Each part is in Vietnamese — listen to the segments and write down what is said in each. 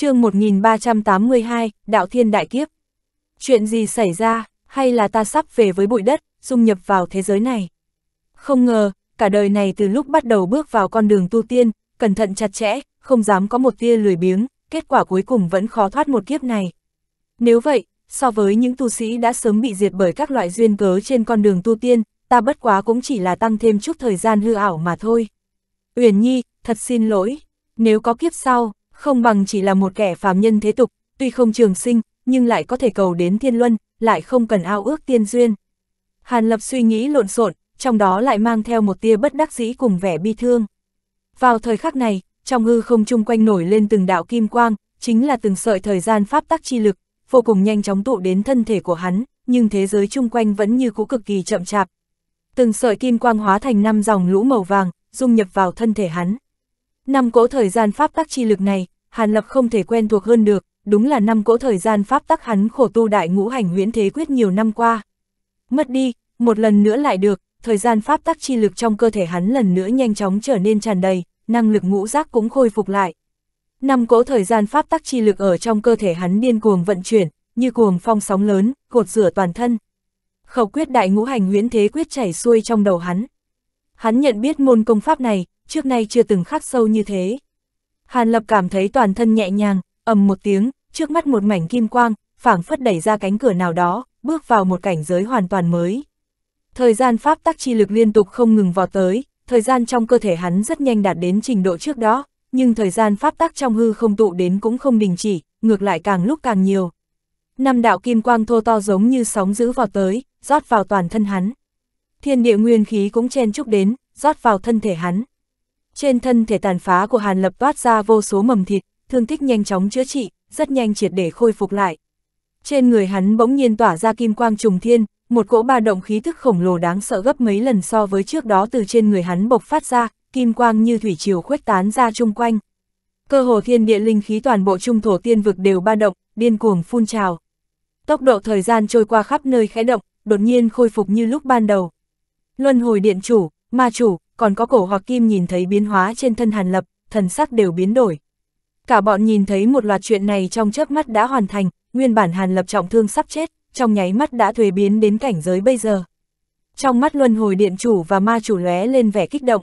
chương 1382, Đạo Thiên Đại Kiếp. Chuyện gì xảy ra, hay là ta sắp về với bụi đất, dung nhập vào thế giới này? Không ngờ, cả đời này từ lúc bắt đầu bước vào con đường tu tiên, cẩn thận chặt chẽ, không dám có một tia lười biếng, kết quả cuối cùng vẫn khó thoát một kiếp này. Nếu vậy, so với những tu sĩ đã sớm bị diệt bởi các loại duyên cớ trên con đường tu tiên, ta bất quá cũng chỉ là tăng thêm chút thời gian hư ảo mà thôi. Uyển Nhi, thật xin lỗi, nếu có kiếp sau, không bằng chỉ là một kẻ phàm nhân thế tục, tuy không trường sinh, nhưng lại có thể cầu đến thiên luân, lại không cần ao ước tiên duyên. Hàn Lập suy nghĩ lộn xộn, trong đó lại mang theo một tia bất đắc dĩ cùng vẻ bi thương. Vào thời khắc này, trong hư không chung quanh nổi lên từng đạo kim quang, chính là từng sợi thời gian pháp tắc chi lực, vô cùng nhanh chóng tụ đến thân thể của hắn, nhưng thế giới chung quanh vẫn như cũ cực kỳ chậm chạp. Từng sợi kim quang hóa thành năm dòng lũ màu vàng, dung nhập vào thân thể hắn. Năm cỗ thời gian pháp tắc chi lực này, Hàn Lập không thể quen thuộc hơn được, đúng là năm cỗ thời gian pháp tắc hắn khổ tu đại ngũ hành huyễn thế quyết nhiều năm qua. Mất đi, một lần nữa lại được, thời gian pháp tắc chi lực trong cơ thể hắn lần nữa nhanh chóng trở nên tràn đầy, năng lực ngũ giác cũng khôi phục lại. Năm cỗ thời gian pháp tắc chi lực ở trong cơ thể hắn điên cuồng vận chuyển, như cuồng phong sóng lớn, cột rửa toàn thân. Khẩu quyết đại ngũ hành huyễn thế quyết chảy xuôi trong đầu hắn, Hắn nhận biết môn công pháp này, trước nay chưa từng khắc sâu như thế. Hàn Lập cảm thấy toàn thân nhẹ nhàng, ầm một tiếng, trước mắt một mảnh kim quang, phảng phất đẩy ra cánh cửa nào đó, bước vào một cảnh giới hoàn toàn mới. Thời gian pháp tắc chi lực liên tục không ngừng vào tới, thời gian trong cơ thể hắn rất nhanh đạt đến trình độ trước đó, nhưng thời gian pháp tắc trong hư không tụ đến cũng không đình chỉ, ngược lại càng lúc càng nhiều. Năm đạo kim quang thô to giống như sóng dữ vào tới, rót vào toàn thân hắn thiên địa nguyên khí cũng chen chúc đến, rót vào thân thể hắn. Trên thân thể tàn phá của Hàn Lập toát ra vô số mầm thịt, thương tích nhanh chóng chữa trị, rất nhanh triệt để khôi phục lại. Trên người hắn bỗng nhiên tỏa ra kim quang trùng thiên, một cỗ ba động khí thức khổng lồ đáng sợ gấp mấy lần so với trước đó từ trên người hắn bộc phát ra, kim quang như thủy triều khuếch tán ra chung quanh. Cơ hồ thiên địa linh khí toàn bộ trung thổ tiên vực đều ba động, điên cuồng phun trào. Tốc độ thời gian trôi qua khắp nơi khẽ động, đột nhiên khôi phục như lúc ban đầu. Luân hồi điện chủ, ma chủ, còn có cổ hoặc kim nhìn thấy biến hóa trên thân Hàn Lập, thần sắc đều biến đổi. Cả bọn nhìn thấy một loạt chuyện này trong chớp mắt đã hoàn thành, nguyên bản Hàn Lập trọng thương sắp chết, trong nháy mắt đã thuế biến đến cảnh giới bây giờ. Trong mắt luân hồi điện chủ và ma chủ lóe lên vẻ kích động.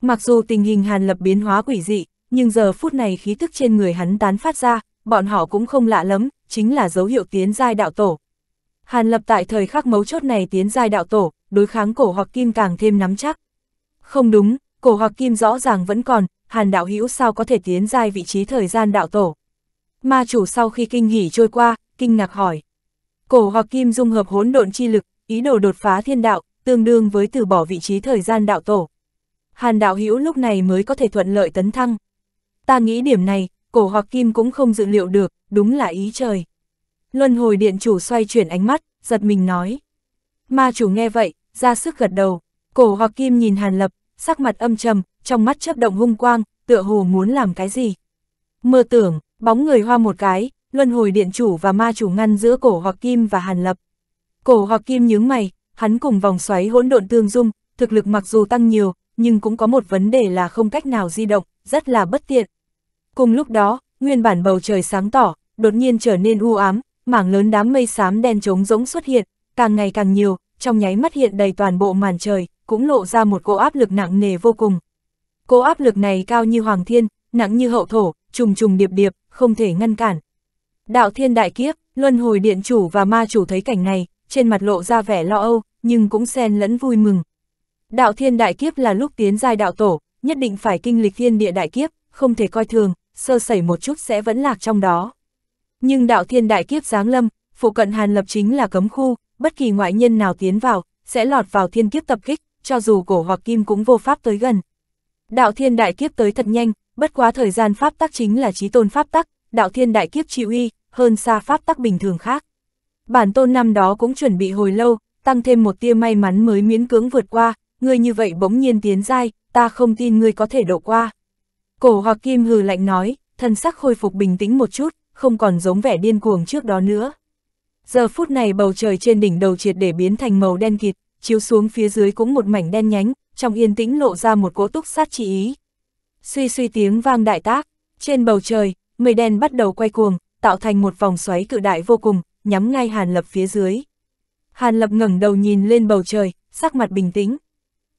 Mặc dù tình hình Hàn Lập biến hóa quỷ dị, nhưng giờ phút này khí tức trên người hắn tán phát ra, bọn họ cũng không lạ lắm, chính là dấu hiệu tiến giai đạo tổ. Hàn Lập tại thời khắc mấu chốt này tiến giai đạo tổ, đối kháng cổ hoặc kim càng thêm nắm chắc. Không đúng, cổ hoặc kim rõ ràng vẫn còn, hàn đạo hữu sao có thể tiến dài vị trí thời gian đạo tổ. Ma chủ sau khi kinh hỉ trôi qua, kinh ngạc hỏi. Cổ hoặc kim dung hợp hỗn độn chi lực, ý đồ đột phá thiên đạo, tương đương với từ bỏ vị trí thời gian đạo tổ. Hàn đạo hữu lúc này mới có thể thuận lợi tấn thăng. Ta nghĩ điểm này, cổ hoặc kim cũng không dự liệu được, đúng là ý trời. Luân hồi điện chủ xoay chuyển ánh mắt, giật mình nói. Ma chủ nghe vậy, ra sức gật đầu. Cổ hoặc kim nhìn Hàn Lập, sắc mặt âm trầm, trong mắt chớp động hung quang, tựa hồ muốn làm cái gì. Mơ tưởng, bóng người hoa một cái, luân hồi điện chủ và ma chủ ngăn giữa cổ hoặc kim và Hàn Lập. Cổ hoặc kim nhướng mày, hắn cùng vòng xoáy hỗn độn tương dung, thực lực mặc dù tăng nhiều, nhưng cũng có một vấn đề là không cách nào di động, rất là bất tiện. Cùng lúc đó, nguyên bản bầu trời sáng tỏ, đột nhiên trở nên u ám, mảng lớn đám mây xám đen trống rỗng xuất hiện, càng ngày càng nhiều, trong nháy mắt hiện đầy toàn bộ màn trời, cũng lộ ra một cỗ áp lực nặng nề vô cùng. Cỗ áp lực này cao như hoàng thiên, nặng như hậu thổ, trùng trùng điệp điệp, không thể ngăn cản. Đạo thiên đại kiếp, luân hồi điện chủ và ma chủ thấy cảnh này, trên mặt lộ ra vẻ lo âu, nhưng cũng xen lẫn vui mừng. Đạo thiên đại kiếp là lúc tiến giai đạo tổ, nhất định phải kinh lịch thiên địa đại kiếp, không thể coi thường, sơ sẩy một chút sẽ vẫn lạc trong đó. Nhưng đạo thiên đại kiếp giáng lâm, phụ cận Hàn Lập chính là cấm khu, bất kỳ ngoại nhân nào tiến vào, sẽ lọt vào thiên kiếp tập kích, cho dù cổ hoặc kim cũng vô pháp tới gần. Đạo thiên đại kiếp tới thật nhanh, bất quá thời gian pháp tắc chính là trí tôn pháp tắc, đạo thiên đại kiếp chịu uy, hơn xa pháp tắc bình thường khác. Bản tôn năm đó cũng chuẩn bị hồi lâu, tăng thêm một tia may mắn mới miễn cưỡng vượt qua, ngươi như vậy bỗng nhiên tiến dai, ta không tin ngươi có thể độ qua. Cổ hoặc kim hừ lạnh nói, thân sắc khôi phục bình tĩnh một chút, không còn giống vẻ điên cuồng trước đó nữa. Giờ phút này bầu trời trên đỉnh đầu triệt để biến thành màu đen kịt, chiếu xuống phía dưới cũng một mảnh đen nhánh, trong yên tĩnh lộ ra một cỗ túc sát chỉ ý. Suy suy tiếng vang đại tác, trên bầu trời, mây đen bắt đầu quay cuồng, tạo thành một vòng xoáy cự đại vô cùng, nhắm ngay Hàn Lập phía dưới. Hàn Lập ngẩng đầu nhìn lên bầu trời, sắc mặt bình tĩnh.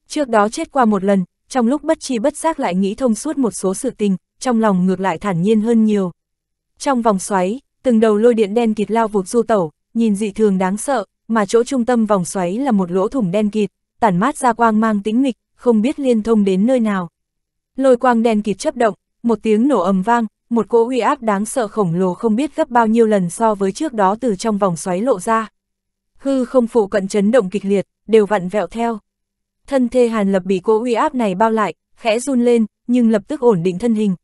Trước đó chết qua một lần, trong lúc bất chi bất giác lại nghĩ thông suốt một số sự tình, trong lòng ngược lại thản nhiên hơn nhiều. Trong vòng xoáy, từng đầu lôi điện đen kịt lao vụt du tẩu, nhìn dị thường đáng sợ, mà chỗ trung tâm vòng xoáy là một lỗ thủng đen kịt, tản mát ra quang mang tĩnh nghịch, không biết liên thông đến nơi nào. Lôi quang đen kịt chấp động, một tiếng nổ ầm vang, một cỗ uy áp đáng sợ khổng lồ không biết gấp bao nhiêu lần so với trước đó từ trong vòng xoáy lộ ra. Hư không phụ cận chấn động kịch liệt, đều vặn vẹo theo. Thân thê Hàn Lập bị cỗ uy áp này bao lại, khẽ run lên, nhưng lập tức ổn định thân hình.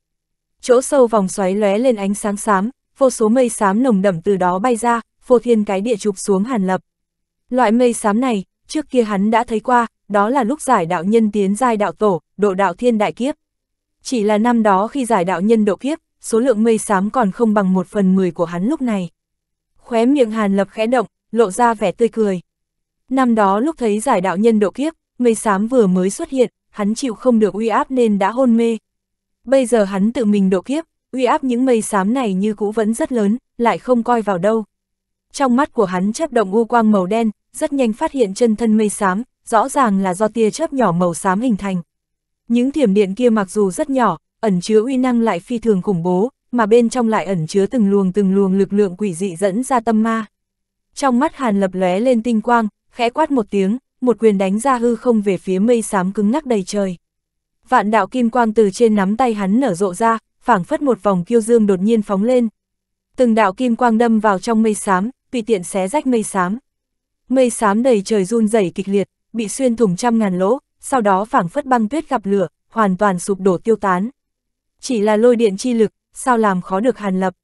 Chỗ sâu vòng xoáy lóe lên ánh sáng xám, vô số mây xám nồng đậm từ đó bay ra, phô thiên cái địa chụp xuống Hàn Lập. Loại mây xám này, trước kia hắn đã thấy qua, đó là lúc giải đạo nhân tiến giai đạo tổ, độ đạo thiên đại kiếp. Chỉ là năm đó khi giải đạo nhân độ kiếp, số lượng mây xám còn không bằng một phần mười của hắn lúc này. Khóe miệng Hàn Lập khẽ động, lộ ra vẻ tươi cười. Năm đó lúc thấy giải đạo nhân độ kiếp, mây xám vừa mới xuất hiện, hắn chịu không được uy áp nên đã hôn mê. Bây giờ hắn tự mình độ kiếp, uy áp những mây xám này như cũ vẫn rất lớn, lại không coi vào đâu trong mắt của hắn chấp động u quang màu đen, rất nhanh phát hiện chân thân mây xám, rõ ràng là do tia chớp nhỏ màu xám hình thành. Những thiểm điện kia mặc dù rất nhỏ, ẩn chứa uy năng lại phi thường khủng bố, mà bên trong lại ẩn chứa từng luồng từng luồng lực lượng quỷ dị dẫn ra tâm ma. Trong mắt Hàn Lập lóe lên tinh quang, khẽ quát một tiếng, một quyền đánh ra hư không về phía mây xám cứng ngắc đầy trời. Vạn đạo kim quang từ trên nắm tay hắn nở rộ ra, phảng phất một vòng kiêu dương đột nhiên phóng lên. Từng đạo kim quang đâm vào trong mây xám, tùy tiện xé rách mây xám. Mây xám đầy trời run rẩy kịch liệt, bị xuyên thủng trăm ngàn lỗ, sau đó phảng phất băng tuyết gặp lửa, hoàn toàn sụp đổ tiêu tán. Chỉ là lôi điện chi lực, sao làm khó được Hàn Lập.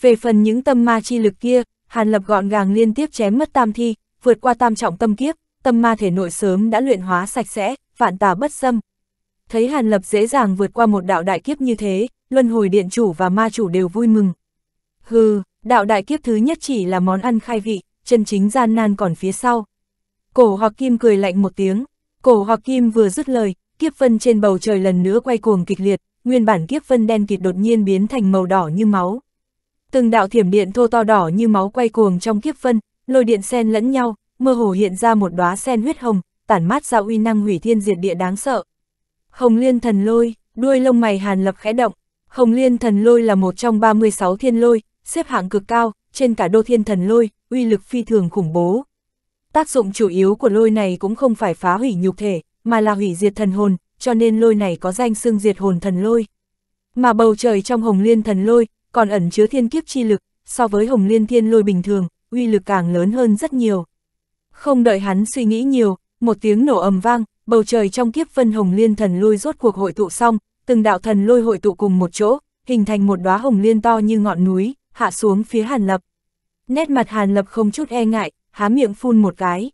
Về phần những tâm ma chi lực kia, Hàn Lập gọn gàng liên tiếp chém mất tam thi, vượt qua tam trọng tâm kiếp, tâm ma thể nội sớm đã luyện hóa sạch sẽ, vạn tà bất xâm. Thấy Hàn Lập dễ dàng vượt qua một đạo đại kiếp như thế, luân hồi điện chủ và ma chủ đều vui mừng. Hừ, Đạo đại kiếp thứ nhất chỉ là món ăn khai vị, chân chính gian nan còn phía sau. Cổ hoặc kim cười lạnh một tiếng, cổ hoặc kim vừa dứt lời, kiếp vân trên bầu trời lần nữa quay cuồng kịch liệt, nguyên bản kiếp vân đen kịt đột nhiên biến thành màu đỏ như máu. Từng đạo thiểm điện thô to đỏ như máu quay cuồng trong kiếp vân, lôi điện xen lẫn nhau, mơ hồ hiện ra một đóa sen huyết hồng, tản mát ra uy năng hủy thiên diệt địa đáng sợ. Hồng Liên Thần Lôi, đuôi lông mày Hàn Lập khẽ động, Hồng Liên Thần Lôi là một trong 36 thiên lôi, xếp hạng cực cao, trên cả đô thiên thần lôi, uy lực phi thường khủng bố. Tác dụng chủ yếu của lôi này cũng không phải phá hủy nhục thể, mà là hủy diệt thần hồn, cho nên lôi này có danh xưng diệt hồn thần lôi. Mà bầu trời trong hồng liên thần lôi, còn ẩn chứa thiên kiếp chi lực, so với hồng liên thiên lôi bình thường, uy lực càng lớn hơn rất nhiều. Không đợi hắn suy nghĩ nhiều, một tiếng nổ ầm vang, bầu trời trong kiếp vân hồng liên thần lôi rốt cuộc hội tụ xong, từng đạo thần lôi hội tụ cùng một chỗ, hình thành một đóa hồng liên to như ngọn núi hạ xuống phía Hàn Lập. Nét mặt Hàn Lập không chút e ngại, há miệng phun một cái.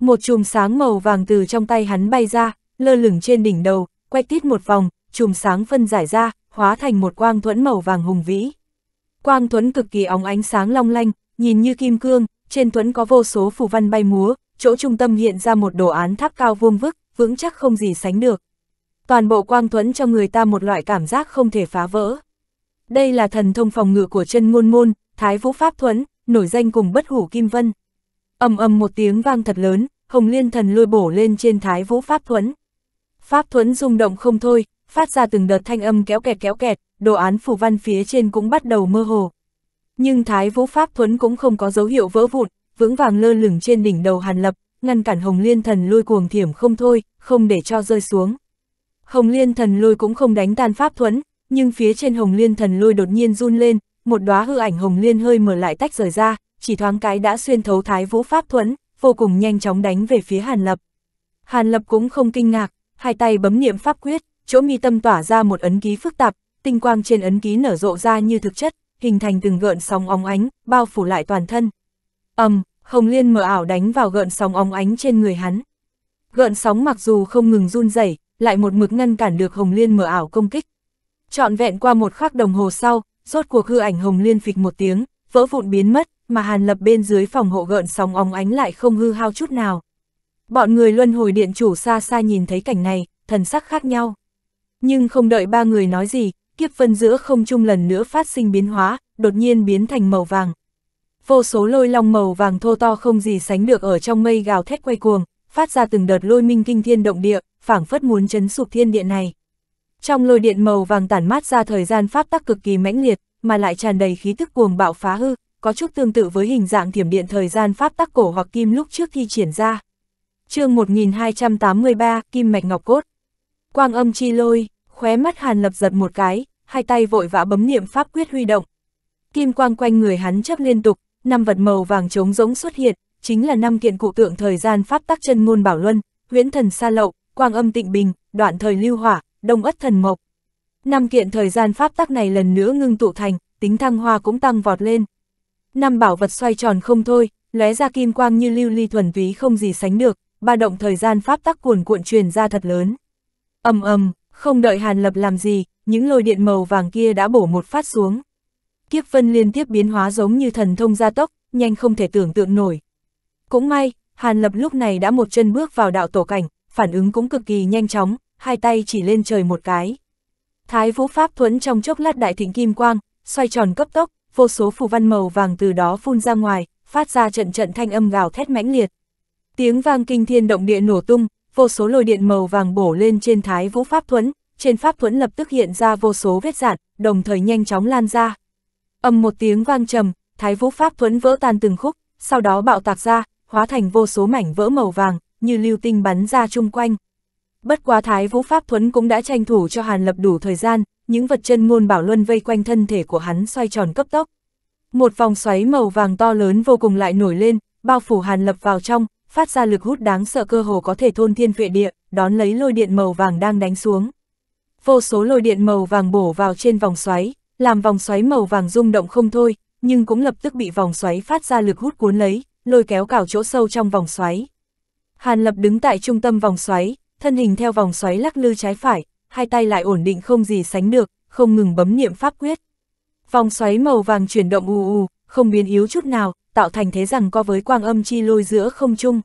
Một chùm sáng màu vàng từ trong tay hắn bay ra, lơ lửng trên đỉnh đầu, quay tít một vòng, chùm sáng phân giải ra, hóa thành một quang thuẫn màu vàng hùng vĩ. Quang thuẫn cực kỳ óng ánh sáng long lanh, nhìn như kim cương, trên thuẫn có vô số phù văn bay múa, chỗ trung tâm hiện ra một đồ án tháp cao vuông vức, vững chắc không gì sánh được. Toàn bộ quang thuẫn cho người ta một loại cảm giác không thể phá vỡ. Đây là thần thông phòng ngự của chân ngôn môn, Thái Vũ Pháp Thuẫn, nổi danh cùng bất hủ Kim Vân. ầm ầm một tiếng vang thật lớn, Hồng Liên thần lôi bổ lên trên Thái Vũ Pháp Thuẫn. Pháp Thuẫn rung động không thôi, phát ra từng đợt thanh âm kéo kẹt kéo kẹt, đồ án phù văn phía trên cũng bắt đầu mơ hồ. Nhưng Thái Vũ Pháp Thuẫn cũng không có dấu hiệu vỡ vụn, vững vàng lơ lửng trên đỉnh đầu Hàn Lập, ngăn cản Hồng Liên thần lôi cuồng thiểm không thôi, không để cho rơi xuống. Hồng Liên thần lôi cũng không đánh tan Pháp Thuẫn, nhưng phía trên hồng liên thần lôi đột nhiên run lên, một đóa hư ảnh hồng liên hơi mở lại tách rời ra, chỉ thoáng cái đã xuyên thấu thái vũ pháp thuẫn, vô cùng nhanh chóng đánh về phía Hàn Lập. Hàn Lập cũng không kinh ngạc, hai tay bấm niệm pháp quyết, chỗ mi tâm tỏa ra một ấn ký phức tạp, tinh quang trên ấn ký nở rộ ra như thực chất, hình thành từng gợn sóng óng ánh, bao phủ lại toàn thân. Ầm, Hồng Liên mở ảo đánh vào gợn sóng óng ánh trên người hắn. Gợn sóng mặc dù không ngừng run rẩy, lại một mực ngăn cản được Hồng Liên mở ảo công kích. Trọn vẹn qua một khắc đồng hồ sau, rốt cuộc hư ảnh hồng liên phịch một tiếng, vỡ vụn biến mất, mà Hàn Lập bên dưới phòng hộ gợn sóng óng ánh lại không hư hao chút nào. Bọn người luân hồi điện chủ xa xa nhìn thấy cảnh này, thần sắc khác nhau. Nhưng không đợi ba người nói gì, kiếp phân giữa không trung lần nữa phát sinh biến hóa, đột nhiên biến thành màu vàng. Vô số lôi long màu vàng thô to không gì sánh được ở trong mây gào thét quay cuồng, phát ra từng đợt lôi minh kinh thiên động địa, phảng phất muốn chấn sụp thiên địa này. Trong lôi điện màu vàng tản mát ra thời gian pháp tắc cực kỳ mãnh liệt, mà lại tràn đầy khí tức cuồng bạo phá hư, có chút tương tự với hình dạng thiểm điện thời gian pháp tắc cổ hoặc kim lúc trước thi triển ra. chương 1283, Kim Mạch Ngọc Cốt. Quang âm chi lôi, khóe mắt Hàn Lập giật một cái, hai tay vội vã bấm niệm pháp quyết huy động. Kim quang quanh người hắn chấp liên tục, năm vật màu vàng trống rỗng xuất hiện, chính là năm kiện cụ tượng thời gian pháp tắc chân ngôn bảo luân, huyễn thần sa lậu, quang âm tịnh bình, đoạn thời lưu hỏa, Đông Ất Thần Mộc. Năm kiện thời gian pháp tắc này lần nữa ngưng tụ thành, tính thăng hoa cũng tăng vọt lên. Năm bảo vật xoay tròn không thôi, lóe ra kim quang như lưu ly thuần túy không gì sánh được, ba động thời gian pháp tắc cuồn cuộn truyền ra thật lớn. Ầm ầm, không đợi Hàn Lập làm gì, những lôi điện màu vàng kia đã bổ một phát xuống. Kiếp vân liên tiếp biến hóa giống như thần thông gia tốc, nhanh không thể tưởng tượng nổi. Cũng may, Hàn Lập lúc này đã một chân bước vào đạo tổ cảnh, phản ứng cũng cực kỳ nhanh chóng, hai tay chỉ lên trời một cái. Thái vũ pháp thuẫn trong chốc lát đại thịnh kim quang, xoay tròn cấp tốc, vô số phù văn màu vàng từ đó phun ra ngoài, phát ra trận trận thanh âm gào thét mãnh liệt. Tiếng vang kinh thiên động địa nổ tung, vô số lôi điện màu vàng bổ lên trên thái vũ pháp thuẫn, trên pháp thuẫn lập tức hiện ra vô số vết dạn, đồng thời nhanh chóng lan ra. Âm một tiếng vang trầm, thái vũ pháp thuẫn vỡ tan từng khúc, sau đó bạo tạc ra, hóa thành vô số mảnh vỡ màu vàng, như lưu tinh bắn ra chung quanh. Bất quá Thái Vũ Pháp Thuấn cũng đã tranh thủ cho Hàn Lập đủ thời gian, những vật chân ngôn bảo luân vây quanh thân thể của hắn xoay tròn cấp tốc. Một vòng xoáy màu vàng to lớn vô cùng lại nổi lên, bao phủ Hàn Lập vào trong, phát ra lực hút đáng sợ cơ hồ có thể thôn thiên vệ địa, đón lấy lôi điện màu vàng đang đánh xuống. Vô số lôi điện màu vàng bổ vào trên vòng xoáy, làm vòng xoáy màu vàng rung động không thôi, nhưng cũng lập tức bị vòng xoáy phát ra lực hút cuốn lấy, lôi kéo cào chỗ sâu trong vòng xoáy. Hàn Lập đứng tại trung tâm vòng xoáy, thân hình theo vòng xoáy lắc lư trái phải, hai tay lại ổn định không gì sánh được, không ngừng bấm niệm pháp quyết. Vòng xoáy màu vàng chuyển động ù ù, không biến yếu chút nào, tạo thành thế rằng co với quang âm chi lôi giữa không trung.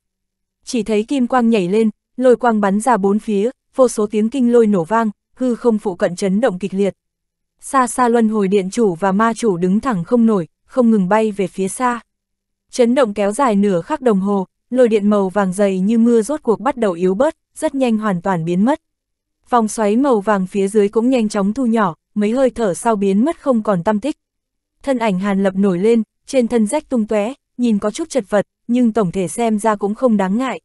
Chỉ thấy kim quang nhảy lên, lôi quang bắn ra bốn phía, vô số tiếng kinh lôi nổ vang, hư không phụ cận chấn động kịch liệt. Xa xa luân hồi điện chủ và ma chủ đứng thẳng không nổi, không ngừng bay về phía xa. Chấn động kéo dài nửa khắc đồng hồ, lôi điện màu vàng dày như mưa rốt cuộc bắt đầu yếu bớt, rất nhanh hoàn toàn biến mất. Vòng xoáy màu vàng phía dưới cũng nhanh chóng thu nhỏ, mấy hơi thở sau biến mất không còn tâm tích. Thân ảnh Hàn Lập nổi lên, trên thân rách tung tóe, nhìn có chút chật vật, nhưng tổng thể xem ra cũng không đáng ngại.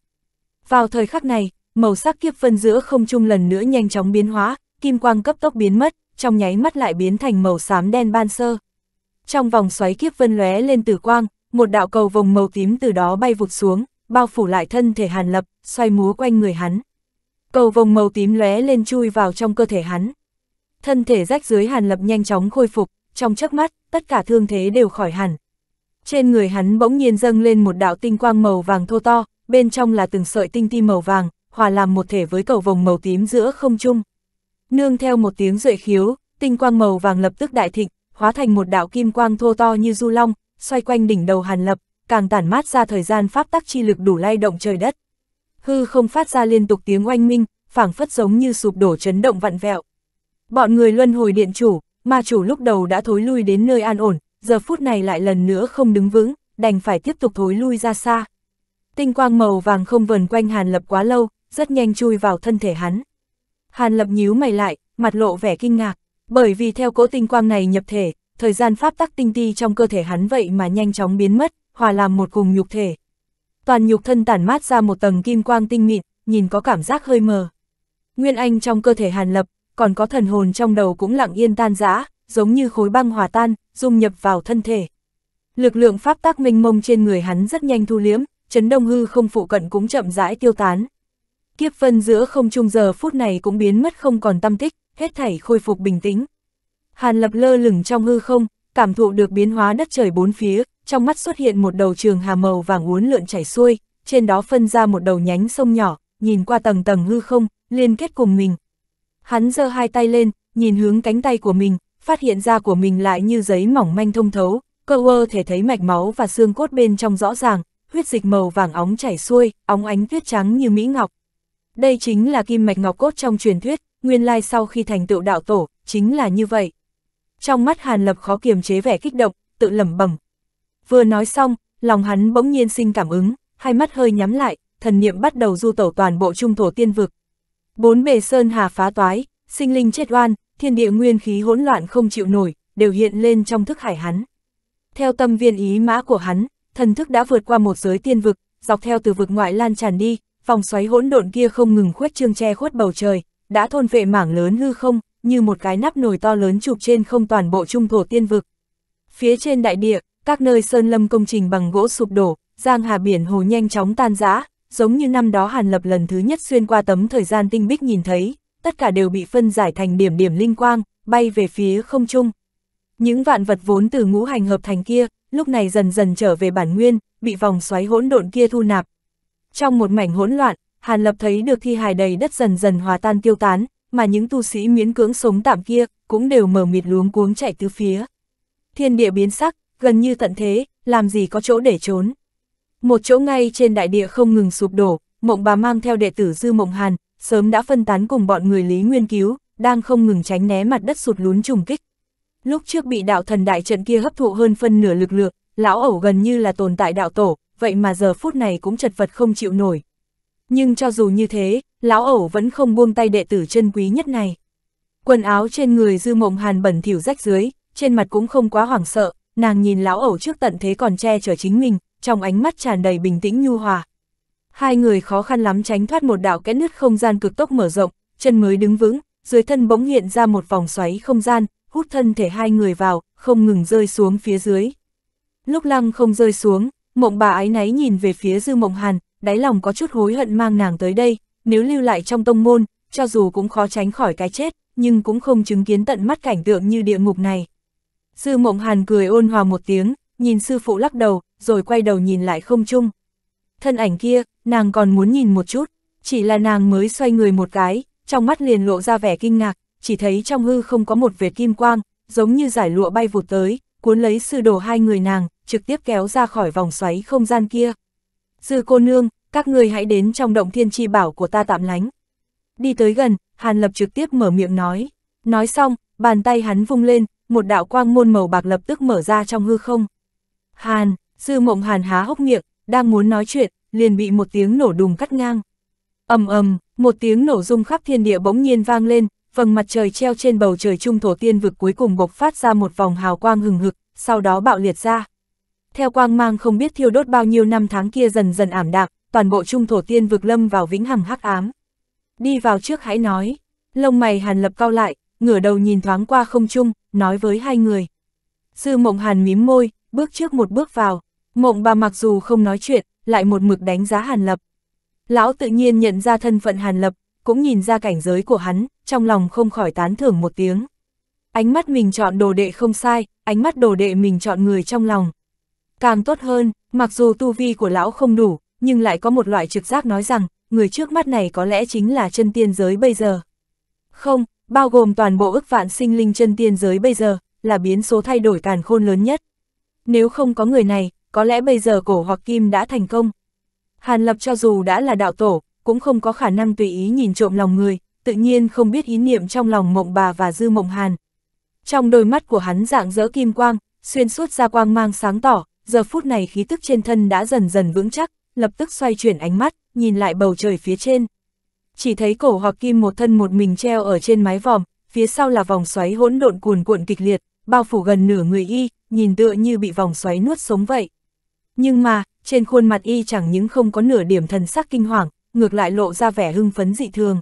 Vào thời khắc này, màu sắc kiếp phân giữa không trung lần nữa nhanh chóng biến hóa, kim quang cấp tốc biến mất, trong nháy mắt lại biến thành màu xám đen ban sơ. Trong vòng xoáy kiếp vân lóe lên tử quang, một đạo cầu vòng màu tím từ đó bay vụt xuống, bao phủ lại thân thể Hàn Lập, xoay múa quanh người hắn. Cầu vồng màu tím lóe lên chui vào trong cơ thể hắn. Thân thể rách dưới Hàn Lập nhanh chóng khôi phục, trong chớp mắt, tất cả thương thế đều khỏi hẳn. Trên người hắn bỗng nhiên dâng lên một đạo tinh quang màu vàng thô to, bên trong là từng sợi tinh ti màu vàng, hòa làm một thể với cầu vồng màu tím giữa không trung. Nương theo một tiếng rượi khiếu, tinh quang màu vàng lập tức đại thịnh, hóa thành một đạo kim quang thô to như du long, xoay quanh đỉnh đầu Hàn Lập, càng tản mát ra thời gian pháp tắc chi lực đủ lay động trời đất. Hư không phát ra liên tục tiếng oanh minh, phảng phất giống như sụp đổ chấn động vặn vẹo. Bọn người luân hồi điện chủ, ma chủ lúc đầu đã thối lui đến nơi an ổn, giờ phút này lại lần nữa không đứng vững, đành phải tiếp tục thối lui ra xa. Tinh quang màu vàng không vần quanh Hàn Lập quá lâu, rất nhanh chui vào thân thể hắn. Hàn Lập nhíu mày lại, mặt lộ vẻ kinh ngạc, bởi vì theo cỗ tinh quang này nhập thể, thời gian pháp tắc tinh ti trong cơ thể hắn vậy mà nhanh chóng biến mất, hòa làm một cùng nhục thể. Toàn nhục thân tản mát ra một tầng kim quang tinh mịn, nhìn có cảm giác hơi mờ. Nguyên anh trong cơ thể hàn lập, còn có thần hồn trong đầu cũng lặng yên tan rã, giống như khối băng hòa tan, dung nhập vào thân thể. Lực lượng pháp tác minh mông trên người hắn rất nhanh thu liếm, chấn đông hư không phụ cận cũng chậm rãi tiêu tán. Kiếp phân giữa không trung giờ phút này cũng biến mất không còn tâm tích, hết thảy khôi phục bình tĩnh. Hàn lập lơ lửng trong hư không, cảm thụ được biến hóa đất trời bốn phía, trong mắt xuất hiện một đầu trường hà màu vàng uốn lượn chảy xuôi, trên đó phân ra một đầu nhánh sông nhỏ, nhìn qua tầng tầng hư không, liên kết cùng mình. Hắn giơ hai tay lên, nhìn hướng cánh tay của mình, phát hiện ra của mình lại như giấy mỏng manh thông thấu, cơ quơ thể thấy mạch máu và xương cốt bên trong rõ ràng, huyết dịch màu vàng óng chảy xuôi, óng ánh tuyết trắng như mỹ ngọc. Đây chính là kim mạch ngọc cốt trong truyền thuyết, nguyên lai sau khi thành tựu đạo tổ, chính là như vậy. Trong mắt Hàn Lập khó kiềm chế vẻ kích động, tự lẩm bẩm, Vừa nói xong, lòng hắn bỗng nhiên sinh cảm ứng, hai mắt hơi nhắm lại, thần niệm bắt đầu du tẩu toàn bộ trung thổ tiên vực. Bốn bề sơn hà phá toái, sinh linh chết oan, thiên địa nguyên khí hỗn loạn không chịu nổi, đều hiện lên trong thức hải hắn. Theo tâm viên ý mã của hắn, thần thức đã vượt qua một giới tiên vực, dọc theo từ vực ngoại lan tràn đi, vòng xoáy hỗn độn kia không ngừng khuếch trương che khuất bầu trời, đã thôn vệ mảng lớn hư không, như một cái nắp nồi to lớn chụp trên không toàn bộ trung thổ tiên vực. Phía trên đại địa, các nơi sơn lâm công trình bằng gỗ sụp đổ, giang hà biển hồ nhanh chóng tan rã, giống như năm đó Hàn Lập lần thứ nhất xuyên qua tấm thời gian tinh bích nhìn thấy, tất cả đều bị phân giải thành điểm điểm linh quang, bay về phía không trung. Những vạn vật vốn từ ngũ hành hợp thành kia, lúc này dần dần trở về bản nguyên, bị vòng xoáy hỗn độn kia thu nạp. Trong một mảnh hỗn loạn, Hàn Lập thấy được thi hài đầy đất dần dần hòa tan tiêu tán, mà những tu sĩ miễn cưỡng sống tạm kia cũng đều mở mịt luống cuống chạy tứ phía. Thiên địa biến sắc, gần như tận thế, làm gì có chỗ để trốn. Một chỗ ngay trên đại địa không ngừng sụp đổ, mộng bà mang theo đệ tử Dư Mộng Hàn, sớm đã phân tán cùng bọn người Lý Nguyên Cứu, đang không ngừng tránh né mặt đất sụt lún trùng kích. Lúc trước bị đạo thần đại trận kia hấp thụ hơn phân nửa lực lượng, lão ẩu gần như là tồn tại đạo tổ, vậy mà giờ phút này cũng chật vật không chịu nổi. Nhưng cho dù như thế, lão ẩu vẫn không buông tay đệ tử chân quý nhất này. Quần áo trên người Dư Mộng Hàn bẩn thỉu rách dưới, trên mặt cũng không quá hoảng sợ, nàng nhìn lão ẩu trước tận thế còn che chở chính mình, trong ánh mắt tràn đầy bình tĩnh nhu hòa. Hai người khó khăn lắm tránh thoát một đạo kẽ nứt không gian cực tốc mở rộng, chân mới đứng vững, dưới thân bỗng hiện ra một vòng xoáy không gian, hút thân thể hai người vào, không ngừng rơi xuống phía dưới. Lúc lăng không rơi xuống, mộng bà ái náy nhìn về phía dư mộng hàn, đáy lòng có chút hối hận mang nàng tới đây, nếu lưu lại trong tông môn, cho dù cũng khó tránh khỏi cái chết, nhưng cũng không chứng kiến tận mắt cảnh tượng như địa ngục này. Sư Mộng Hàn cười ôn hòa một tiếng, nhìn sư phụ lắc đầu, rồi quay đầu nhìn lại không chung. Thân ảnh kia, nàng còn muốn nhìn một chút, chỉ là nàng mới xoay người một cái, trong mắt liền lộ ra vẻ kinh ngạc, chỉ thấy trong hư không có một vệt kim quang, giống như giải lụa bay vụt tới, cuốn lấy sư đồ hai người nàng, trực tiếp kéo ra khỏi vòng xoáy không gian kia. Sư cô nương, các người hãy đến trong động thiên chi bảo của ta tạm lánh. Đi tới gần, Hàn Lập trực tiếp mở miệng nói. Nói xong, bàn tay hắn vung lên, một đạo quang môn màu bạc lập tức mở ra trong hư không. Hàn, sư mộng hàn há hốc miệng, đang muốn nói chuyện, liền bị một tiếng nổ đùng cắt ngang. ầm ầm, một tiếng nổ rung khắp thiên địa bỗng nhiên vang lên, vầng mặt trời treo trên bầu trời trung thổ tiên vực cuối cùng bộc phát ra một vòng hào quang hừng hực, sau đó bạo liệt ra. Theo quang mang không biết thiêu đốt bao nhiêu năm tháng kia dần dần ảm đạm, toàn bộ trung thổ tiên vực lâm vào vĩnh hằng hắc ám. Đi vào trước hãy nói, lông mày Hàn Lập cao lại, ngửa đầu nhìn thoáng qua không chung, nói với hai người. Sư mộng hàn mím môi, bước trước một bước vào, mộng bà mặc dù không nói chuyện, lại một mực đánh giá hàn lập. Lão tự nhiên nhận ra thân phận hàn lập, cũng nhìn ra cảnh giới của hắn, trong lòng không khỏi tán thưởng một tiếng. Ánh mắt mình chọn đồ đệ không sai, ánh mắt đồ đệ mình chọn người trong lòng. Càng tốt hơn, mặc dù tu vi của lão không đủ, nhưng lại có một loại trực giác nói rằng, người trước mắt này có lẽ chính là chân tiên giới bây giờ. Không, bao gồm toàn bộ ức vạn sinh linh chân tiên giới bây giờ, là biến số thay đổi càn khôn lớn nhất. Nếu không có người này, có lẽ bây giờ cổ hoặc kim đã thành công. Hàn Lập cho dù đã là đạo tổ, cũng không có khả năng tùy ý nhìn trộm lòng người, tự nhiên không biết ý niệm trong lòng mộng bà và dư mộng Hàn. Trong đôi mắt của hắn dạng dỡ kim quang, xuyên suốt ra quang mang sáng tỏ, giờ phút này khí tức trên thân đã dần dần vững chắc, lập tức xoay chuyển ánh mắt, nhìn lại bầu trời phía trên chỉ thấy cổ hoặc kim một thân một mình treo ở trên mái vòm, phía sau là vòng xoáy hỗn độn cuồn cuộn kịch liệt, bao phủ gần nửa người y, nhìn tựa như bị vòng xoáy nuốt sống vậy. Nhưng mà, trên khuôn mặt y chẳng những không có nửa điểm thần sắc kinh hoàng, ngược lại lộ ra vẻ hưng phấn dị thường.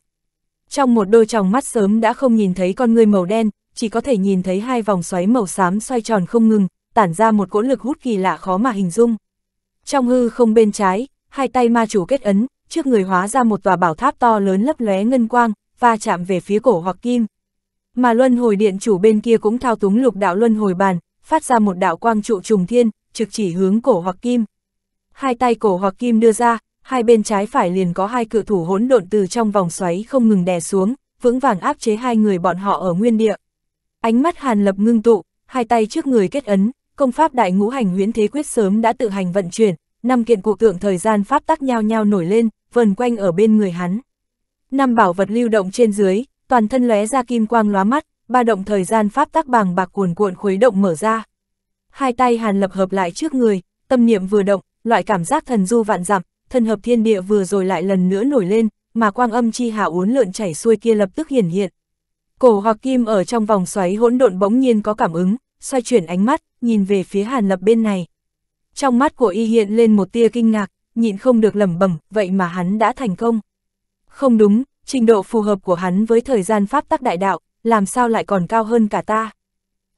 Trong một đôi tròng mắt sớm đã không nhìn thấy con người màu đen, chỉ có thể nhìn thấy hai vòng xoáy màu xám xoay tròn không ngừng, tản ra một cỗ lực hút kỳ lạ khó mà hình dung. Trong hư không bên trái, hai tay ma chủ kết ấn, trước người hóa ra một tòa bảo tháp to lớn lấp lóe ngân quang, va chạm về phía cổ hoặc kim. Mà luân hồi điện chủ bên kia cũng thao túng lục đạo luân hồi bàn, phát ra một đạo quang trụ trùng thiên, trực chỉ hướng cổ hoặc kim. Hai tay cổ hoặc kim đưa ra, hai bên trái phải liền có hai cự thủ hỗn độn từ trong vòng xoáy không ngừng đè xuống, vững vàng áp chế hai người bọn họ ở nguyên địa. Ánh mắt Hàn Lập ngưng tụ, hai tay trước người kết ấn, công pháp đại ngũ hành huyễn thế quyết sớm đã tự hành vận chuyển, năm kiện cụ tượng thời gian pháp tác nhau nhau nổi lên, vần quanh ở bên người hắn. Năm bảo vật lưu động trên dưới, toàn thân lóe ra kim quang lóa mắt, ba động thời gian pháp tắc bàng bạc cuồn cuộn khuấy động mở ra. Hai tay Hàn Lập hợp lại trước người, tâm niệm vừa động, loại cảm giác thần du vạn dặm, thần hợp thiên địa vừa rồi lại lần nữa nổi lên, mà quang âm chi hạ uốn lượn chảy xuôi kia lập tức hiển hiện. Cổ hoặc kim ở trong vòng xoáy hỗn độn bỗng nhiên có cảm ứng, xoay chuyển ánh mắt, nhìn về phía Hàn Lập bên này. Trong mắt của y hiện lên một tia kinh ngạc, nhịn không được lẩm bẩm, vậy mà hắn đã thành công. Không đúng, trình độ phù hợp của hắn với thời gian pháp tắc đại đạo, làm sao lại còn cao hơn cả ta.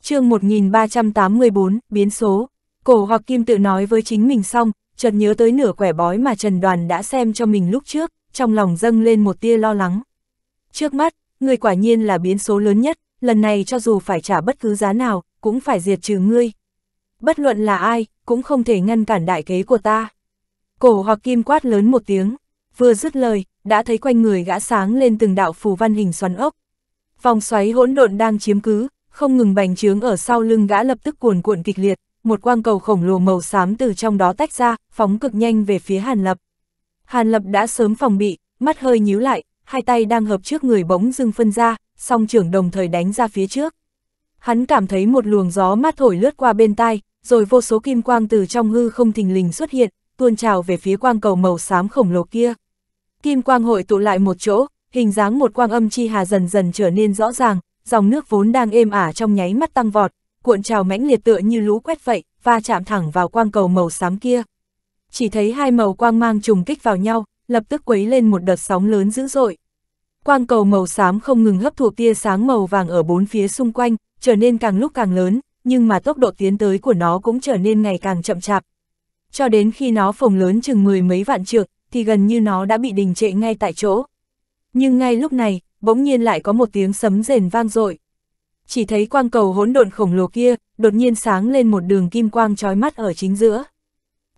chương 1384, biến số, cổ hoặc kim tự nói với chính mình xong, chợt nhớ tới nửa quẻ bói mà Trần Đoàn đã xem cho mình lúc trước, trong lòng dâng lên một tia lo lắng. Trước mắt, người quả nhiên là biến số lớn nhất, lần này cho dù phải trả bất cứ giá nào, cũng phải diệt trừ ngươi. Bất luận là ai, cũng không thể ngăn cản đại kế của ta. Cổ hoặc kim quát lớn một tiếng, vừa dứt lời, đã thấy quanh người gã sáng lên từng đạo phù văn hình xoắn ốc. Vòng xoáy hỗn độn đang chiếm cứ, không ngừng bành trướng ở sau lưng gã lập tức cuồn cuộn kịch liệt, một quang cầu khổng lồ màu xám từ trong đó tách ra, phóng cực nhanh về phía Hàn Lập. Hàn Lập đã sớm phòng bị, mắt hơi nhíu lại, hai tay đang hợp trước người bỗng dưng phân ra, song trưởng đồng thời đánh ra phía trước. Hắn cảm thấy một luồng gió mát thổi lướt qua bên tai, rồi vô số kim quang từ trong hư không thình lình xuất hiện, tuôn trào về phía quang cầu màu xám khổng lồ kia. Kim quang hội tụ lại một chỗ, hình dáng một quang âm chi hà dần dần trở nên rõ ràng, dòng nước vốn đang êm ả trong nháy mắt tăng vọt, cuộn trào mãnh liệt tựa như lũ quét vậy, va chạm thẳng vào quang cầu màu xám kia. Chỉ thấy hai màu quang mang trùng kích vào nhau, lập tức quấy lên một đợt sóng lớn dữ dội. Quang cầu màu xám không ngừng hấp thụ tia sáng màu vàng ở bốn phía xung quanh, trở nên càng lúc càng lớn, nhưng mà tốc độ tiến tới của nó cũng trở nên ngày càng chậm chạp, cho đến khi nó phồng lớn chừng mười mấy vạn trượng, thì gần như nó đã bị đình trệ ngay tại chỗ. Nhưng ngay lúc này, bỗng nhiên lại có một tiếng sấm rền vang dội. Chỉ thấy quang cầu hỗn độn khổng lồ kia, đột nhiên sáng lên một đường kim quang trói mắt ở chính giữa.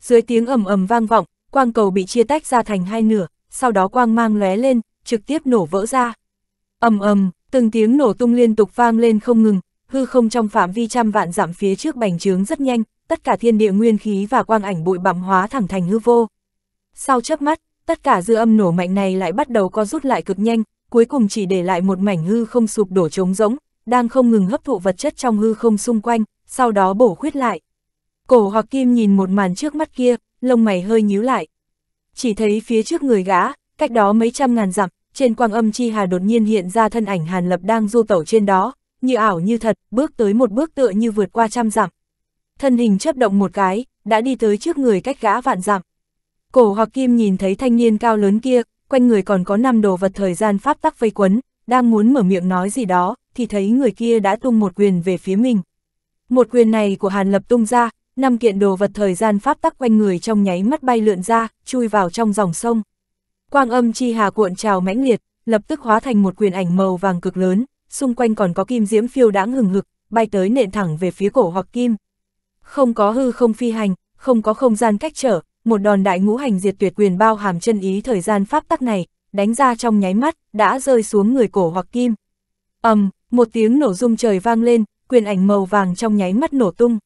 Dưới tiếng ầm ầm vang vọng, quang cầu bị chia tách ra thành hai nửa, sau đó quang mang lóe lên, trực tiếp nổ vỡ ra. Ầm ầm, từng tiếng nổ tung liên tục vang lên không ngừng, hư không trong phạm vi trăm vạn giảm phía trước bành trướng rất nhanh, tất cả thiên địa nguyên khí và quang ảnh bụi bặm hóa thẳng thành hư vô. Sau chớp mắt, tất cả dư âm nổ mạnh này lại bắt đầu co rút lại cực nhanh, cuối cùng chỉ để lại một mảnh hư không sụp đổ trống rỗng, đang không ngừng hấp thụ vật chất trong hư không xung quanh, sau đó bổ khuyết lại. Cổ hoặc kim nhìn một màn trước mắt kia, lông mày hơi nhíu lại. Chỉ thấy phía trước người gã, cách đó mấy trăm ngàn dặm, trên quang âm chi hà đột nhiên hiện ra thân ảnh Hàn Lập đang du tẩu trên đó, như ảo như thật, bước tới một bước tựa như vượt qua trăm dặm. Thân hình chấp động một cái, đã đi tới trước người cách gã vạn dặm. Cổ hoặc kim nhìn thấy thanh niên cao lớn kia, quanh người còn có năm đồ vật thời gian pháp tắc vây quấn, đang muốn mở miệng nói gì đó, thì thấy người kia đã tung một quyền về phía mình. Một quyền này của Hàn Lập tung ra, năm kiện đồ vật thời gian pháp tắc quanh người trong nháy mắt bay lượn ra, chui vào trong dòng sông. Quang âm chi hà cuộn trào mãnh liệt, lập tức hóa thành một quyền ảnh màu vàng cực lớn xung quanh còn có kim diễm phiêu đãng hừng hực, bay tới nện thẳng về phía cổ hoặc kim. Không có hư không phi hành, không có không gian cách trở, một đòn đại ngũ hành diệt tuyệt quyền bao hàm chân ý thời gian pháp tắc này, đánh ra trong nháy mắt, đã rơi xuống người cổ hoặc kim. ầm, um, một tiếng nổ rung trời vang lên, quyền ảnh màu vàng trong nháy mắt nổ tung.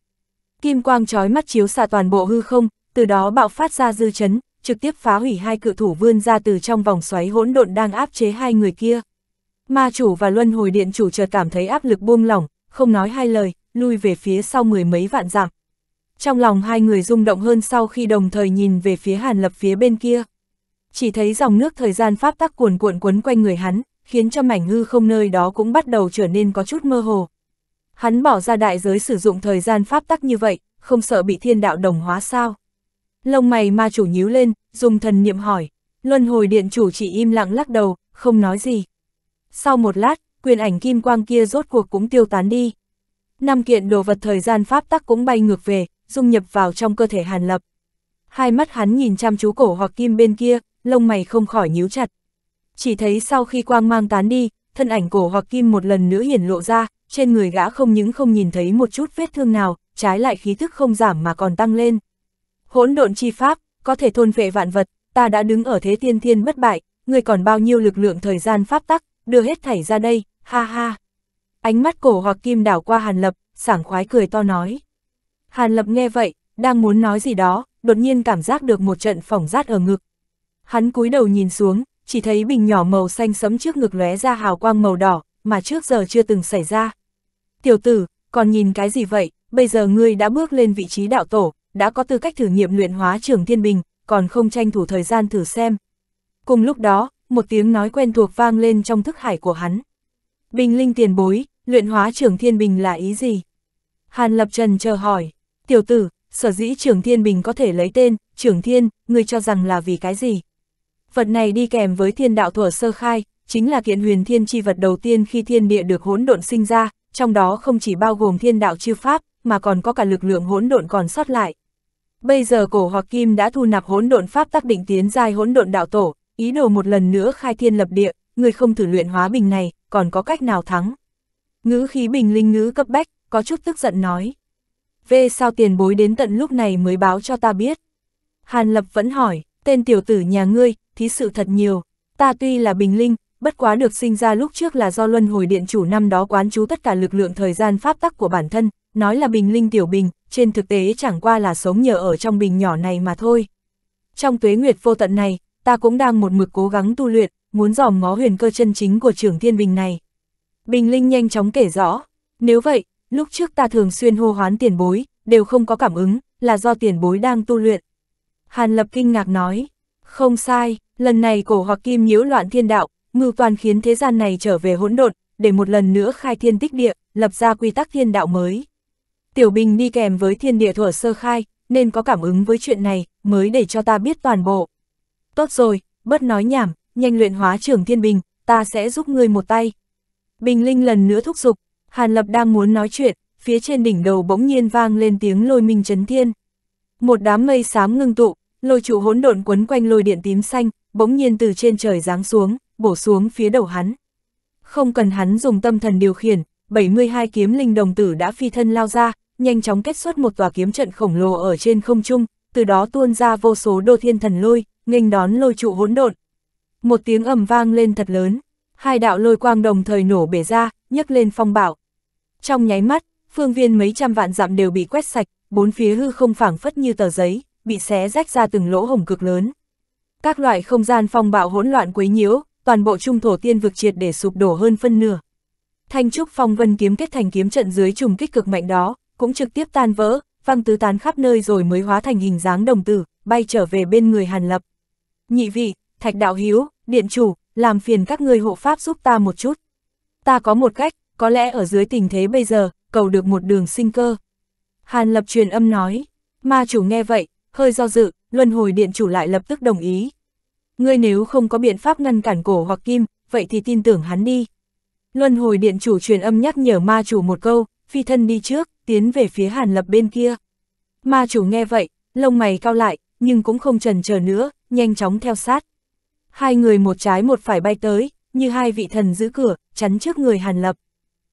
Kim quang chói mắt chiếu xạ toàn bộ hư không, từ đó bạo phát ra dư chấn, trực tiếp phá hủy hai cự thủ vươn ra từ trong vòng xoáy hỗn độn đang áp chế hai người kia. Ma chủ và luân hồi điện chủ chợt cảm thấy áp lực buông lỏng, không nói hai lời, lui về phía sau mười mấy vạn dặm. Trong lòng hai người rung động hơn sau khi đồng thời nhìn về phía Hàn Lập phía bên kia. Chỉ thấy dòng nước thời gian pháp tắc cuồn cuộn quấn quanh người hắn, khiến cho mảnh hư không nơi đó cũng bắt đầu trở nên có chút mơ hồ. Hắn bỏ ra đại giới sử dụng thời gian pháp tắc như vậy, không sợ bị thiên đạo đồng hóa sao? Lông mày ma chủ nhíu lên, dùng thần niệm hỏi. Luân hồi điện chủ chỉ im lặng lắc đầu, không nói gì. Sau một lát, quyền ảnh kim quang kia rốt cuộc cũng tiêu tán đi. Năm kiện đồ vật thời gian pháp tắc cũng bay ngược về, dung nhập vào trong cơ thể Hàn Lập. Hai mắt hắn nhìn chăm chú cổ hoặc kim bên kia, lông mày không khỏi nhíu chặt. Chỉ thấy sau khi quang mang tán đi, thân ảnh cổ hoặc kim một lần nữa hiển lộ ra, trên người gã không những không nhìn thấy một chút vết thương nào, trái lại khí thức không giảm mà còn tăng lên. Hỗn độn chi pháp, có thể thôn phệ vạn vật, ta đã đứng ở thế tiên thiên bất bại, người còn bao nhiêu lực lượng thời gian pháp tắc, đưa hết thảy ra đây, ha ha. Ánh mắt cổ hoặc kim đảo qua Hàn Lập, sảng khoái cười to nói. Hàn Lập nghe vậy, đang muốn nói gì đó, đột nhiên cảm giác được một trận phỏng rát ở ngực. Hắn cúi đầu nhìn xuống, chỉ thấy bình nhỏ màu xanh sẫm trước ngực lóe ra hào quang màu đỏ, mà trước giờ chưa từng xảy ra. Tiểu tử, còn nhìn cái gì vậy, bây giờ ngươi đã bước lên vị trí đạo tổ, đã có tư cách thử nghiệm luyện hóa trường thiên bình, còn không tranh thủ thời gian thử xem. Cùng lúc đó, một tiếng nói quen thuộc vang lên trong thức hải của hắn. Bình linh tiền bối, luyện hóa trưởng thiên bình là ý gì? Hàn Lập Trần chờ hỏi, tiểu tử, sở dĩ trưởng thiên bình có thể lấy tên, trưởng thiên, người cho rằng là vì cái gì? Vật này đi kèm với thiên đạo thuở sơ khai, chính là kiện huyền thiên chi vật đầu tiên khi thiên địa được hỗn độn sinh ra, trong đó không chỉ bao gồm thiên đạo chư pháp, mà còn có cả lực lượng hỗn độn còn sót lại. Bây giờ cổ hoặc kim đã thu nạp hỗn độn pháp tác định tiến giai hỗn độn đạo tổ, ý đồ một lần nữa khai thiên lập địa, người không thử luyện hóa bình này, còn có cách nào thắng. Ngữ khí bình linh ngữ cấp bách, có chút tức giận nói. Về sao tiền bối đến tận lúc này mới báo cho ta biết. Hàn Lập vẫn hỏi, tên tiểu tử nhà ngươi, thí sự thật nhiều, ta tuy là bình linh, bất quá được sinh ra lúc trước là do luân hồi điện chủ năm đó quán chú tất cả lực lượng thời gian pháp tắc của bản thân, nói là bình linh tiểu bình, trên thực tế chẳng qua là sống nhờ ở trong bình nhỏ này mà thôi. Trong tuế nguyệt vô tận này, ta cũng đang một mực cố gắng tu luyện, muốn dòm ngó huyền cơ chân chính của trưởng thiên bình này. Bình Linh nhanh chóng kể rõ, nếu vậy, lúc trước ta thường xuyên hô hoán tiền bối, đều không có cảm ứng, là do tiền bối đang tu luyện. Hàn Lập kinh ngạc nói, không sai, lần này cổ hoặc kim nhiễu loạn thiên đạo, mưu toàn khiến thế gian này trở về hỗn độn, để một lần nữa khai thiên tích địa, lập ra quy tắc thiên đạo mới. Tiểu Bình đi kèm với thiên địa thuở sơ khai, nên có cảm ứng với chuyện này, mới để cho ta biết toàn bộ. Tốt rồi, bớt nói nhảm, nhanh luyện hóa trưởng thiên bình, ta sẽ giúp ngươi một tay. Bình Linh lần nữa thúc giục, Hàn Lập đang muốn nói chuyện, phía trên đỉnh đầu bỗng nhiên vang lên tiếng lôi minh chấn thiên. Một đám mây xám ngưng tụ, lôi trụ hỗn độn quấn quanh lôi điện tím xanh, bỗng nhiên từ trên trời giáng xuống, bổ xuống phía đầu hắn. Không cần hắn dùng tâm thần điều khiển, 72 kiếm linh đồng tử đã phi thân lao ra, nhanh chóng kết xuất một tòa kiếm trận khổng lồ ở trên không trung, từ đó tuôn ra vô số đô thiên thần lôi nghênh đón lôi trụ hỗn độn. Một tiếng ầm vang lên thật lớn, hai đạo lôi quang đồng thời nổ bể ra, nhấc lên phong bạo. Trong nháy mắt, phương viên mấy trăm vạn dặm đều bị quét sạch, bốn phía hư không phảng phất như tờ giấy, bị xé rách ra từng lỗ hồng cực lớn. Các loại không gian phong bạo hỗn loạn quấy nhiễu, toàn bộ trung thổ tiên vực triệt để sụp đổ hơn phân nửa. Thanh trúc phong vân kiếm kết thành kiếm trận dưới trùng kích cực mạnh đó, cũng trực tiếp tan vỡ, văng tứ tán khắp nơi rồi mới hóa thành hình dáng đồng tử, bay trở về bên người Hàn Lập nhị vị, thạch đạo hiếu, điện chủ, làm phiền các ngươi hộ pháp giúp ta một chút. Ta có một cách, có lẽ ở dưới tình thế bây giờ, cầu được một đường sinh cơ. Hàn lập truyền âm nói, ma chủ nghe vậy, hơi do dự, luân hồi điện chủ lại lập tức đồng ý. Ngươi nếu không có biện pháp ngăn cản cổ hoặc kim, vậy thì tin tưởng hắn đi. Luân hồi điện chủ truyền âm nhắc nhở ma chủ một câu, phi thân đi trước, tiến về phía hàn lập bên kia. Ma chủ nghe vậy, lông mày cao lại, nhưng cũng không trần chờ nữa, nhanh chóng theo sát. Hai người một trái một phải bay tới, như hai vị thần giữ cửa, chắn trước người Hàn Lập.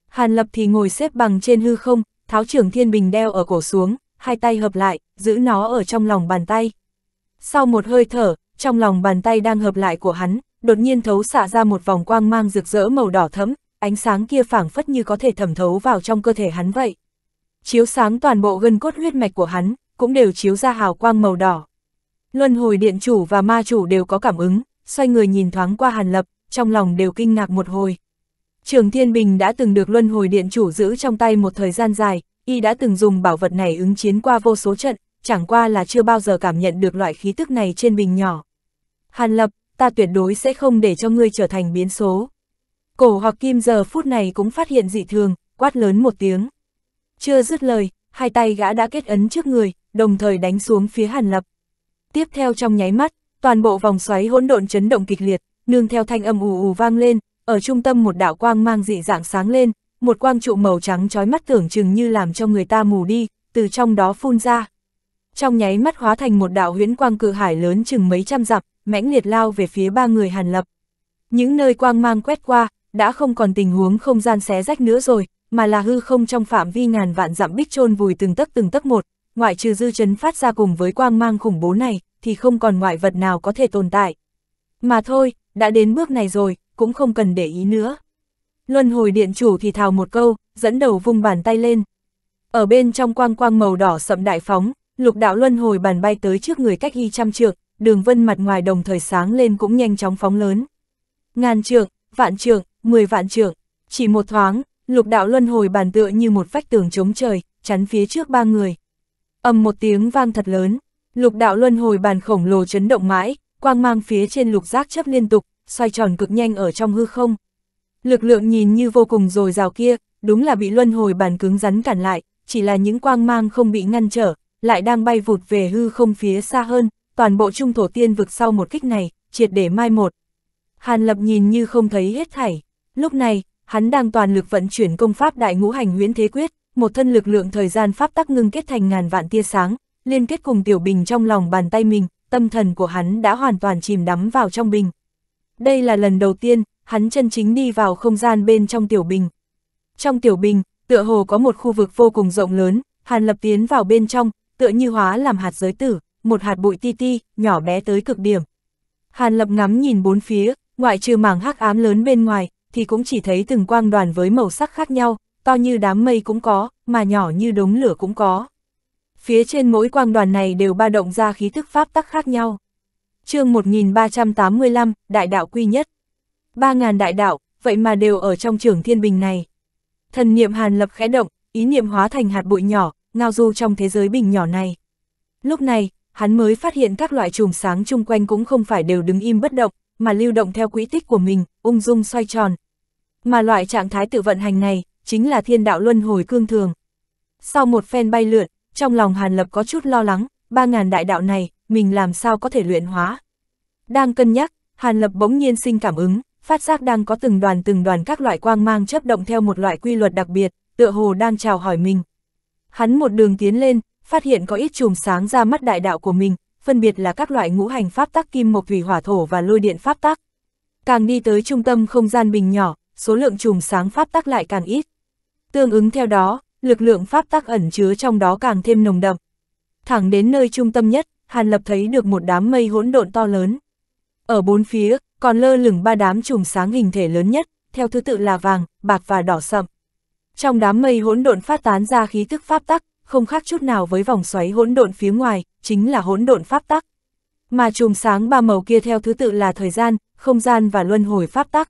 Hàn Lập thì ngồi xếp bằng trên hư không, tháo trưởng thiên bình đeo ở cổ xuống, hai tay hợp lại, giữ nó ở trong lòng bàn tay. Sau một hơi thở, trong lòng bàn tay đang hợp lại của hắn, đột nhiên thấu xạ ra một vòng quang mang rực rỡ màu đỏ thẫm, ánh sáng kia phảng phất như có thể thẩm thấu vào trong cơ thể hắn vậy. Chiếu sáng toàn bộ gân cốt huyết mạch của hắn, cũng đều chiếu ra hào quang màu đỏ. Luân hồi điện chủ và ma chủ đều có cảm ứng, xoay người nhìn thoáng qua Hàn Lập, trong lòng đều kinh ngạc một hồi. Trường Thiên Bình đã từng được luân hồi điện chủ giữ trong tay một thời gian dài, y đã từng dùng bảo vật này ứng chiến qua vô số trận, chẳng qua là chưa bao giờ cảm nhận được loại khí tức này trên bình nhỏ. Hàn Lập, ta tuyệt đối sẽ không để cho ngươi trở thành biến số. Cổ hoặc kim giờ phút này cũng phát hiện dị thường, quát lớn một tiếng. Chưa dứt lời, hai tay gã đã kết ấn trước người, đồng thời đánh xuống phía Hàn Lập tiếp theo trong nháy mắt, toàn bộ vòng xoáy hỗn độn chấn động kịch liệt, nương theo thanh âm ù ù vang lên, ở trung tâm một đạo quang mang dị dạng sáng lên, một quang trụ màu trắng chói mắt tưởng chừng như làm cho người ta mù đi, từ trong đó phun ra. Trong nháy mắt hóa thành một đạo huyễn quang cự hải lớn chừng mấy trăm dặm, mãnh liệt lao về phía ba người Hàn Lập. Những nơi quang mang quét qua, đã không còn tình huống không gian xé rách nữa rồi, mà là hư không trong phạm vi ngàn vạn dặm bích chôn vùi từng tấc từng tấc một, ngoại trừ dư chấn phát ra cùng với quang mang khủng bố này, thì không còn ngoại vật nào có thể tồn tại. Mà thôi, đã đến bước này rồi, cũng không cần để ý nữa. Luân hồi điện chủ thì thào một câu, dẫn đầu vung bàn tay lên. Ở bên trong quang quang màu đỏ sậm đại phóng, lục đạo luân hồi bàn bay tới trước người cách hy trăm trượng, đường vân mặt ngoài đồng thời sáng lên cũng nhanh chóng phóng lớn. Ngàn trượng, vạn trượng, mười vạn trượng, chỉ một thoáng, lục đạo luân hồi bàn tựa như một vách tường chống trời, chắn phía trước ba người ầm một tiếng vang thật lớn, lục đạo luân hồi bàn khổng lồ chấn động mãi, quang mang phía trên lục giác chấp liên tục, xoay tròn cực nhanh ở trong hư không. Lực lượng nhìn như vô cùng rồi rào kia, đúng là bị luân hồi bàn cứng rắn cản lại, chỉ là những quang mang không bị ngăn trở, lại đang bay vụt về hư không phía xa hơn, toàn bộ trung thổ tiên vực sau một kích này, triệt để mai một. Hàn Lập nhìn như không thấy hết thảy, lúc này, hắn đang toàn lực vận chuyển công pháp đại ngũ hành huyễn thế quyết, một thân lực lượng thời gian pháp tắc ngưng kết thành ngàn vạn tia sáng, liên kết cùng tiểu bình trong lòng bàn tay mình, tâm thần của hắn đã hoàn toàn chìm đắm vào trong bình. Đây là lần đầu tiên, hắn chân chính đi vào không gian bên trong tiểu bình. Trong tiểu bình, tựa hồ có một khu vực vô cùng rộng lớn, Hàn Lập tiến vào bên trong, tựa như hóa làm hạt giới tử, một hạt bụi ti ti, nhỏ bé tới cực điểm. Hàn Lập ngắm nhìn bốn phía, ngoại trừ mảng hắc ám lớn bên ngoài, thì cũng chỉ thấy từng quang đoàn với màu sắc khác nhau, to như đám mây cũng có, mà nhỏ như đống lửa cũng có. Phía trên mỗi quang đoàn này đều ba động ra khí thức pháp tắc khác nhau. chương 1385, Đại đạo quy nhất. 3.000 đại đạo, vậy mà đều ở trong trường thiên bình này. Thần niệm hàn lập khẽ động, ý niệm hóa thành hạt bụi nhỏ, ngao du trong thế giới bình nhỏ này. Lúc này, hắn mới phát hiện các loại chùm sáng chung quanh cũng không phải đều đứng im bất động, mà lưu động theo quỹ tích của mình, ung dung xoay tròn. Mà loại trạng thái tự vận hành này, chính là thiên đạo luân hồi cương thường. Sau một phen bay lượn, trong lòng Hàn Lập có chút lo lắng, ba ngàn đại đạo này, mình làm sao có thể luyện hóa. Đang cân nhắc, Hàn Lập bỗng nhiên sinh cảm ứng, phát giác đang có từng đoàn từng đoàn các loại quang mang chấp động theo một loại quy luật đặc biệt, tựa hồ đang chào hỏi mình. Hắn một đường tiến lên, phát hiện có ít chùm sáng ra mắt đại đạo của mình, phân biệt là các loại ngũ hành pháp tắc kim mộc thủy hỏa thổ và lôi điện pháp tắc. Càng đi tới trung tâm không gian bình nhỏ, số lượng chùm sáng pháp tắc lại càng ít. Tương ứng theo đó, lực lượng pháp tắc ẩn chứa trong đó càng thêm nồng đậm. Thẳng đến nơi trung tâm nhất, Hàn Lập thấy được một đám mây hỗn độn to lớn. Ở bốn phía, còn lơ lửng ba đám trùng sáng hình thể lớn nhất, theo thứ tự là vàng, bạc và đỏ sậm. Trong đám mây hỗn độn phát tán ra khí tức pháp tắc, không khác chút nào với vòng xoáy hỗn độn phía ngoài, chính là hỗn độn pháp tắc. Mà chùm sáng ba màu kia theo thứ tự là thời gian, không gian và luân hồi pháp tắc.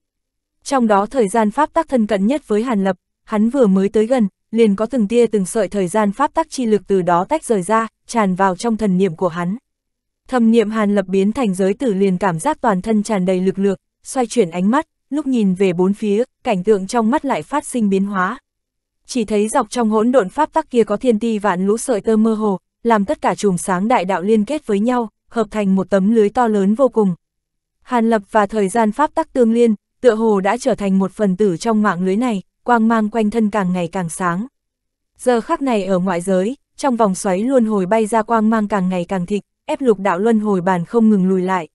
Trong đó thời gian pháp tắc thân cận nhất với Hàn Lập, hắn vừa mới tới gần, liền có từng tia từng sợi thời gian pháp tắc chi lực từ đó tách rời ra, tràn vào trong thần niệm của hắn. thầm niệm Hàn Lập biến thành giới tử liền cảm giác toàn thân tràn đầy lực lượng, xoay chuyển ánh mắt, lúc nhìn về bốn phía, cảnh tượng trong mắt lại phát sinh biến hóa. Chỉ thấy dọc trong hỗn độn pháp tắc kia có thiên ti vạn lũ sợi tơ mơ hồ, làm tất cả chùm sáng đại đạo liên kết với nhau, hợp thành một tấm lưới to lớn vô cùng. Hàn Lập và thời gian pháp tắc tương liên, tựa hồ đã trở thành một phần tử trong mạng lưới này, quang mang quanh thân càng ngày càng sáng. Giờ khắc này ở ngoại giới, trong vòng xoáy luân hồi bay ra quang mang càng ngày càng thịnh, ép lục đạo luân hồi bàn không ngừng lùi lại.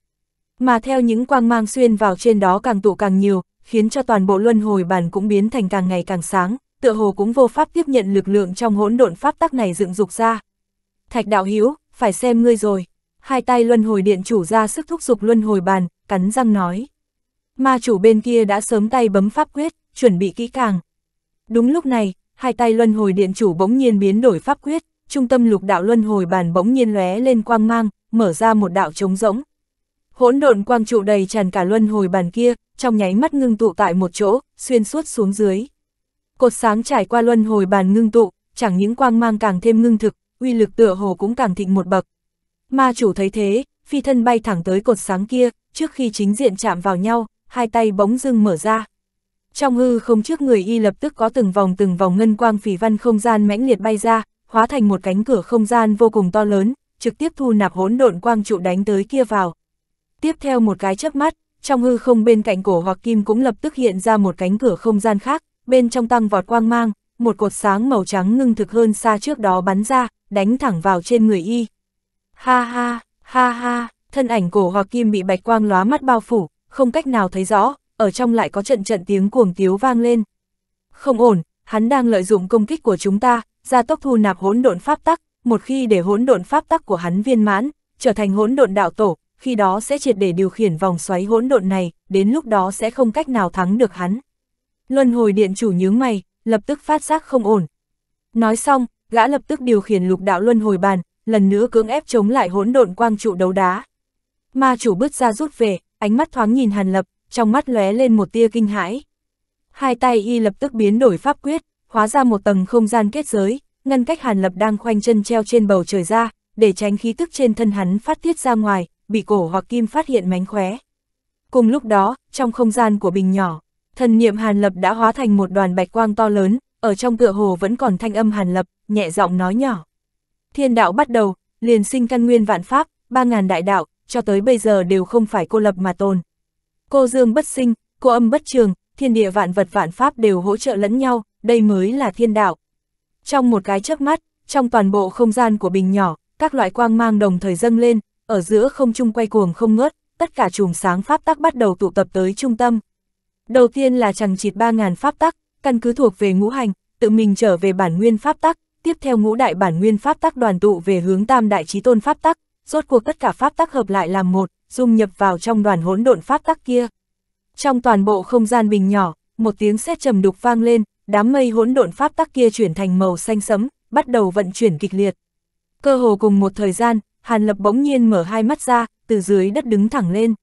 Mà theo những quang mang xuyên vào trên đó càng tụ càng nhiều, khiến cho toàn bộ luân hồi bàn cũng biến thành càng ngày càng sáng, tựa hồ cũng vô pháp tiếp nhận lực lượng trong hỗn độn pháp tắc này dựng dục ra. Thạch đạo hữu phải xem ngươi rồi. Hai tay luân hồi điện chủ ra sức thúc giục luân hồi bàn, cắn răng nói. Ma chủ bên kia đã sớm tay bấm pháp quyết, chuẩn bị kỹ càng. Đúng lúc này, hai tay luân hồi điện chủ bỗng nhiên biến đổi pháp quyết, trung tâm lục đạo luân hồi bàn bỗng nhiên lóe lên quang mang, mở ra một đạo trống rỗng. Hỗn độn quang trụ đầy tràn cả luân hồi bàn kia, trong nháy mắt ngưng tụ tại một chỗ, xuyên suốt xuống dưới. Cột sáng trải qua luân hồi bàn ngưng tụ, chẳng những quang mang càng thêm ngưng thực, uy lực tựa hồ cũng càng thịnh một bậc. Ma chủ thấy thế, phi thân bay thẳng tới cột sáng kia, trước khi chính diện chạm vào nhau, hai tay bóng dưng mở ra. Trong hư không trước người y lập tức có từng vòng từng vòng ngân quang phỉ văn không gian mãnh liệt bay ra, hóa thành một cánh cửa không gian vô cùng to lớn, trực tiếp thu nạp hỗn độn quang trụ đánh tới kia vào. Tiếp theo một cái chớp mắt, trong hư không bên cạnh cổ hoặc kim cũng lập tức hiện ra một cánh cửa không gian khác, bên trong tăng vọt quang mang, một cột sáng màu trắng ngưng thực hơn xa trước đó bắn ra, đánh thẳng vào trên người y. Ha ha, ha ha, thân ảnh cổ hoặc kim bị bạch quang lóa mắt bao phủ, không cách nào thấy rõ, ở trong lại có trận trận tiếng cuồng tiếu vang lên. Không ổn, hắn đang lợi dụng công kích của chúng ta, gia tốc thu nạp hỗn độn pháp tắc, một khi để hỗn độn pháp tắc của hắn viên mãn, trở thành hỗn độn đạo tổ, khi đó sẽ triệt để điều khiển vòng xoáy hỗn độn này, đến lúc đó sẽ không cách nào thắng được hắn. Luân hồi điện chủ nhướng mày, lập tức phát giác không ổn. Nói xong, gã lập tức điều khiển lục đạo luân hồi bàn, lần nữa cưỡng ép chống lại hỗn độn quang trụ đấu đá. Ma chủ bước ra rút về, ánh mắt thoáng nhìn Hàn Lập, trong mắt lóe lên một tia kinh hãi. Hai tay y lập tức biến đổi pháp quyết, hóa ra một tầng không gian kết giới, ngăn cách Hàn Lập đang khoanh chân treo trên bầu trời ra, để tránh khí tức trên thân hắn phát tiết ra ngoài, bị cổ hoặc kim phát hiện mánh khóe. Cùng lúc đó, trong không gian của bình nhỏ, thần niệm Hàn Lập đã hóa thành một đoàn bạch quang to lớn, ở trong tựa hồ vẫn còn thanh âm Hàn Lập, nhẹ giọng nói nhỏ. Thiên đạo bắt đầu, liền sinh căn nguyên vạn pháp, ba ngàn đại đạo, cho tới bây giờ đều không phải cô lập mà tồn cô dương bất sinh, cô âm bất trường, thiên địa vạn vật vạn pháp đều hỗ trợ lẫn nhau, đây mới là thiên đạo. Trong một cái chớp mắt, trong toàn bộ không gian của bình nhỏ, các loại quang mang đồng thời dâng lên, ở giữa không trung quay cuồng không ngớt, tất cả chùm sáng pháp tắc bắt đầu tụ tập tới trung tâm. Đầu tiên là chằng chịt 3.000 pháp tắc, căn cứ thuộc về ngũ hành, tự mình trở về bản nguyên pháp tắc, tiếp theo ngũ đại bản nguyên pháp tắc đoàn tụ về hướng tam đại trí tôn pháp tắc, rốt cuộc tất cả pháp tắc hợp lại làm một, dung nhập vào trong đoàn hỗn độn pháp tắc kia. Trong toàn bộ không gian bình nhỏ, một tiếng sét trầm đục vang lên, đám mây hỗn độn pháp tắc kia chuyển thành màu xanh sẫm, bắt đầu vận chuyển kịch liệt. Cơ hồ cùng một thời gian, Hàn Lập bỗng nhiên mở hai mắt ra, từ dưới đất đứng thẳng lên.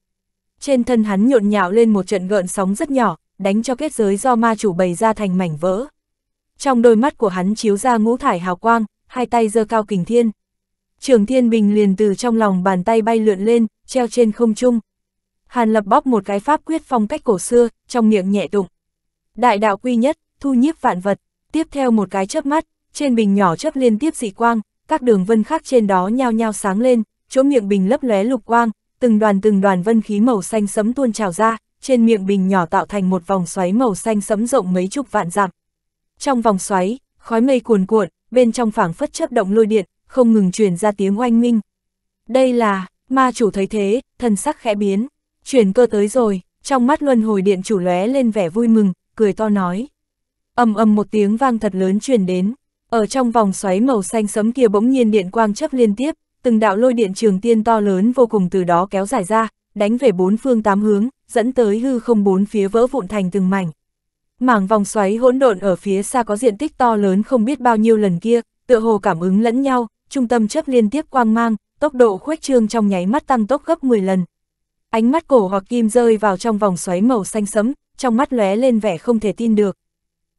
Trên thân hắn nhộn nhạo lên một trận gợn sóng rất nhỏ, đánh cho kết giới do ma chủ bày ra thành mảnh vỡ. Trong đôi mắt của hắn chiếu ra ngũ thải hào quang, hai tay giơ cao kình thiên trường thiên bình liền từ trong lòng bàn tay bay lượn lên, treo trên không trung. Hàn lập bóp một cái pháp quyết phong cách cổ xưa, trong miệng nhẹ tụng. Đại đạo quy nhất, thu nhiếp vạn vật, tiếp theo một cái chớp mắt, trên bình nhỏ chớp liên tiếp dị quang, các đường vân khác trên đó nhao nhao sáng lên, chỗ miệng bình lấp lóe lục quang, từng đoàn từng đoàn vân khí màu xanh sấm tuôn trào ra, trên miệng bình nhỏ tạo thành một vòng xoáy màu xanh sấm rộng mấy chục vạn dặm. Trong vòng xoáy, khói mây cuồn cuộn, bên trong phảng phất chớp động lôi điện, không ngừng truyền ra tiếng oanh minh. Đây là, ma chủ thấy thế, thần sắc khẽ biến, chuyển cơ tới rồi, trong mắt luân hồi điện chủ lóe lên vẻ vui mừng, cười to nói. ầm ầm một tiếng vang thật lớn truyền đến, ở trong vòng xoáy màu xanh sấm kia bỗng nhiên điện quang chấp liên tiếp, từng đạo lôi điện trường tiên to lớn vô cùng từ đó kéo dài ra, đánh về bốn phương tám hướng, dẫn tới hư không bốn phía vỡ vụn thành từng mảnh. Mảng vòng xoáy hỗn độn ở phía xa có diện tích to lớn không biết bao nhiêu lần kia, tựa hồ cảm ứng lẫn nhau, trung tâm chấp liên tiếp quang mang, tốc độ khuếch trương trong nháy mắt tăng tốc gấp 10 lần. Ánh mắt cổ hoặc kim rơi vào trong vòng xoáy màu xanh sẫm, trong mắt lóe lên vẻ không thể tin được.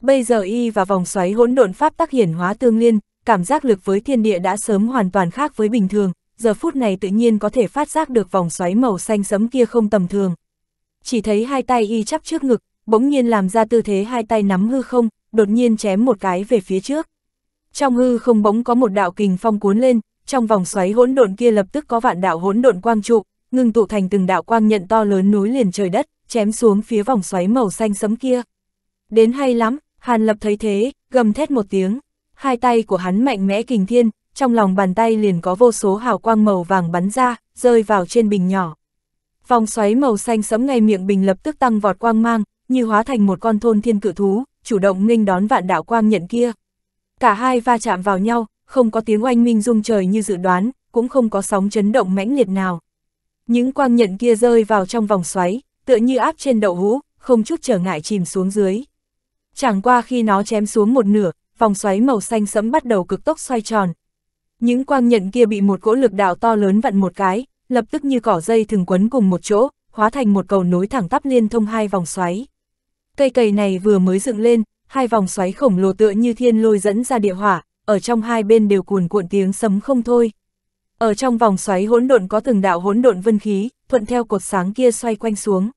Bây giờ y và vòng xoáy hỗn độn pháp tác hiển hóa tương liên, cảm giác lực với thiên địa đã sớm hoàn toàn khác với bình thường, giờ phút này tự nhiên có thể phát giác được vòng xoáy màu xanh sẫm kia không tầm thường. Chỉ thấy hai tay y chắp trước ngực, bỗng nhiên làm ra tư thế hai tay nắm hư không, đột nhiên chém một cái về phía trước. Trong hư không bỗng có một đạo kình phong cuốn lên, trong vòng xoáy hỗn độn kia lập tức có vạn đạo hỗn độn quang trụ, ngừng tụ thành từng đạo quang nhận to lớn núi liền trời đất, chém xuống phía vòng xoáy màu xanh sấm kia. Đến hay lắm, Hàn Lập thấy thế, gầm thét một tiếng, hai tay của hắn mạnh mẽ kình thiên, trong lòng bàn tay liền có vô số hào quang màu vàng bắn ra, rơi vào trên bình nhỏ. Vòng xoáy màu xanh sấm ngay miệng bình lập tức tăng vọt quang mang, như hóa thành một con thôn thiên cự thú, chủ động nghênh đón vạn đạo quang nhận kia. Cả hai va chạm vào nhau, không có tiếng oanh minh rung trời như dự đoán, cũng không có sóng chấn động mãnh liệt nào. Những quang nhận kia rơi vào trong vòng xoáy, tựa như áp trên đậu hũ, không chút trở ngại chìm xuống dưới. Chẳng qua khi nó chém xuống một nửa, vòng xoáy màu xanh sẫm bắt đầu cực tốc xoay tròn. Những quang nhận kia bị một cỗ lực đạo to lớn vặn một cái, lập tức như cỏ dây thường quấn cùng một chỗ, hóa thành một cầu nối thẳng tắp liên thông hai vòng xoáy. Cây cầy này vừa mới dựng lên, hai vòng xoáy khổng lồ tựa như thiên lôi dẫn ra địa hỏa, ở trong hai bên đều cuồn cuộn tiếng sấm không thôi. Ở trong vòng xoáy hỗn độn có từng đạo hỗn độn vân khí, thuận theo cột sáng kia xoay quanh xuống.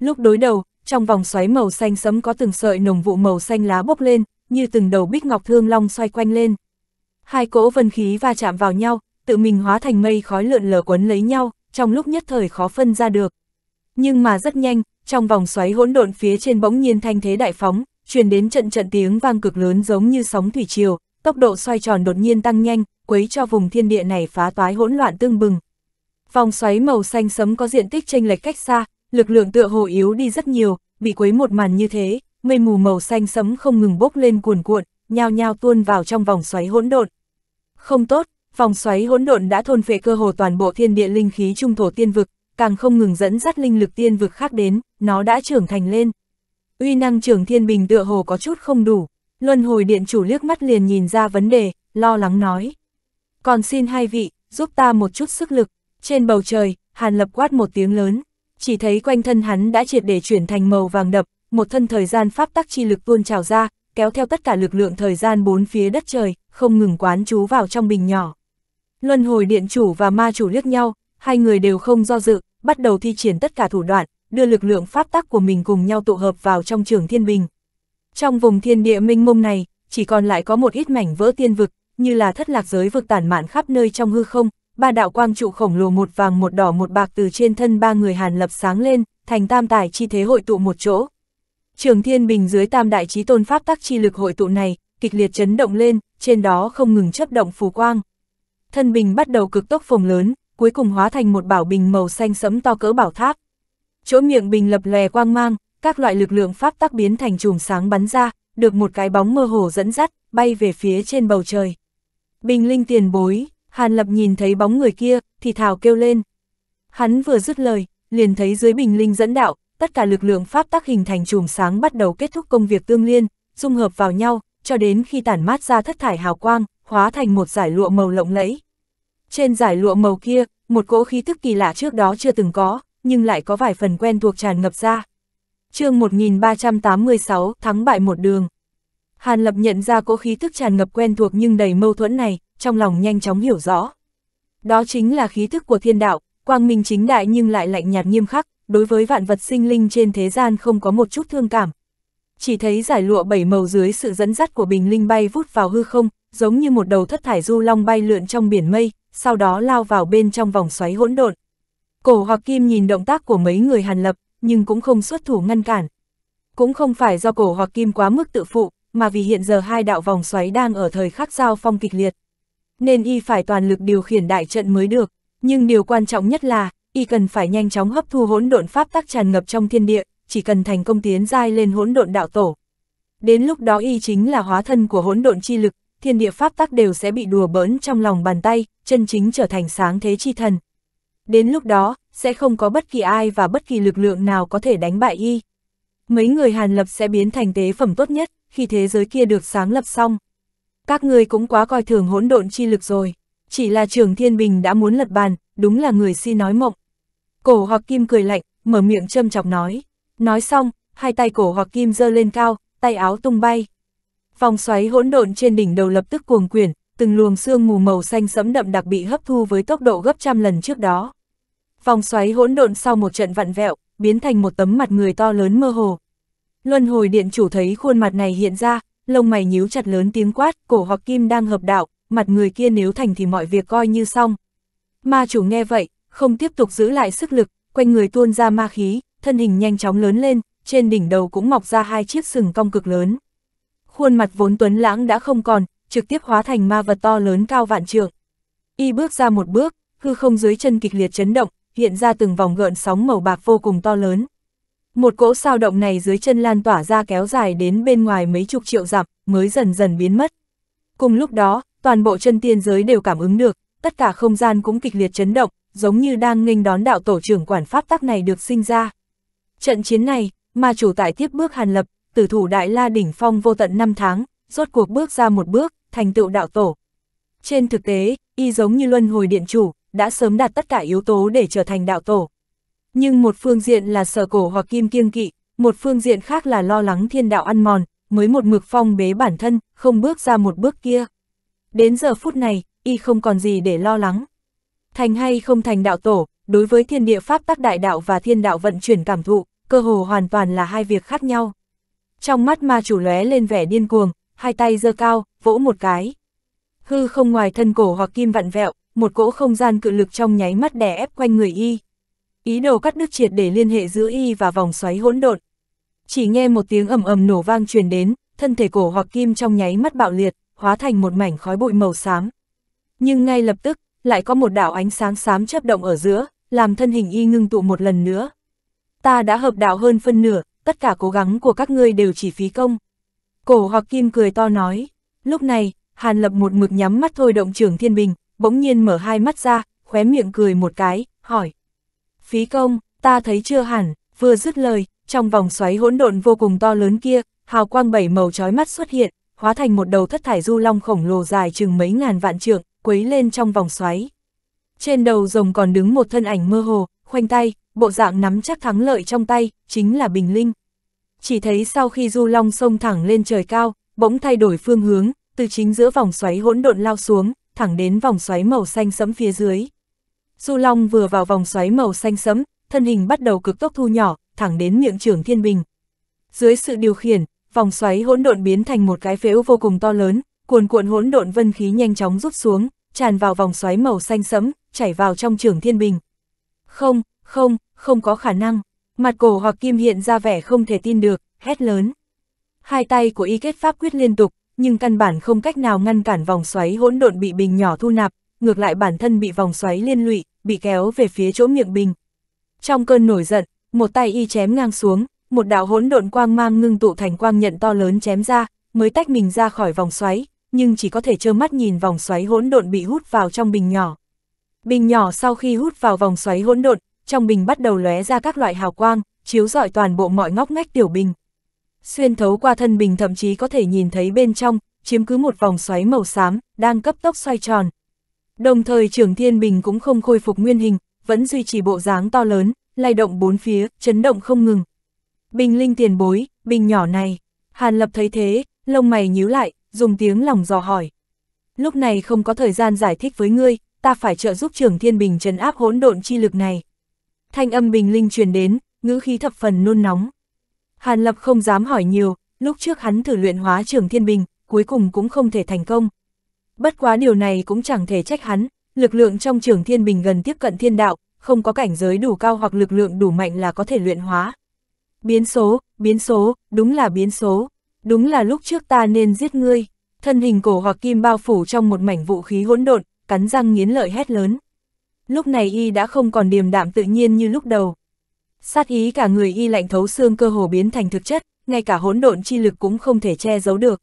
Lúc đối đầu, trong vòng xoáy màu xanh sấm có từng sợi nồng vụ màu xanh lá bốc lên, như từng đầu bích ngọc thương long xoay quanh lên. Hai cỗ vân khí va chạm vào nhau, tự mình hóa thành mây khói lượn lờ quấn lấy nhau, trong lúc nhất thời khó phân ra được. Nhưng mà rất nhanh, trong vòng xoáy hỗn độn phía trên bỗng nhiên thanh thế đại phóng, truyền đến trận trận tiếng vang cực lớn giống như sóng thủy triều, tốc độ xoay tròn đột nhiên tăng nhanh, quấy cho vùng thiên địa này phá toái hỗn loạn tương bừng. Vòng xoáy màu xanh sấm có diện tích chênh lệch cách xa, lực lượng tựa hồ yếu đi rất nhiều, bị quấy một màn như thế, mây mù màu xanh sấm không ngừng bốc lên cuồn cuộn, nhao nhao tuôn vào trong vòng xoáy hỗn độn. Không tốt, vòng xoáy hỗn độn đã thôn phệ cơ hồ toàn bộ thiên địa linh khí trung thổ tiên vực, càng không ngừng dẫn dắt linh lực tiên vực khác đến, nó đã trưởng thành lên uy năng trưởng thiên bình tựa hồ có chút không đủ, luân hồi điện chủ liếc mắt liền nhìn ra vấn đề, lo lắng nói. Còn xin hai vị, giúp ta một chút sức lực, trên bầu trời, hàn lập quát một tiếng lớn, chỉ thấy quanh thân hắn đã triệt để chuyển thành màu vàng đập, một thân thời gian pháp tắc chi lực tuôn trào ra, kéo theo tất cả lực lượng thời gian bốn phía đất trời, không ngừng quán chú vào trong bình nhỏ. Luân hồi điện chủ và ma chủ liếc nhau, hai người đều không do dự, bắt đầu thi triển tất cả thủ đoạn, đưa lực lượng pháp tắc của mình cùng nhau tụ hợp vào trong trường thiên bình. Trong vùng thiên địa minh mông này, chỉ còn lại có một ít mảnh vỡ tiên vực, như là thất lạc giới vực tản mạn khắp nơi trong hư không, ba đạo quang trụ khổng lồ một vàng một đỏ một bạc từ trên thân ba người Hàn lập sáng lên, thành tam tài chi thế hội tụ một chỗ. Trường thiên bình dưới tam đại chí tôn pháp tắc chi lực hội tụ này, kịch liệt chấn động lên, trên đó không ngừng chấp động phù quang. Thân bình bắt đầu cực tốc phồng lớn, cuối cùng hóa thành một bảo bình màu xanh sẫm to cỡ bảo tháp chỗ miệng bình lập lè quang mang, các loại lực lượng pháp tắc biến thành chùm sáng bắn ra, được một cái bóng mơ hồ dẫn dắt, bay về phía trên bầu trời. Bình linh tiền bối, Hàn Lập nhìn thấy bóng người kia, thì thào kêu lên. Hắn vừa dứt lời, liền thấy dưới bình linh dẫn đạo, tất cả lực lượng pháp tắc hình thành chùm sáng bắt đầu kết thúc công việc tương liên, dung hợp vào nhau, cho đến khi tản mát ra thất thải hào quang, hóa thành một giải lụa màu lộng lẫy. Trên giải lụa màu kia, một cỗ khí thức kỳ lạ trước đó chưa từng có, nhưng lại có vài phần quen thuộc tràn ngập ra. chương 1386, thắng bại một đường. Hàn Lập nhận ra cỗ khí thức tràn ngập quen thuộc nhưng đầy mâu thuẫn này, trong lòng nhanh chóng hiểu rõ. Đó chính là khí thức của thiên đạo, quang minh chính đại nhưng lại lạnh nhạt nghiêm khắc, đối với vạn vật sinh linh trên thế gian không có một chút thương cảm. Chỉ thấy giải lụa bảy màu dưới sự dẫn dắt của bình linh bay vút vào hư không, giống như một đầu thất thải du long bay lượn trong biển mây, sau đó lao vào bên trong vòng xoáy hỗn độn. Cổ hoặc kim nhìn động tác của mấy người hàn lập, nhưng cũng không xuất thủ ngăn cản. Cũng không phải do cổ hoặc kim quá mức tự phụ, mà vì hiện giờ hai đạo vòng xoáy đang ở thời khắc giao phong kịch liệt. Nên y phải toàn lực điều khiển đại trận mới được, nhưng điều quan trọng nhất là, y cần phải nhanh chóng hấp thu hỗn độn pháp tắc tràn ngập trong thiên địa, chỉ cần thành công tiến giai lên hỗn độn đạo tổ. Đến lúc đó y chính là hóa thân của hỗn độn chi lực, thiên địa pháp tắc đều sẽ bị đùa bỡn trong lòng bàn tay, chân chính trở thành sáng thế chi thần đến lúc đó, sẽ không có bất kỳ ai và bất kỳ lực lượng nào có thể đánh bại y. Mấy người Hàn Lập sẽ biến thành tế phẩm tốt nhất, khi thế giới kia được sáng lập xong. Các người cũng quá coi thường hỗn độn chi lực rồi, chỉ là trường Thiên Bình đã muốn lật bàn, đúng là người si nói mộng. Cổ hoặc kim cười lạnh, mở miệng châm chọc nói. Nói xong, hai tay cổ hoặc kim giơ lên cao, tay áo tung bay. Vòng xoáy hỗn độn trên đỉnh đầu lập tức cuồng quyển, từng luồng xương mù màu xanh sẫm đậm đặc bị hấp thu với tốc độ gấp trăm lần trước đó. Vòng xoáy hỗn độn sau một trận vặn vẹo, biến thành một tấm mặt người to lớn mơ hồ. Luân hồi điện chủ thấy khuôn mặt này hiện ra, lông mày nhíu chặt lớn tiếng quát, cổ hoặc kim đang hợp đạo, mặt người kia nếu thành thì mọi việc coi như xong. Ma chủ nghe vậy, không tiếp tục giữ lại sức lực, quanh người tuôn ra ma khí, thân hình nhanh chóng lớn lên, trên đỉnh đầu cũng mọc ra hai chiếc sừng cong cực lớn. Khuôn mặt vốn tuấn lãng đã không còn, trực tiếp hóa thành ma vật to lớn cao vạn trượng. Y bước ra một bước, hư không dưới chân kịch liệt chấn động, hiện ra từng vòng gợn sóng màu bạc vô cùng to lớn. Một cỗ sao động này dưới chân lan tỏa ra kéo dài đến bên ngoài mấy chục triệu dặm, mới dần dần biến mất. Cùng lúc đó, toàn bộ chân tiên giới đều cảm ứng được, tất cả không gian cũng kịch liệt chấn động, giống như đang nghênh đón đạo tổ trưởng quản pháp tắc này được sinh ra. Trận chiến này, mà chủ tại tiếp bước Hàn Lập, tử thủ đại la đỉnh phong vô tận 5 tháng, rốt cuộc bước ra một bước, thành tựu đạo tổ. Trên thực tế, y giống như luân hồi điện chủ, đã sớm đạt tất cả yếu tố để trở thành đạo tổ. Nhưng một phương diện là sở cổ hoặc kim kiêng kỵ, một phương diện khác là lo lắng thiên đạo ăn mòn, mới một mực phong bế bản thân, không bước ra một bước kia. Đến giờ phút này, y không còn gì để lo lắng. Thành hay không thành đạo tổ, đối với thiên địa pháp tác đại đạo và thiên đạo vận chuyển cảm thụ, cơ hồ hoàn toàn là hai việc khác nhau. Trong mắt ma chủ lóe lên vẻ điên cuồng, hai tay giơ cao, vỗ một cái. Hư không ngoài thân cổ hoặc kim vặn vẹo, một cỗ không gian cự lực trong nháy mắt đè ép quanh người y. Ý đồ cắt đứt triệt để liên hệ giữa y và vòng xoáy hỗn độn. Chỉ nghe một tiếng ầm ầm nổ vang truyền đến, thân thể cổ hoặc kim trong nháy mắt bạo liệt, hóa thành một mảnh khói bụi màu xám. Nhưng ngay lập tức, lại có một đạo ánh sáng xám chớp động ở giữa, làm thân hình y ngưng tụ một lần nữa. Ta đã hợp đạo hơn phân nửa, tất cả cố gắng của các ngươi đều chỉ phí công. Cổ hoặc kim cười to nói, lúc này, Hàn Lập một mực nhắm mắt thôi động trưởng thiên bình, bỗng nhiên mở hai mắt ra, khóe miệng cười một cái, hỏi. Phí công, ta thấy chưa hẳn, vừa dứt lời, trong vòng xoáy hỗn độn vô cùng to lớn kia, hào quang bảy màu trói mắt xuất hiện, hóa thành một đầu thất thải du long khổng lồ dài chừng mấy ngàn vạn trượng, quấy lên trong vòng xoáy. Trên đầu rồng còn đứng một thân ảnh mơ hồ, khoanh tay, bộ dạng nắm chắc thắng lợi trong tay, chính là Bình Linh. Chỉ thấy sau khi du long xông thẳng lên trời cao, bỗng thay đổi phương hướng, từ chính giữa vòng xoáy hỗn độn lao xuống, thẳng đến vòng xoáy màu xanh sẫm phía dưới. Du Long vừa vào vòng xoáy màu xanh sẫm, thân hình bắt đầu cực tốc thu nhỏ, thẳng đến miệng trưởng thiên bình. Dưới sự điều khiển, vòng xoáy hỗn độn biến thành một cái phễu vô cùng to lớn, cuồn cuộn hỗn độn vân khí nhanh chóng rút xuống, tràn vào vòng xoáy màu xanh sẫm, chảy vào trong trưởng thiên bình. Không, không, không có khả năng. Mặt cổ hoặc kim hiện ra vẻ không thể tin được, hét lớn. Hai tay của y kết pháp quyết liên tục, nhưng căn bản không cách nào ngăn cản vòng xoáy hỗn độn bị bình nhỏ thu nạp, ngược lại bản thân bị vòng xoáy liên lụy, bị kéo về phía chỗ miệng bình. Trong cơn nổi giận, một tay y chém ngang xuống, một đạo hỗn độn quang mang ngưng tụ thành quang nhận to lớn chém ra, mới tách mình ra khỏi vòng xoáy, nhưng chỉ có thể trơ mắt nhìn vòng xoáy hỗn độn bị hút vào trong bình nhỏ. Bình nhỏ sau khi hút vào vòng xoáy hỗn độn, trong bình bắt đầu lóe ra các loại hào quang, chiếu rọi toàn bộ mọi ngóc ngách tiểu bình xuyên thấu qua thân bình thậm chí có thể nhìn thấy bên trong, chiếm cứ một vòng xoáy màu xám, đang cấp tốc xoay tròn. Đồng thời trưởng thiên bình cũng không khôi phục nguyên hình, vẫn duy trì bộ dáng to lớn, lay động bốn phía, chấn động không ngừng. Bình linh tiền bối, bình nhỏ này. Hàn lập thấy thế, lông mày nhíu lại, dùng tiếng lòng dò hỏi. Lúc này không có thời gian giải thích với ngươi, ta phải trợ giúp trưởng thiên bình trấn áp hỗn độn chi lực này. Thanh âm bình linh truyền đến, ngữ khí thập phần nôn nóng. Hàn Lập không dám hỏi nhiều, lúc trước hắn thử luyện hóa trường thiên bình, cuối cùng cũng không thể thành công. Bất quá điều này cũng chẳng thể trách hắn, lực lượng trong trường thiên bình gần tiếp cận thiên đạo, không có cảnh giới đủ cao hoặc lực lượng đủ mạnh là có thể luyện hóa. Biến số, biến số, đúng là biến số, đúng là lúc trước ta nên giết ngươi. Thân hình cổ hoặc kim bao phủ trong một mảnh vũ khí hỗn độn, cắn răng nghiến lợi hét lớn. Lúc này y đã không còn điềm đạm tự nhiên như lúc đầu sát ý cả người y lạnh thấu xương cơ hồ biến thành thực chất, ngay cả hỗn độn chi lực cũng không thể che giấu được.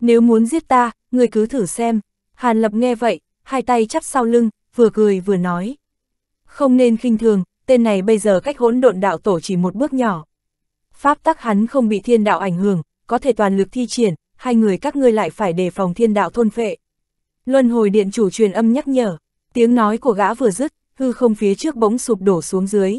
Nếu muốn giết ta, người cứ thử xem. Hàn Lập nghe vậy, hai tay chắp sau lưng, vừa cười vừa nói. Không nên khinh thường, tên này bây giờ cách hỗn độn đạo tổ chỉ một bước nhỏ. Pháp tắc hắn không bị thiên đạo ảnh hưởng, có thể toàn lực thi triển, hai người các ngươi lại phải đề phòng thiên đạo thôn phệ. Luân hồi điện chủ truyền âm nhắc nhở, tiếng nói của gã vừa dứt, hư không phía trước bỗng sụp đổ xuống dưới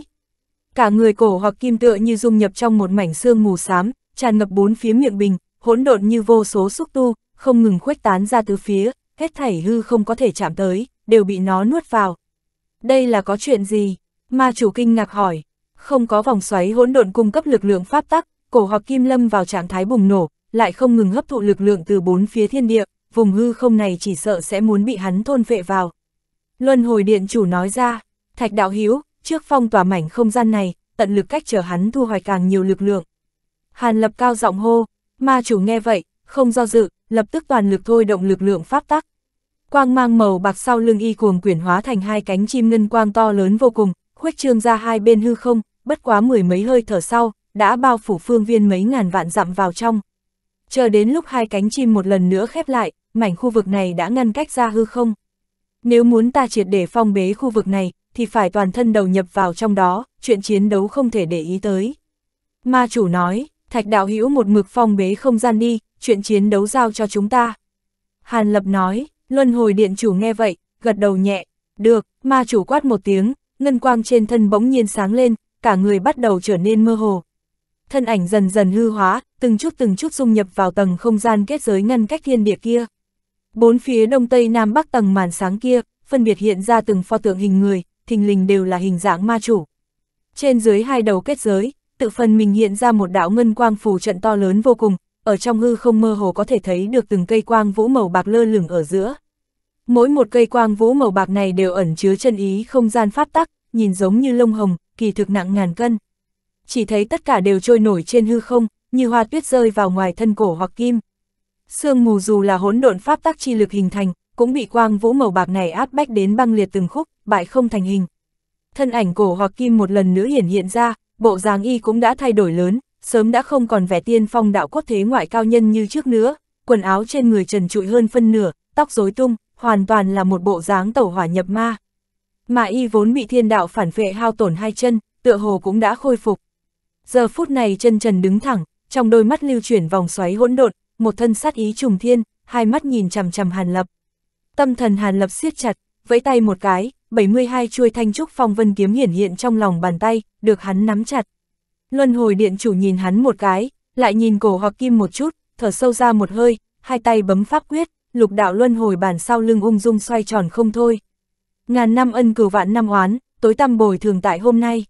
cả người cổ hoặc kim tựa như dung nhập trong một mảnh xương mù xám, tràn ngập bốn phía miệng bình, hỗn độn như vô số xúc tu, không ngừng khuếch tán ra từ phía, hết thảy hư không có thể chạm tới, đều bị nó nuốt vào. Đây là có chuyện gì? Ma chủ kinh ngạc hỏi. Không có vòng xoáy hỗn độn cung cấp lực lượng pháp tắc, cổ hoặc kim lâm vào trạng thái bùng nổ, lại không ngừng hấp thụ lực lượng từ bốn phía thiên địa, vùng hư không này chỉ sợ sẽ muốn bị hắn thôn phệ vào. Luân hồi điện chủ nói ra, Thạch đạo hiếu, trước phong tỏa mảnh không gian này, tận lực cách chờ hắn thu hoạch càng nhiều lực lượng. Hàn lập cao giọng hô, ma chủ nghe vậy, không do dự, lập tức toàn lực thôi động lực lượng pháp tắc. Quang mang màu bạc sau lưng y cuồng quyển hóa thành hai cánh chim ngân quang to lớn vô cùng, khuếch trương ra hai bên hư không, bất quá mười mấy hơi thở sau, đã bao phủ phương viên mấy ngàn vạn dặm vào trong. Chờ đến lúc hai cánh chim một lần nữa khép lại, mảnh khu vực này đã ngăn cách ra hư không. Nếu muốn ta triệt để phong bế khu vực này, thì phải toàn thân đầu nhập vào trong đó, chuyện chiến đấu không thể để ý tới. Ma chủ nói, thạch đạo hữu một mực phong bế không gian đi, chuyện chiến đấu giao cho chúng ta. Hàn Lập nói, luân hồi điện chủ nghe vậy, gật đầu nhẹ, được, ma chủ quát một tiếng, ngân quang trên thân bỗng nhiên sáng lên, cả người bắt đầu trở nên mơ hồ. Thân ảnh dần dần hư hóa, từng chút từng chút dung nhập vào tầng không gian kết giới ngăn cách thiên địa kia. Bốn phía đông tây nam bắc tầng màn sáng kia, phân biệt hiện ra từng pho tượng hình người, thình lình đều là hình dạng ma chủ. Trên dưới hai đầu kết giới, tự phần mình hiện ra một đạo ngân quang phù trận to lớn vô cùng, ở trong hư không mơ hồ có thể thấy được từng cây quang vũ màu bạc lơ lửng ở giữa. Mỗi một cây quang vũ màu bạc này đều ẩn chứa chân ý không gian pháp tắc, nhìn giống như lông hồng, kỳ thực nặng ngàn cân. Chỉ thấy tất cả đều trôi nổi trên hư không, như hoa tuyết rơi vào ngoài thân cổ hoặc kim. Sương mù dù là hỗn độn pháp tắc chi lực hình thành, cũng bị quang vũ màu bạc này áp bách đến băng liệt từng khúc, bại không thành hình. Thân ảnh cổ hoặc kim một lần nữa hiển hiện ra, bộ dáng y cũng đã thay đổi lớn, sớm đã không còn vẻ tiên phong đạo cốt thế ngoại cao nhân như trước nữa, quần áo trên người trần trụi hơn phân nửa, tóc rối tung, hoàn toàn là một bộ dáng tẩu hỏa nhập ma. Mà y vốn bị thiên đạo phản vệ hao tổn hai chân, tựa hồ cũng đã khôi phục. Giờ phút này chân trần đứng thẳng, trong đôi mắt lưu chuyển vòng xoáy hỗn độn, một thân sát ý trùng thiên, hai mắt nhìn chằm chằm Hàn Lập. Tâm thần Hàn Lập siết chặt, vẫy tay một cái, 72 chuôi thanh trúc phong vân kiếm hiển hiện trong lòng bàn tay, được hắn nắm chặt. Luân hồi điện chủ nhìn hắn một cái, lại nhìn cổ hoặc kim một chút, thở sâu ra một hơi, hai tay bấm pháp quyết, lục đạo luân hồi bản sau lưng ung dung xoay tròn không thôi. Ngàn năm ân cửu vạn năm oán, tối tăm bồi thường tại hôm nay.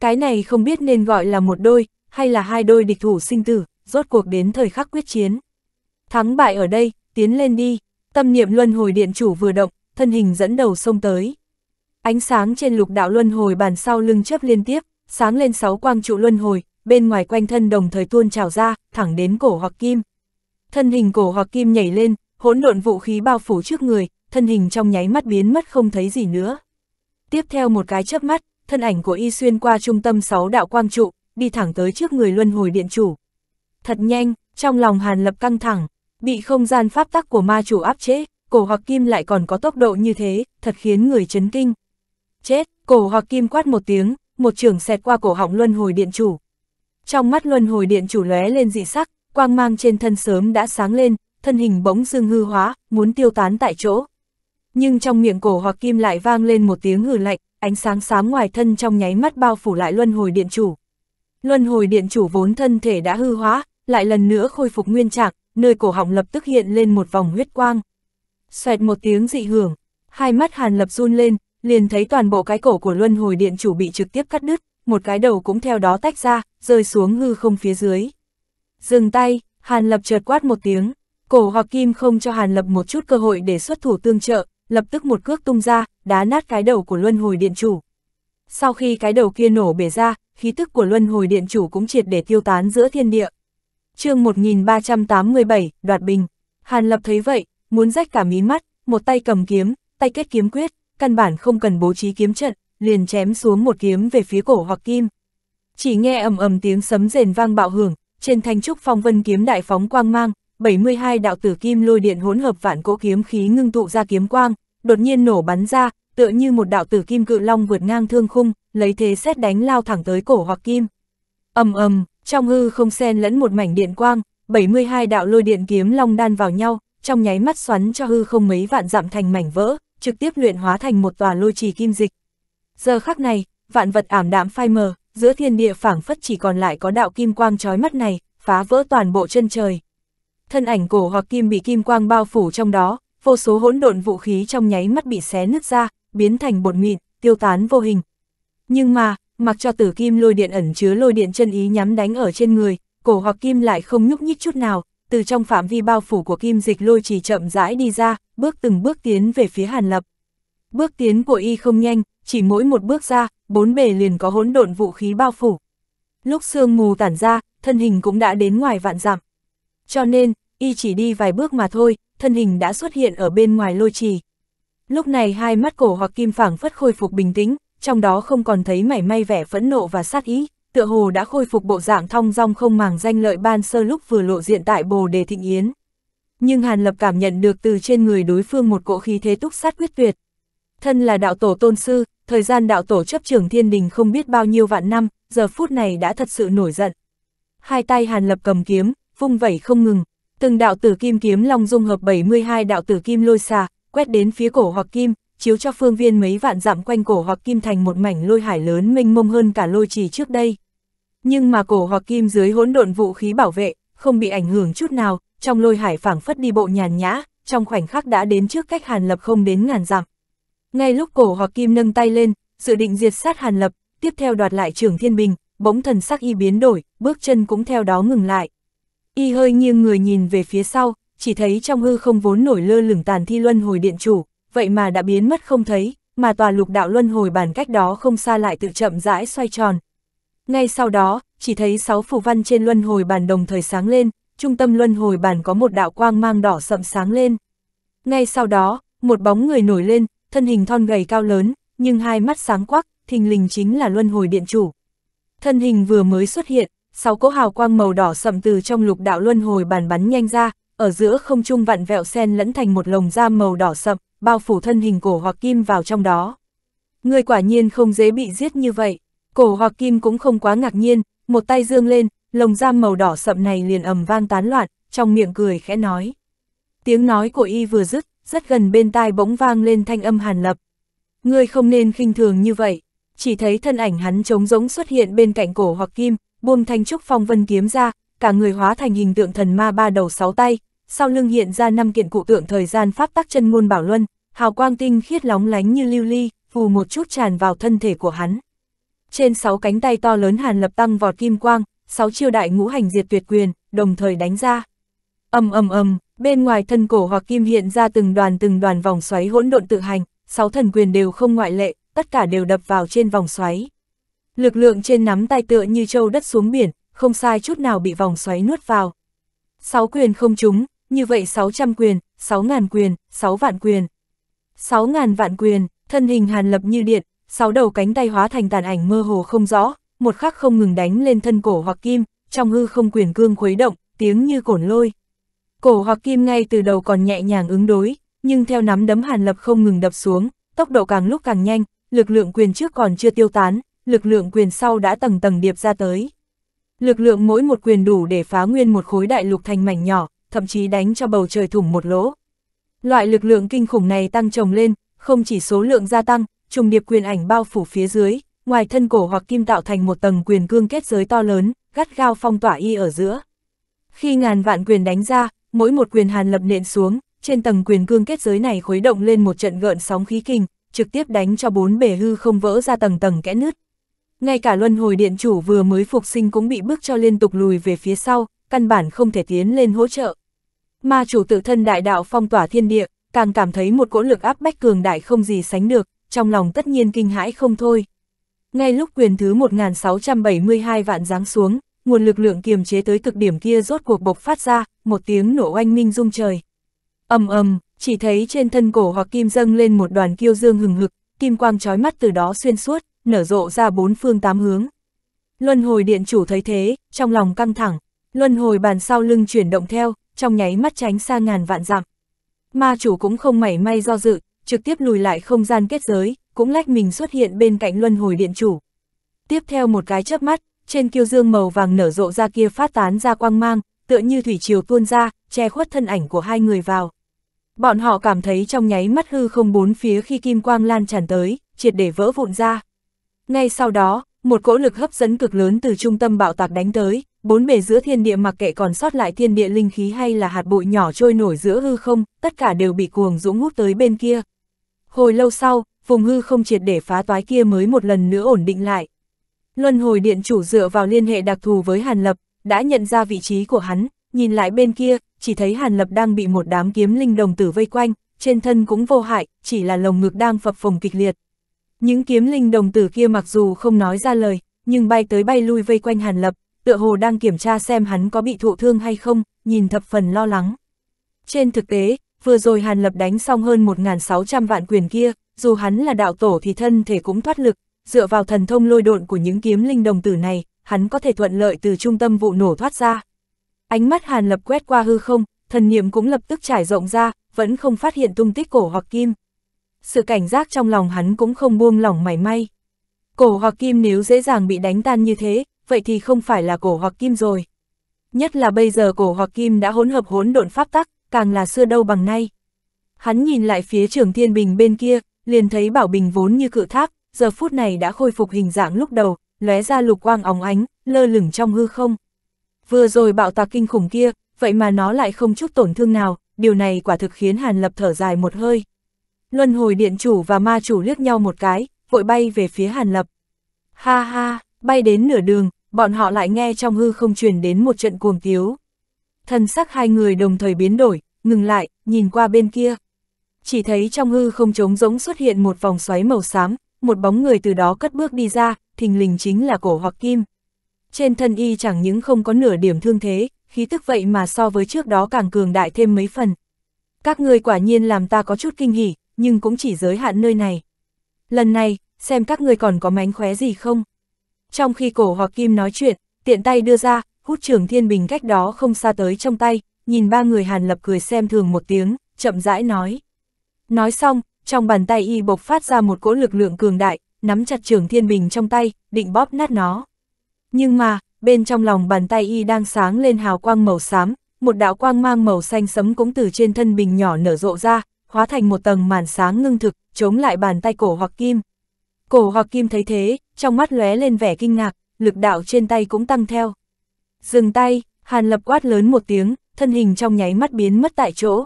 Cái này không biết nên gọi là một đôi, hay là hai đôi địch thủ sinh tử, rốt cuộc đến thời khắc quyết chiến. Thắng bại ở đây, tiến lên đi. Tâm niệm luân hồi điện chủ vừa động, thân hình dẫn đầu xông tới. Ánh sáng trên lục đạo luân hồi bàn sau lưng chớp liên tiếp, sáng lên sáu quang trụ luân hồi, bên ngoài quanh thân đồng thời tuôn trào ra, thẳng đến cổ hoặc kim. Thân hình cổ hoặc kim nhảy lên, hỗn độn vũ khí bao phủ trước người, thân hình trong nháy mắt biến mất không thấy gì nữa. Tiếp theo một cái chớp mắt, thân ảnh của y xuyên qua trung tâm sáu đạo quang trụ, đi thẳng tới trước người luân hồi điện chủ. Thật nhanh, trong lòng Hàn Lập căng thẳng, bị không gian pháp tắc của ma chủ áp chế, cổ hoặc kim lại còn có tốc độ như thế, thật khiến người chấn kinh. Chết, cổ hoặc kim quát một tiếng, một trường xẹt qua cổ họng luân hồi điện chủ. Trong mắt luân hồi điện chủ lóe lên dị sắc, quang mang trên thân sớm đã sáng lên, thân hình bỗng dưng hư hóa, muốn tiêu tán tại chỗ. Nhưng trong miệng cổ hoặc kim lại vang lên một tiếng hừ lạnh, ánh sáng xám ngoài thân trong nháy mắt bao phủ lại luân hồi điện chủ. Luân hồi điện chủ vốn thân thể đã hư hóa, lại lần nữa khôi phục nguyên trạng, nơi cổ họng lập tức hiện lên một vòng huyết quang. Xoẹt một tiếng dị hưởng, hai mắt Hàn Lập run lên, liền thấy toàn bộ cái cổ của luân hồi điện chủ bị trực tiếp cắt đứt, một cái đầu cũng theo đó tách ra, rơi xuống hư không phía dưới. Dừng tay, Hàn Lập chợt quát một tiếng, cổ hoặc kim không cho Hàn Lập một chút cơ hội để xuất thủ tương trợ, lập tức một cước tung ra, đá nát cái đầu của luân hồi điện chủ. Sau khi cái đầu kia nổ bể ra, khí tức của luân hồi điện chủ cũng triệt để tiêu tán giữa thiên địa chương 1387, đoạt bình. Hàn Lập thấy vậy, muốn rách cả mí mắt, một tay cầm kiếm, tay kết kiếm quyết, căn bản không cần bố trí kiếm trận, liền chém xuống một kiếm về phía cổ hoặc kim. Chỉ nghe ầm ầm tiếng sấm rền vang bạo hưởng, trên thanh trúc phong vân kiếm đại phóng quang mang, 72 đạo tử kim lôi điện hỗn hợp vạn cỗ kiếm khí ngưng tụ ra kiếm quang, đột nhiên nổ bắn ra, tựa như một đạo tử kim cự long vượt ngang thương khung, lấy thế xét đánh lao thẳng tới cổ hoặc kim. Ầm ầm, trong hư không xen lẫn một mảnh điện quang, 72 đạo lôi điện kiếm long đan vào nhau, trong nháy mắt xoắn cho hư không mấy vạn dặm thành mảnh vỡ, trực tiếp luyện hóa thành một tòa lôi trì kim dịch. Giờ khắc này, vạn vật ảm đạm phai mờ, giữa thiên địa phảng phất chỉ còn lại có đạo kim quang chói mắt này, phá vỡ toàn bộ chân trời. Thân ảnh cổ hoặc kim bị kim quang bao phủ trong đó, vô số hỗn độn vũ khí trong nháy mắt bị xé nứt ra, biến thành bột mịn, tiêu tán vô hình. Nhưng mà, mặc cho tử kim lôi điện ẩn chứa lôi điện chân ý nhắm đánh ở trên người, cổ hoặc kim lại không nhúc nhích chút nào, từ trong phạm vi bao phủ của kim dịch lôi chỉ chậm rãi đi ra, bước từng bước tiến về phía Hàn Lập. Bước tiến của y không nhanh, chỉ mỗi một bước ra, bốn bề liền có hỗn độn vũ khí bao phủ. Lúc sương mù tản ra, thân hình cũng đã đến ngoài vạn dặm. Cho nên, y chỉ đi vài bước mà thôi, thân hình đã xuất hiện ở bên ngoài lôi trì. Lúc này hai mắt cổ hoặc kim phảng phất khôi phục bình tĩnh, trong đó không còn thấy mảy may vẻ phẫn nộ và sát ý, tựa hồ đã khôi phục bộ dạng thong dong không màng danh lợi ban sơ lúc vừa lộ diện tại bồ đề thịnh yến. Nhưng Hàn Lập cảm nhận được từ trên người đối phương một cỗ khí thế túc sát quyết tuyệt. Thân là đạo tổ tôn sư, thời gian đạo tổ chấp trường thiên đình không biết bao nhiêu vạn năm, giờ phút này đã thật sự nổi giận. Hai tay Hàn Lập cầm kiếm, vung vẩy không ngừng, từng đạo tử kim kiếm long dung hợp 72 đạo tử kim lôi xà, quét đến phía cổ hoặc kim, chiếu cho phương viên mấy vạn dặm quanh cổ hoặc kim thành một mảnh lôi hải lớn mênh mông hơn cả lôi trì trước đây. Nhưng mà cổ hoặc kim dưới hỗn độn vũ khí bảo vệ, không bị ảnh hưởng chút nào, trong lôi hải phảng phất đi bộ nhàn nhã, trong khoảnh khắc đã đến trước cách Hàn Lập không đến ngàn dặm. Ngay lúc cổ hoặc kim nâng tay lên, dự định diệt sát Hàn Lập, tiếp theo đoạt lại trường thiên bình, bỗng thần sắc y biến đổi, bước chân cũng theo đó ngừng lại. Y hơi nghiêng người nhìn về phía sau, chỉ thấy trong hư không vốn nổi lơ lửng tàn thi luân hồi điện chủ, vậy mà đã biến mất không thấy, mà tòa lục đạo luân hồi bản cách đó không xa lại tự chậm rãi xoay tròn. Ngay sau đó, chỉ thấy sáu phù văn trên luân hồi bản đồng thời sáng lên, trung tâm luân hồi bản có một đạo quang mang đỏ sậm sáng lên. Ngay sau đó, một bóng người nổi lên, thân hình thon gầy cao lớn, nhưng hai mắt sáng quắc, thình lình chính là luân hồi điện chủ. Thân hình vừa mới xuất hiện, sáu cỗ hào quang màu đỏ sậm từ trong lục đạo luân hồi bản bắn nhanh ra, ở giữa không trung vặn vẹo sen lẫn thành một lồng da màu đỏ sậm, bao phủ thân hình cổ hoặc kim vào trong đó. Người quả nhiên không dễ bị giết như vậy, cổ hoặc kim cũng không quá ngạc nhiên, một tay dương lên, lồng giam màu đỏ sậm này liền ầm vang tán loạn, trong miệng cười khẽ nói. Tiếng nói của y vừa dứt, rất gần bên tai bỗng vang lên thanh âm hàn lập. người không nên khinh thường như vậy, chỉ thấy thân ảnh hắn trống rỗng xuất hiện bên cạnh cổ hoặc kim, buông thanh trúc phong vân kiếm ra, cả người hóa thành hình tượng thần ma ba đầu sáu tay, sau lưng hiện ra năm kiện cụ tượng thời gian pháp tắc chân ngôn bảo luân, hào quang tinh khiết lóng lánh như lưu ly, phù một chút tràn vào thân thể của hắn. Trên sáu cánh tay to lớn Hàn Lập tăng vọt kim quang, sáu chiêu đại ngũ hành diệt tuyệt quyền, đồng thời đánh ra. Ầm ầm ầm, bên ngoài thân cổ hoặc kim hiện ra từng đoàn từng đoàn vòng xoáy hỗn độn tự hành, sáu thần quyền đều không ngoại lệ, tất cả đều đập vào trên vòng xoáy. Lực lượng trên nắm tay tựa như châu đất xuống biển, không sai chút nào bị vòng xoáy nuốt vào. Sáu quyền không trúng, như vậy 600 quyền, 6.000 quyền, 6 vạn quyền. 6.000 vạn quyền, thân hình hàn lập như điện, sáu đầu cánh tay hóa thành tàn ảnh mơ hồ không rõ, một khắc không ngừng đánh lên thân cổ hoặc kim, trong hư không quyền cương khuấy động, tiếng như cổn lôi. Cổ hoặc kim ngay từ đầu còn nhẹ nhàng ứng đối, nhưng theo nắm đấm hàn lập không ngừng đập xuống, tốc độ càng lúc càng nhanh, lực lượng quyền trước còn chưa tiêu tán, lực lượng quyền sau đã tầng tầng điệp ra tới. Lực lượng mỗi một quyền đủ để phá nguyên một khối đại lục thành mảnh nhỏ, thậm chí đánh cho bầu trời thủng một lỗ. Loại lực lượng kinh khủng này tăng trồng lên, không chỉ số lượng gia tăng, trùng điệp quyền ảnh bao phủ phía dưới, ngoài thân cổ hoặc kim tạo thành một tầng quyền cương kết giới to lớn, gắt gao phong tỏa y ở giữa. Khi ngàn vạn quyền đánh ra, mỗi một quyền hàn lập nện xuống, trên tầng quyền cương kết giới này khuấy động lên một trận gợn sóng khí kinh, trực tiếp đánh cho bốn bể hư không vỡ ra tầng tầng kẽ nứt. Ngay cả luân hồi điện chủ vừa mới phục sinh cũng bị bước cho liên tục lùi về phía sau, căn bản không thể tiến lên hỗ trợ. Ma chủ tự thân đại đạo phong tỏa thiên địa, càng cảm thấy một cỗ lực áp bách cường đại không gì sánh được, trong lòng tất nhiên kinh hãi không thôi. Ngay lúc quyền thứ 1672 vạn giáng xuống, nguồn lực lượng kiềm chế tới cực điểm kia rốt cuộc bộc phát ra, một tiếng nổ oanh minh rung trời. ầm ầm, chỉ thấy trên thân cổ hoặc kim dâng lên một đoàn kiêu dương hừng hực, kim quang trói mắt từ đó xuyên suốt, nở rộ ra bốn phương tám hướng. Luân hồi điện chủ thấy thế, trong lòng căng thẳng, luân hồi bàn sau lưng chuyển động theo, trong nháy mắt tránh xa ngàn vạn dặm. Ma chủ cũng không mảy may do dự, trực tiếp lùi lại không gian kết giới, cũng lách mình xuất hiện bên cạnh luân hồi điện chủ. Tiếp theo một cái chớp mắt, trên kiêu dương màu vàng nở rộ ra kia phát tán ra quang mang, tựa như thủy triều tuôn ra, che khuất thân ảnh của hai người vào. Bọn họ cảm thấy trong nháy mắt hư không bốn phía khi kim quang lan tràn tới, triệt để vỡ vụn ra. Ngay sau đó, một cỗ lực hấp dẫn cực lớn từ trung tâm bạo tạc đánh tới, bốn bề giữa thiên địa mặc kệ còn sót lại thiên địa linh khí hay là hạt bụi nhỏ trôi nổi giữa hư không, tất cả đều bị cuồng dũng hút tới bên kia. Hồi lâu sau, vùng hư không triệt để phá toái kia mới một lần nữa ổn định lại. Luân hồi điện chủ dựa vào liên hệ đặc thù với Hàn Lập, đã nhận ra vị trí của hắn, nhìn lại bên kia, chỉ thấy Hàn Lập đang bị một đám kiếm linh đồng tử vây quanh, trên thân cũng vô hại, chỉ là lồng ngực đang phập phồng kịch liệt. Những kiếm linh đồng tử kia mặc dù không nói ra lời, nhưng bay tới bay lui vây quanh Hàn Lập, tựa hồ đang kiểm tra xem hắn có bị thụ thương hay không, nhìn thập phần lo lắng. Trên thực tế, vừa rồi Hàn Lập đánh xong hơn 1.600 vạn quyền kia, dù hắn là đạo tổ thì thân thể cũng thoát lực, dựa vào thần thông lôi độn của những kiếm linh đồng tử này, hắn có thể thuận lợi từ trung tâm vụ nổ thoát ra. Ánh mắt Hàn Lập quét qua hư không, thần niệm cũng lập tức trải rộng ra, vẫn không phát hiện tung tích cổ hoặc kim. Sự cảnh giác trong lòng hắn cũng không buông lỏng mảy may. Cổ hoặc kim nếu dễ dàng bị đánh tan như thế, vậy thì không phải là cổ hoặc kim rồi. Nhất là bây giờ cổ hoặc kim đã hỗn hợp hỗn độn pháp tắc, càng là xưa đâu bằng nay. Hắn nhìn lại phía trường thiên bình bên kia, liền thấy bảo bình vốn như cự tháp, giờ phút này đã khôi phục hình dạng lúc đầu, lóe ra lục quang óng ánh, lơ lửng trong hư không. Vừa rồi bạo tạc kinh khủng kia, vậy mà nó lại không chút tổn thương nào, điều này quả thực khiến Hàn Lập thở dài một hơi. Luân hồi điện chủ và ma chủ liếc nhau một cái, vội bay về phía Hàn Lập. Ha ha, bay đến nửa đường, bọn họ lại nghe trong hư không truyền đến một trận cuồng tiếu. thân sắc hai người đồng thời biến đổi, ngừng lại, nhìn qua bên kia. Chỉ thấy trong hư không trống rỗng xuất hiện một vòng xoáy màu xám, một bóng người từ đó cất bước đi ra, thình lình chính là cổ hoặc kim. Trên thân y chẳng những không có nửa điểm thương thế, khí tức vậy mà so với trước đó càng cường đại thêm mấy phần. Các ngươi quả nhiên làm ta có chút kinh hỉ, nhưng cũng chỉ giới hạn nơi này. Lần này, xem các ngươi còn có mánh khóe gì không? Trong khi cổ hoặc kim nói chuyện, tiện tay đưa ra, hút trường thiên bình cách đó không xa tới trong tay, nhìn ba người hàn lập cười xem thường một tiếng, chậm rãi nói. Nói xong, trong bàn tay y bộc phát ra một cỗ lực lượng cường đại, nắm chặt trường thiên bình trong tay, định bóp nát nó. Nhưng mà, bên trong lòng bàn tay y đang sáng lên hào quang màu xám, một đạo quang mang màu xanh sấm cũng từ trên thân bình nhỏ nở rộ ra, hóa thành một tầng màn sáng ngưng thực, chống lại bàn tay cổ hoặc kim. Cổ hoặc kim thấy thế, trong mắt lóe lên vẻ kinh ngạc, lực đạo trên tay cũng tăng theo. Dừng tay, Hàn Lập quát lớn một tiếng, thân hình trong nháy mắt biến mất tại chỗ.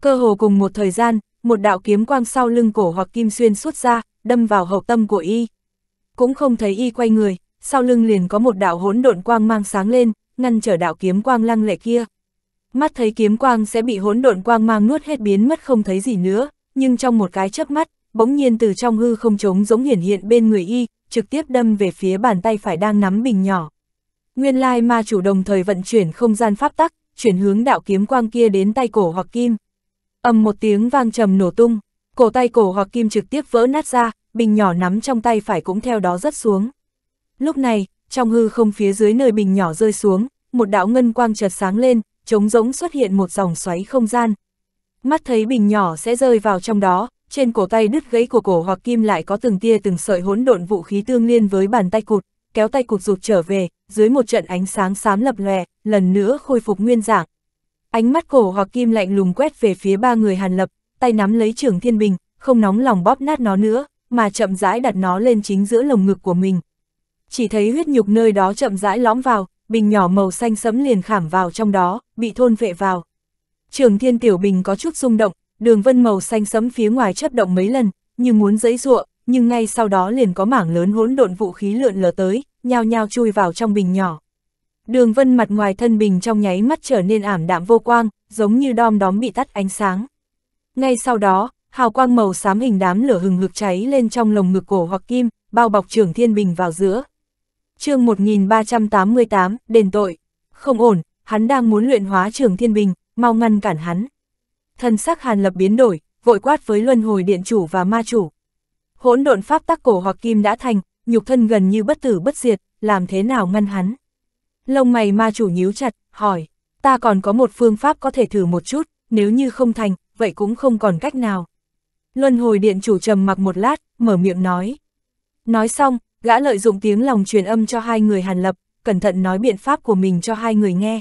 Cơ hồ cùng một thời gian, một đạo kiếm quang sau lưng cổ hoặc kim xuyên xuất ra, đâm vào hậu tâm của y. Cũng không thấy y quay người, sau lưng liền có một đạo hỗn độn quang mang sáng lên, ngăn trở đạo kiếm quang lăng lệ kia. Mắt thấy kiếm quang sẽ bị hỗn độn quang mang nuốt hết biến mất không thấy gì nữa, nhưng trong một cái chớp mắt, bỗng nhiên từ trong hư không trống giống hiển hiện bên người y, trực tiếp đâm về phía bàn tay phải đang nắm bình nhỏ. Nguyên lai ma chủ đồng thời vận chuyển không gian pháp tắc, chuyển hướng đạo kiếm quang kia đến tay cổ hoặc kim. ầm một tiếng vang trầm nổ tung, cổ tay cổ hoặc kim trực tiếp vỡ nát ra, bình nhỏ nắm trong tay phải cũng theo đó rớt xuống. Lúc này, trong hư không phía dưới nơi bình nhỏ rơi xuống, một đạo ngân quang chợt sáng lên, trống rỗng xuất hiện một dòng xoáy không gian. Mắt thấy bình nhỏ sẽ rơi vào trong đó, trên cổ tay đứt gãy của cổ hoặc kim lại có từng tia từng sợi hỗn độn vũ khí tương liên với bàn tay cụt, kéo tay cụt rụt trở về, dưới một trận ánh sáng xám lập lòe, lần nữa khôi phục nguyên dạng. Ánh mắt cổ hoặc kim lạnh lùng quét về phía ba người Hàn Lập, tay nắm lấy trường thiên bình, không nóng lòng bóp nát nó nữa, mà chậm rãi đặt nó lên chính giữa lồng ngực của mình. Chỉ thấy huyết nhục nơi đó chậm rãi lõm vào, bình nhỏ màu xanh sẫm liền khảm vào trong đó, bị thôn vệ vào. Trường thiên tiểu bình có chút rung động, đường vân màu xanh sẫm phía ngoài chấp động mấy lần, như muốn dẫy dụa, nhưng ngay sau đó liền có mảng lớn hỗn độn vũ khí lượn lờ tới, nhao nhao chui vào trong bình nhỏ. Đường vân mặt ngoài thân bình trong nháy mắt trở nên ảm đạm vô quang, giống như đom đóm bị tắt ánh sáng. Ngay sau đó, hào quang màu xám hình đám lửa hừng hực cháy lên trong lồng ngực cổ hoặc kim, bao bọc trưởng thiên bình vào giữa. chương 1388, đền tội. Không ổn, hắn đang muốn luyện hóa trưởng thiên bình, mau ngăn cản hắn thân sắc Hàn Lập biến đổi, vội quát với luân hồi điện chủ và ma chủ. Hỗn độn pháp tắc cổ hoặc kim đã thành, nhục thân gần như bất tử bất diệt, làm thế nào ngăn hắn? Lông mày ma chủ nhíu chặt, hỏi, ta còn có một phương pháp có thể thử một chút, nếu như không thành, vậy cũng không còn cách nào. Luân hồi điện chủ trầm mặc một lát, mở miệng nói. Nói xong, gã lợi dụng tiếng lòng truyền âm cho hai người Hàn Lập, cẩn thận nói biện pháp của mình cho hai người nghe.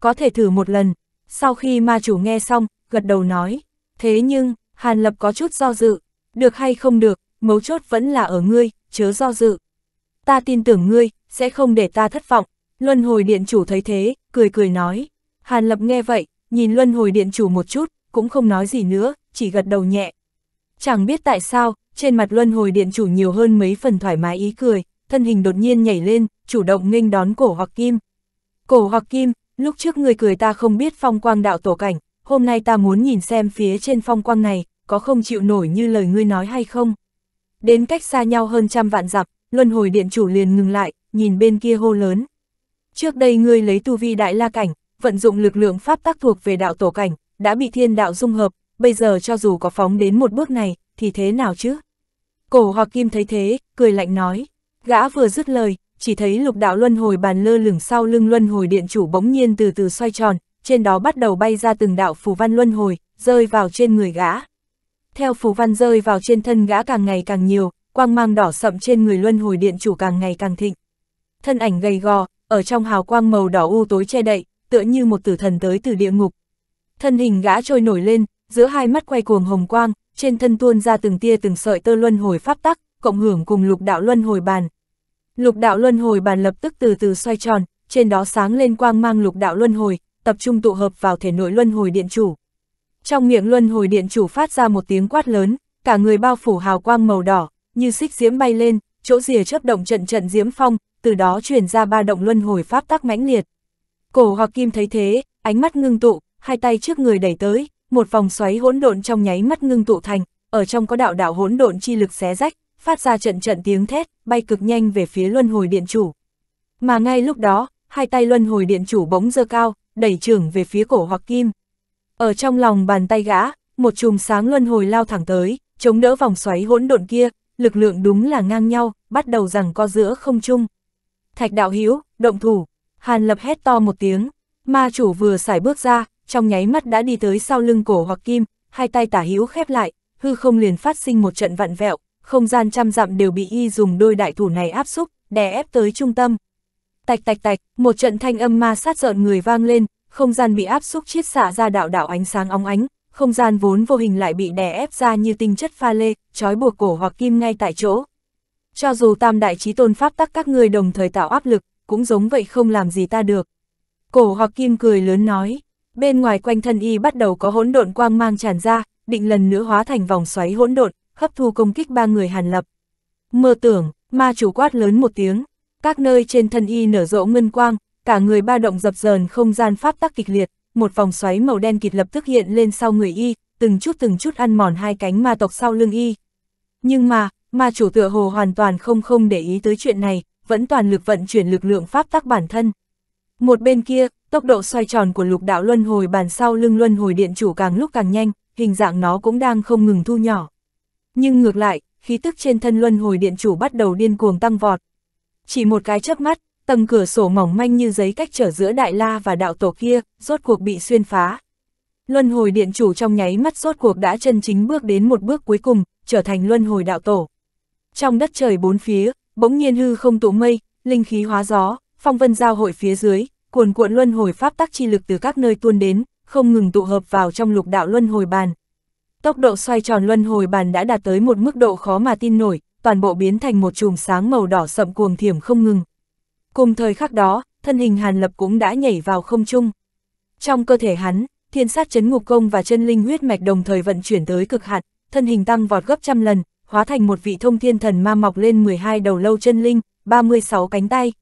Có thể thử một lần, sau khi ma chủ nghe xong, gật đầu nói. Thế nhưng, Hàn Lập có chút do dự, được hay không được, mấu chốt vẫn là ở ngươi, chớ do dự. Ta tin tưởng ngươi, sẽ không để ta thất vọng. Luân hồi điện chủ thấy thế, cười cười nói. Hàn Lập nghe vậy, nhìn luân hồi điện chủ một chút, cũng không nói gì nữa, chỉ gật đầu nhẹ. Chẳng biết tại sao, trên mặt luân hồi điện chủ nhiều hơn mấy phần thoải mái ý cười, thân hình đột nhiên nhảy lên, chủ động nghênh đón cổ hoặc kim. Cổ hoặc kim, lúc trước người cười ta không biết phong quang đạo tổ cảnh, hôm nay ta muốn nhìn xem phía trên phong quang này, có không chịu nổi như lời ngươi nói hay không. Đến cách xa nhau hơn trăm vạn dặm, luân hồi điện chủ liền ngừng lại, nhìn bên kia hô lớn. Trước đây ngươi lấy tu vi đại la cảnh, vận dụng lực lượng pháp tác thuộc về đạo tổ cảnh, đã bị thiên đạo dung hợp, bây giờ cho dù có phóng đến một bước này, thì thế nào chứ? Cổ hoặc kim thấy thế, cười lạnh nói. Gã vừa dứt lời, chỉ thấy lục đạo luân hồi bàn lơ lửng sau lưng luân hồi điện chủ bỗng nhiên từ từ xoay tròn, trên đó bắt đầu bay ra từng đạo phù văn luân hồi, rơi vào trên người gã. Theo phù văn rơi vào trên thân gã càng ngày càng nhiều, quang mang đỏ sậm trên người luân hồi điện chủ càng ngày càng thịnh. Thân ảnh gầy gò, ở trong hào quang màu đỏ u tối che đậy, tựa như một tử thần tới từ địa ngục. Thân hình gã trôi nổi lên, giữa hai mắt quay cuồng hồng quang, trên thân tuôn ra từng tia từng sợi tơ luân hồi pháp tắc, cộng hưởng cùng lục đạo luân hồi bàn. Lục đạo luân hồi bàn lập tức từ từ xoay tròn, trên đó sáng lên quang mang lục đạo luân hồi, tập trung tụ hợp vào thể nội luân hồi điện chủ. Trong miệng luân hồi điện chủ phát ra một tiếng quát lớn, cả người bao phủ hào quang màu đỏ, như xích diễm bay lên, chỗ rìa chớp động trận trận diễm phong, từ đó truyền ra ba động luân hồi pháp tắc mãnh liệt. Cổ hoặc kim thấy thế, ánh mắt ngưng tụ, hai tay trước người đẩy tới, một vòng xoáy hỗn độn trong nháy mắt ngưng tụ thành, ở trong có đạo đạo hỗn độn chi lực xé rách, phát ra trận trận tiếng thét, bay cực nhanh về phía luân hồi điện chủ. Mà ngay lúc đó, hai tay luân hồi điện chủ bỗng dơ cao, đẩy trưởng về phía cổ hoặc kim. Ở trong lòng bàn tay gã, một chùm sáng luân hồi lao thẳng tới, chống đỡ vòng xoáy hỗn độn kia, lực lượng đúng là ngang nhau, bắt đầu rằng co giữa không chung. Thạch đạo hữu động thủ, Hàn lập hét to một tiếng, ma chủ vừa xài bước ra, trong nháy mắt đã đi tới sau lưng cổ hoặc kim, hai tay tả hữu khép lại, hư không liền phát sinh một trận vặn vẹo, không gian trăm dặm đều bị y dùng đôi đại thủ này áp xúc, đè ép tới trung tâm. Tạch tạch tạch, một trận thanh âm ma sát rợn người vang lên, không gian bị áp xúc chiết xả ra đạo đạo ánh sáng óng ánh, không gian vốn vô hình lại bị đè ép ra như tinh chất pha lê, trói buộc cổ hoặc kim ngay tại chỗ. Cho dù tam đại trí tôn pháp tắc các người đồng thời tạo áp lực, cũng giống vậy không làm gì ta được. Cổ hoặc kim cười lớn nói, bên ngoài quanh thân y bắt đầu có hỗn độn quang mang tràn ra, định lần nữa hóa thành vòng xoáy hỗn độn, hấp thu công kích ba người hàn lập. Mơ tưởng, ma chủ quát lớn một tiếng, các nơi trên thân y nở rộ ngân quang, cả người ba động dập dờn không gian pháp tắc kịch liệt, một vòng xoáy màu đen kịt lập tức hiện lên sau người y, từng chút từng chút ăn mòn hai cánh ma tộc sau lưng y. Nhưng mà, ma chủ tựa hồ hoàn toàn không không để ý tới chuyện này, vẫn toàn lực vận chuyển lực lượng pháp tắc bản thân. Một bên kia, tốc độ xoay tròn của lục đạo luân hồi bàn sau lưng luân hồi điện chủ càng lúc càng nhanh, hình dạng nó cũng đang không ngừng thu nhỏ. Nhưng ngược lại, khí tức trên thân luân hồi điện chủ bắt đầu điên cuồng tăng vọt, chỉ một cái chớp mắt, tầng cửa sổ mỏng manh như giấy cách trở giữa đại la và đạo tổ kia, rốt cuộc bị xuyên phá. Luân hồi điện chủ trong nháy mắt rốt cuộc đã chân chính bước đến một bước cuối cùng, trở thành luân hồi đạo tổ. Trong đất trời bốn phía, bỗng nhiên hư không tụ mây, linh khí hóa gió, phong vân giao hội phía dưới, cuồn cuộn luân hồi pháp tắc chi lực từ các nơi tuôn đến, không ngừng tụ hợp vào trong lục đạo luân hồi bàn. Tốc độ xoay tròn luân hồi bàn đã đạt tới một mức độ khó mà tin nổi, toàn bộ biến thành một chùm sáng màu đỏ sậm cuồng thiểm không ngừng. Cùng thời khắc đó, thân hình Hàn Lập cũng đã nhảy vào không trung. Trong cơ thể hắn, thiên sát chấn ngục công và chân linh huyết mạch đồng thời vận chuyển tới cực hạn, thân hình tăng vọt gấp trăm lần, hóa thành một vị thông thiên thần ma mọc lên 12 đầu lâu chân linh, 36 cánh tay.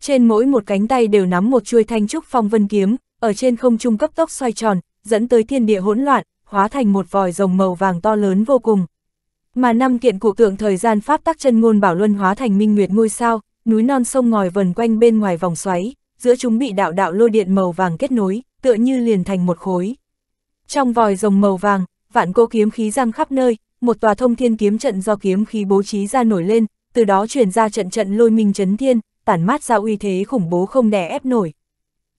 Trên mỗi một cánh tay đều nắm một chuôi thanh trúc phong vân kiếm, ở trên không trung cấp tốc xoay tròn, dẫn tới thiên địa hỗn loạn, hóa thành một vòi rồng màu vàng to lớn vô cùng. Mà năm kiện cụ tượng thời gian pháp tắc chân ngôn bảo luân hóa thành minh nguyệt ngôi sao, núi non sông ngòi vần quanh bên ngoài vòng xoáy, giữa chúng bị đạo đạo lôi điện màu vàng kết nối, tựa như liền thành một khối. Trong vòi rồng màu vàng, vạn cô kiếm khí giăng khắp nơi, một tòa thông thiên kiếm trận do kiếm khí bố trí ra nổi lên, từ đó truyền ra trận trận lôi minh chấn thiên, tản mát ra uy thế khủng bố không đè ép nổi.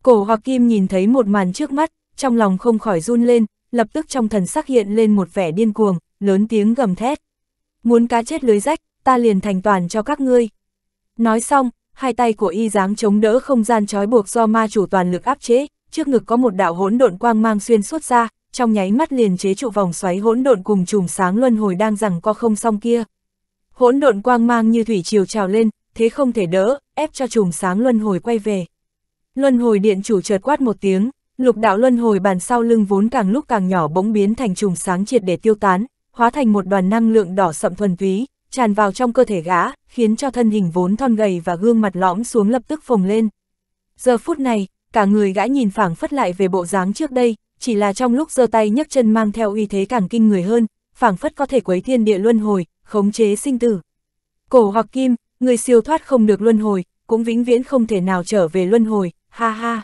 Cổ Hoặc Kim nhìn thấy một màn trước mắt, trong lòng không khỏi run lên, lập tức trong thần sắc hiện lên một vẻ điên cuồng, lớn tiếng gầm thét muốn cá chết lưới rách, ta liền thành toàn cho các ngươi. Nói xong, hai tay của y dáng chống đỡ không gian trói buộc do ma chủ toàn lực áp chế, trước ngực có một đạo hỗn độn quang mang xuyên suốt ra, trong nháy mắt liền chế trụ vòng xoáy hỗn độn cùng chùm sáng luân hồi đang rằng co không xong kia. Hỗn độn quang mang như thủy triều trào lên, thế không thể đỡ, ép cho chùm sáng luân hồi quay về. Luân hồi điện chủ chợt quát một tiếng, lục đạo luân hồi bàn sau lưng vốn càng lúc càng nhỏ bỗng biến thành chùm sáng triệt để tiêu tán, hóa thành một đoàn năng lượng đỏ sậm thuần túy, tràn vào trong cơ thể gã, khiến cho thân hình vốn thon gầy và gương mặt lõm xuống lập tức phồng lên. Giờ phút này, cả người gã nhìn phảng phất lại về bộ dáng trước đây, chỉ là trong lúc giơ tay nhấc chân mang theo uy thế càng kinh người hơn, phảng phất có thể quấy thiên địa luân hồi, khống chế sinh tử. Cổ hoặc kim, người siêu thoát không được luân hồi, cũng vĩnh viễn không thể nào trở về luân hồi, ha ha.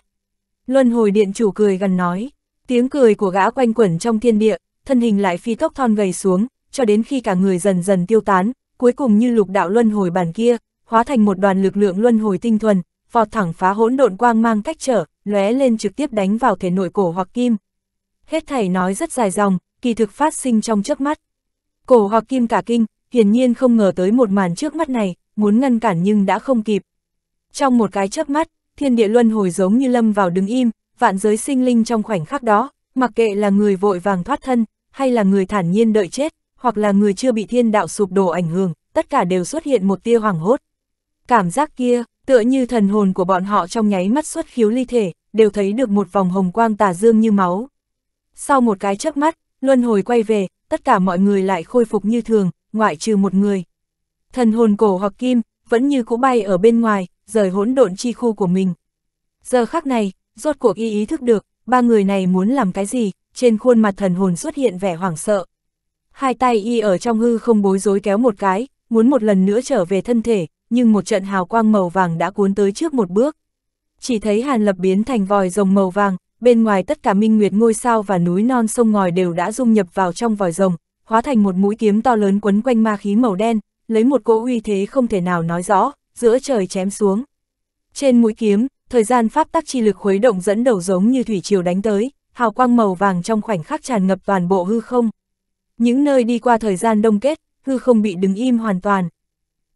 Luân hồi điện chủ cười gần nói, tiếng cười của gã quanh quẩn trong thiên địa, thân hình lại phi tốc thon gầy xuống, cho đến khi cả người dần dần tiêu tán, cuối cùng như lục đạo luân hồi bản kia, hóa thành một đoàn lực lượng luân hồi tinh thuần, vọt thẳng phá hỗn độn quang mang cách trở, lóe lên trực tiếp đánh vào thể nội cổ hoặc kim. Hết thảy nói rất dài dòng, kỳ thực phát sinh trong trước mắt. Cổ hoặc kim cả kinh, hiển nhiên không ngờ tới một màn trước mắt này, muốn ngăn cản nhưng đã không kịp. Trong một cái chớp mắt, thiên địa luân hồi giống như lâm vào đứng im, vạn giới sinh linh trong khoảnh khắc đó, mặc kệ là người vội vàng thoát thân, hay là người thản nhiên đợi chết, hoặc là người chưa bị thiên đạo sụp đổ ảnh hưởng, tất cả đều xuất hiện một tia hoảng hốt. Cảm giác kia, tựa như thần hồn của bọn họ trong nháy mắt xuất khiếu ly thể, đều thấy được một vòng hồng quang tà dương như máu. Sau một cái chớp mắt, luân hồi quay về, tất cả mọi người lại khôi phục như thường, ngoại trừ một người. Thần hồn cổ hoặc kim, vẫn như cũ bay ở bên ngoài, rời hỗn độn chi khu của mình. Giờ khắc này, rốt cuộc y ý, ý thức được, ba người này muốn làm cái gì, trên khuôn mặt thần hồn xuất hiện vẻ hoảng sợ. Hai tay y ở trong hư không bối rối kéo một cái, muốn một lần nữa trở về thân thể, nhưng một trận hào quang màu vàng đã cuốn tới trước một bước. Chỉ thấy Hàn Lập biến thành vòi rồng màu vàng, bên ngoài tất cả minh nguyệt ngôi sao và núi non sông ngòi đều đã dung nhập vào trong vòi rồng, hóa thành một mũi kiếm to lớn quấn quanh ma khí màu đen, lấy một cỗ uy thế không thể nào nói rõ, giữa trời chém xuống. Trên mũi kiếm, thời gian pháp tắc chi lực khuấy động dẫn đầu giống như thủy triều đánh tới, hào quang màu vàng trong khoảnh khắc tràn ngập toàn bộ hư không. Những nơi đi qua thời gian đông kết, hư không bị đứng im hoàn toàn.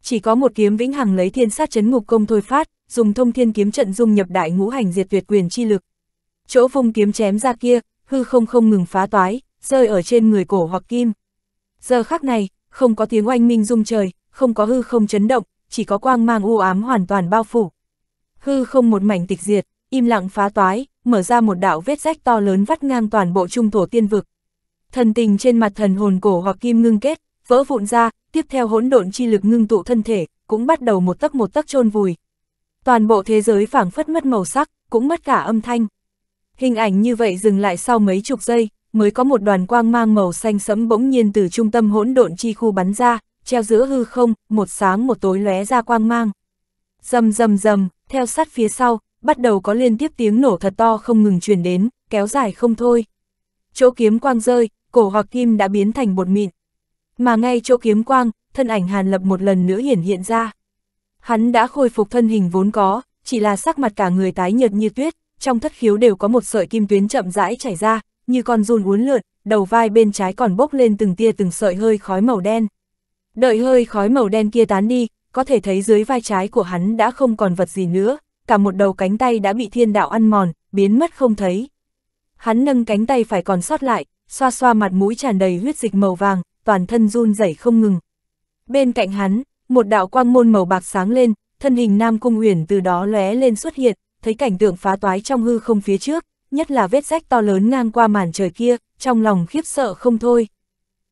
Chỉ có một kiếm vĩnh hằng lấy thiên sát chấn ngục công thôi phát, dùng thông thiên kiếm trận dung nhập đại ngũ hành diệt tuyệt quyền chi lực. Chỗ vùng kiếm chém ra kia, hư không không ngừng phá toái, rơi ở trên người cổ hoặc kim. Giờ khắc này, không có tiếng oanh minh rung trời, không có hư không chấn động, chỉ có quang mang u ám hoàn toàn bao phủ. Hư không một mảnh tịch diệt, im lặng phá toái, mở ra một đạo vết rách to lớn vắt ngang toàn bộ trung thổ tiên vực. Thần tình trên mặt thần hồn cổ hoặc kim ngưng kết, vỡ vụn ra, tiếp theo hỗn độn chi lực ngưng tụ thân thể, cũng bắt đầu một tấc một tấc chôn vùi. Toàn bộ thế giới phảng phất mất màu sắc, cũng mất cả âm thanh. Hình ảnh như vậy dừng lại sau mấy chục giây, mới có một đoàn quang mang màu xanh sẫm bỗng nhiên từ trung tâm hỗn độn chi khu bắn ra, treo giữa hư không, một sáng một tối lóe ra quang mang. Rầm rầm rầm, theo sát phía sau, bắt đầu có liên tiếp tiếng nổ thật to không ngừng truyền đến, kéo dài không thôi. Chỗ kiếm quang rơi, cổ hoặc kim đã biến thành bột mịn. Mà ngay chỗ kiếm quang, thân ảnh Hàn Lập một lần nữa hiển hiện ra. Hắn đã khôi phục thân hình vốn có, chỉ là sắc mặt cả người tái nhợt như tuyết, trong thất khiếu đều có một sợi kim tuyến chậm rãi chảy ra, như con run uốn lượn, đầu vai bên trái còn bốc lên từng tia từng sợi hơi khói màu đen. Đợi hơi khói màu đen kia tán đi, có thể thấy dưới vai trái của hắn đã không còn vật gì nữa, cả một đầu cánh tay đã bị thiên đạo ăn mòn, biến mất không thấy. Hắn nâng cánh tay phải còn sót lại, xoa xoa mặt mũi tràn đầy huyết dịch màu vàng, toàn thân run rẩy không ngừng. Bên cạnh hắn, một đạo quang môn màu bạc sáng lên, thân hình Nam Cung Uyển từ đó lóe lên xuất hiện, thấy cảnh tượng phá toái trong hư không phía trước, nhất là vết rách to lớn ngang qua màn trời kia, trong lòng khiếp sợ không thôi.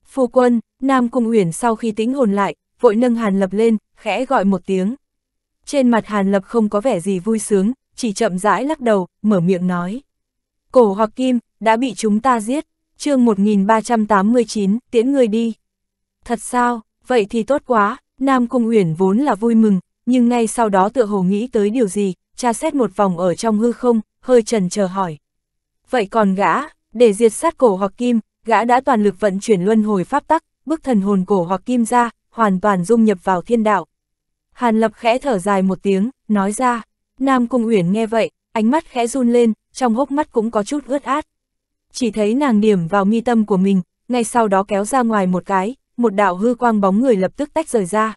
Phu quân, Nam Cung Uyển sau khi tĩnh hồn lại, vội nâng Hàn Lập lên, khẽ gọi một tiếng trên mặt Hàn Lập không có vẻ gì vui sướng, chỉ chậm rãi lắc đầu, mở miệng nói. Cổ hoặc kim, đã bị chúng ta giết, chương 1389, tiễn người đi. Thật sao, vậy thì tốt quá, Nam Cung Uyển vốn là vui mừng, nhưng ngay sau đó tựa hồ nghĩ tới điều gì, tra xét một vòng ở trong hư không, hơi trần chờ hỏi. Vậy còn gã, để diệt sát cổ hoặc kim, gã đã toàn lực vận chuyển luân hồi pháp tắc, bức thần hồn cổ hoặc kim ra, hoàn toàn dung nhập vào thiên đạo. Hàn Lập khẽ thở dài một tiếng, nói ra. Nam Cung Uyển nghe vậy, ánh mắt khẽ run lên, trong hốc mắt cũng có chút ướt át. Chỉ thấy nàng điểm vào mi tâm của mình, ngay sau đó kéo ra ngoài một cái, một đạo hư quang bóng người lập tức tách rời ra.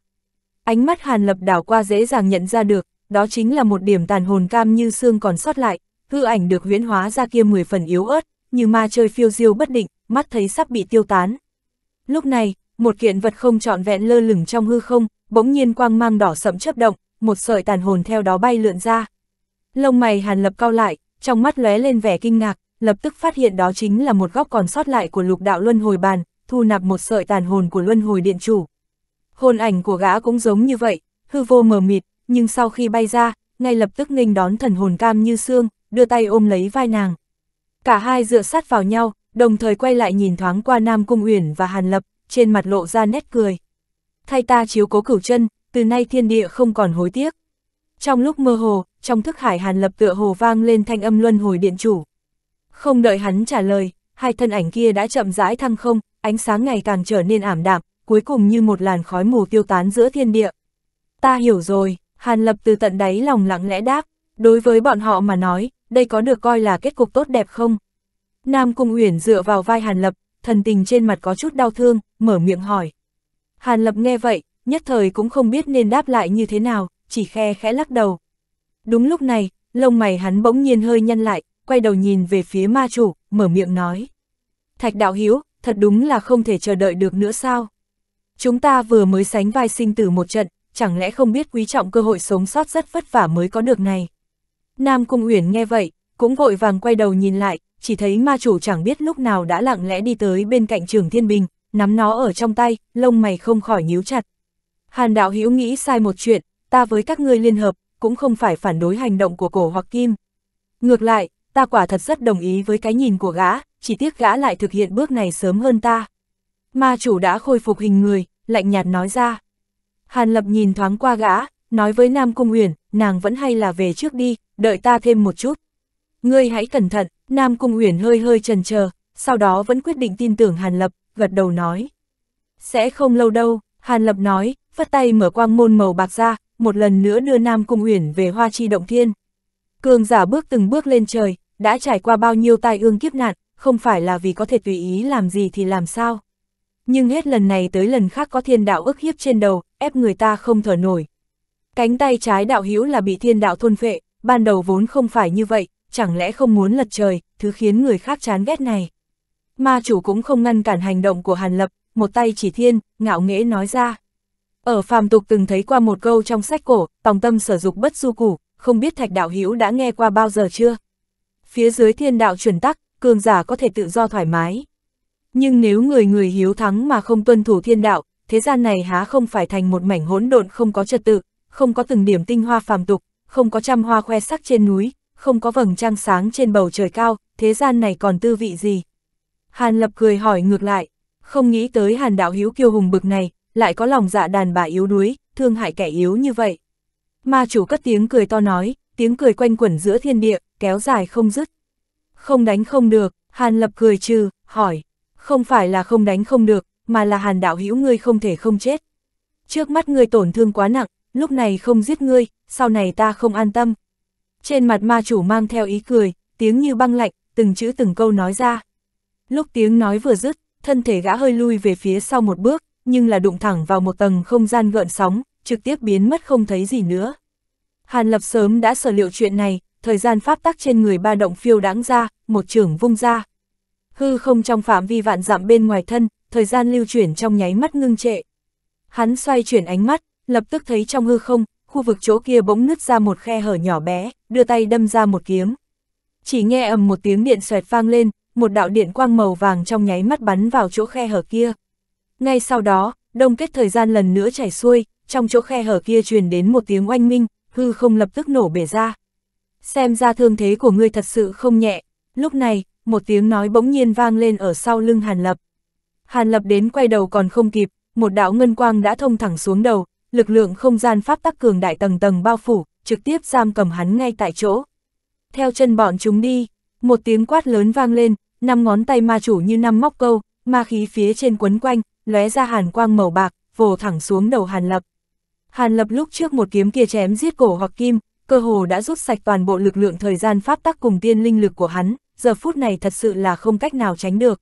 Ánh mắt Hàn Lập đảo qua dễ dàng nhận ra được, đó chính là một điểm tàn hồn cam như xương còn sót lại, hư ảnh được huyễn hóa ra kia 10 phần yếu ớt, như ma chơi phiêu diêu bất định, mắt thấy sắp bị tiêu tán. Lúc này, một kiện vật không trọn vẹn lơ lửng trong hư không, bỗng nhiên quang mang đỏ sẫm chớp động, một sợi tàn hồn theo đó bay lượn ra. Lông mày Hàn Lập cao lại, trong mắt lóe lên vẻ kinh ngạc, lập tức phát hiện đó chính là một góc còn sót lại của lục đạo luân hồi bàn, thu nạp một sợi tàn hồn của luân hồi điện chủ. Hồn ảnh của gã cũng giống như vậy, hư vô mờ mịt, nhưng sau khi bay ra, ngay lập tức nghênh đón thần hồn cam như xương, đưa tay ôm lấy vai nàng. Cả hai dựa sát vào nhau, đồng thời quay lại nhìn thoáng qua Nam Cung Uyển và Hàn Lập, trên mặt lộ ra nét cười thay ta chiếu cố cửu chân, từ nay thiên địa không còn hối tiếc. Trong lúc mơ hồ, trong thức hải hàn lập tựa hồ vang lên thanh âm luân hồi điện chủ. Không đợi hắn trả lời, hai thân ảnh kia đã chậm rãi thăng không, ánh sáng ngày càng trở nên ảm đạm, cuối cùng như một làn khói mù tiêu tán giữa thiên địa. Ta hiểu rồi, hàn lập từ tận đáy lòng lặng lẽ đáp, đối với bọn họ mà nói, đây có được coi là kết cục tốt đẹp không? Nam Cung Uyển dựa vào vai hàn lập, thần tình trên mặt có chút đau thương, mở miệng hỏi. Hàn Lập nghe vậy, nhất thời cũng không biết nên đáp lại như thế nào, chỉ khe khẽ lắc đầu. Đúng lúc này, lông mày hắn bỗng nhiên hơi nhăn lại, quay đầu nhìn về phía ma chủ, mở miệng nói. Thạch đạo hiếu, thật đúng là không thể chờ đợi được nữa sao? Chúng ta vừa mới sánh vai sinh tử một trận, chẳng lẽ không biết quý trọng cơ hội sống sót rất vất vả mới có được này? Nam Cung Uyển nghe vậy, cũng vội vàng quay đầu nhìn lại, chỉ thấy ma chủ chẳng biết lúc nào đã lặng lẽ đi tới bên cạnh trường Thiên Bình, nắm nó ở trong tay, lông mày không khỏi nhíu chặt. Hàn đạo hữu nghĩ sai một chuyện, ta với các ngươi liên hợp, cũng không phải phản đối hành động của cổ hoặc kim. Ngược lại, ta quả thật rất đồng ý với cái nhìn của gã, chỉ tiếc gã lại thực hiện bước này sớm hơn ta. Ma chủ đã khôi phục hình người, lạnh nhạt nói ra. Hàn lập nhìn thoáng qua gã, nói với Nam Cung Uyển, nàng vẫn hay là về trước đi, đợi ta thêm một chút. Ngươi hãy cẩn thận, Nam Cung Uyển hơi hơi trần chờ sau đó vẫn quyết định tin tưởng Hàn Lập, gật đầu nói. Sẽ không lâu đâu, Hàn Lập nói, phất tay mở quang môn màu bạc ra, một lần nữa đưa Nam Cung Uyển về Hoa Chi Động Thiên. Cường giả bước từng bước lên trời, đã trải qua bao nhiêu tai ương kiếp nạn, không phải là vì có thể tùy ý làm gì thì làm sao. Nhưng hết lần này tới lần khác có thiên đạo ức hiếp trên đầu, ép người ta không thở nổi. Cánh tay trái đạo hiếu là bị thiên đạo thôn phệ, ban đầu vốn không phải như vậy, chẳng lẽ không muốn lật trời, thứ khiến người khác chán ghét này. Ma chủ cũng không ngăn cản hành động của Hàn Lập, một tay chỉ thiên, ngạo nghễ nói ra. Ở phàm tục từng thấy qua một câu trong sách cổ, tòng tâm sở dục bất du củ, không biết thạch đạo hữu đã nghe qua bao giờ chưa? Phía dưới thiên đạo chuẩn tắc, cường giả có thể tự do thoải mái. Nhưng nếu người người hiếu thắng mà không tuân thủ thiên đạo, thế gian này há không phải thành một mảnh hỗn độn không có trật tự, không có từng điểm tinh hoa phàm tục, không có trăm hoa khoe sắc trên núi, không có vầng trăng sáng trên bầu trời cao, thế gian này còn tư vị gì? Hàn Lập cười hỏi ngược lại, không nghĩ tới Hàn Đạo Hiếu kiêu hùng bực này, lại có lòng dạ đàn bà yếu đuối, thương hại kẻ yếu như vậy. Ma chủ cất tiếng cười to nói, tiếng cười quanh quẩn giữa thiên địa, kéo dài không dứt. Không đánh không được, Hàn Lập cười trừ, hỏi, không phải là không đánh không được, mà là Hàn Đạo Hiếu ngươi không thể không chết. Trước mắt ngươi tổn thương quá nặng, lúc này không giết ngươi, sau này ta không an tâm. Trên mặt ma chủ mang theo ý cười, tiếng như băng lạnh, từng chữ từng câu nói ra. Lúc tiếng nói vừa dứt, thân thể gã hơi lui về phía sau một bước, nhưng là đụng thẳng vào một tầng không gian gợn sóng, trực tiếp biến mất không thấy gì nữa. Hàn Lập sớm đã sở liệu chuyện này, thời gian pháp tắc trên người ba động phiêu đáng ra, một trưởng vung ra. Hư không trong phạm vi vạn dặm bên ngoài thân, thời gian lưu chuyển trong nháy mắt ngưng trệ. Hắn xoay chuyển ánh mắt, lập tức thấy trong hư không, khu vực chỗ kia bỗng nứt ra một khe hở nhỏ bé, đưa tay đâm ra một kiếm. Chỉ nghe ầm một tiếng điện xoẹt vang lên, một đạo điện quang màu vàng trong nháy mắt bắn vào chỗ khe hở kia. Ngay sau đó, đông kết thời gian lần nữa chảy xuôi, trong chỗ khe hở kia truyền đến một tiếng oanh minh, hư không lập tức nổ bể ra. Xem ra thương thế của ngươi thật sự không nhẹ, lúc này, một tiếng nói bỗng nhiên vang lên ở sau lưng Hàn Lập. Hàn Lập đến quay đầu còn không kịp, một đạo ngân quang đã thông thẳng xuống đầu, lực lượng không gian pháp tắc cường đại tầng tầng bao phủ, trực tiếp giam cầm hắn ngay tại chỗ. Theo chân bọn chúng đi, một tiếng quát lớn vang lên, năm ngón tay ma chủ như năm móc câu, ma khí phía trên quấn quanh, lóe ra hàn quang màu bạc, vồ thẳng xuống đầu Hàn Lập. Hàn Lập lúc trước một kiếm kia chém giết cổ hoặc kim, cơ hồ đã rút sạch toàn bộ lực lượng thời gian pháp tắc cùng tiên linh lực của hắn, giờ phút này thật sự là không cách nào tránh được.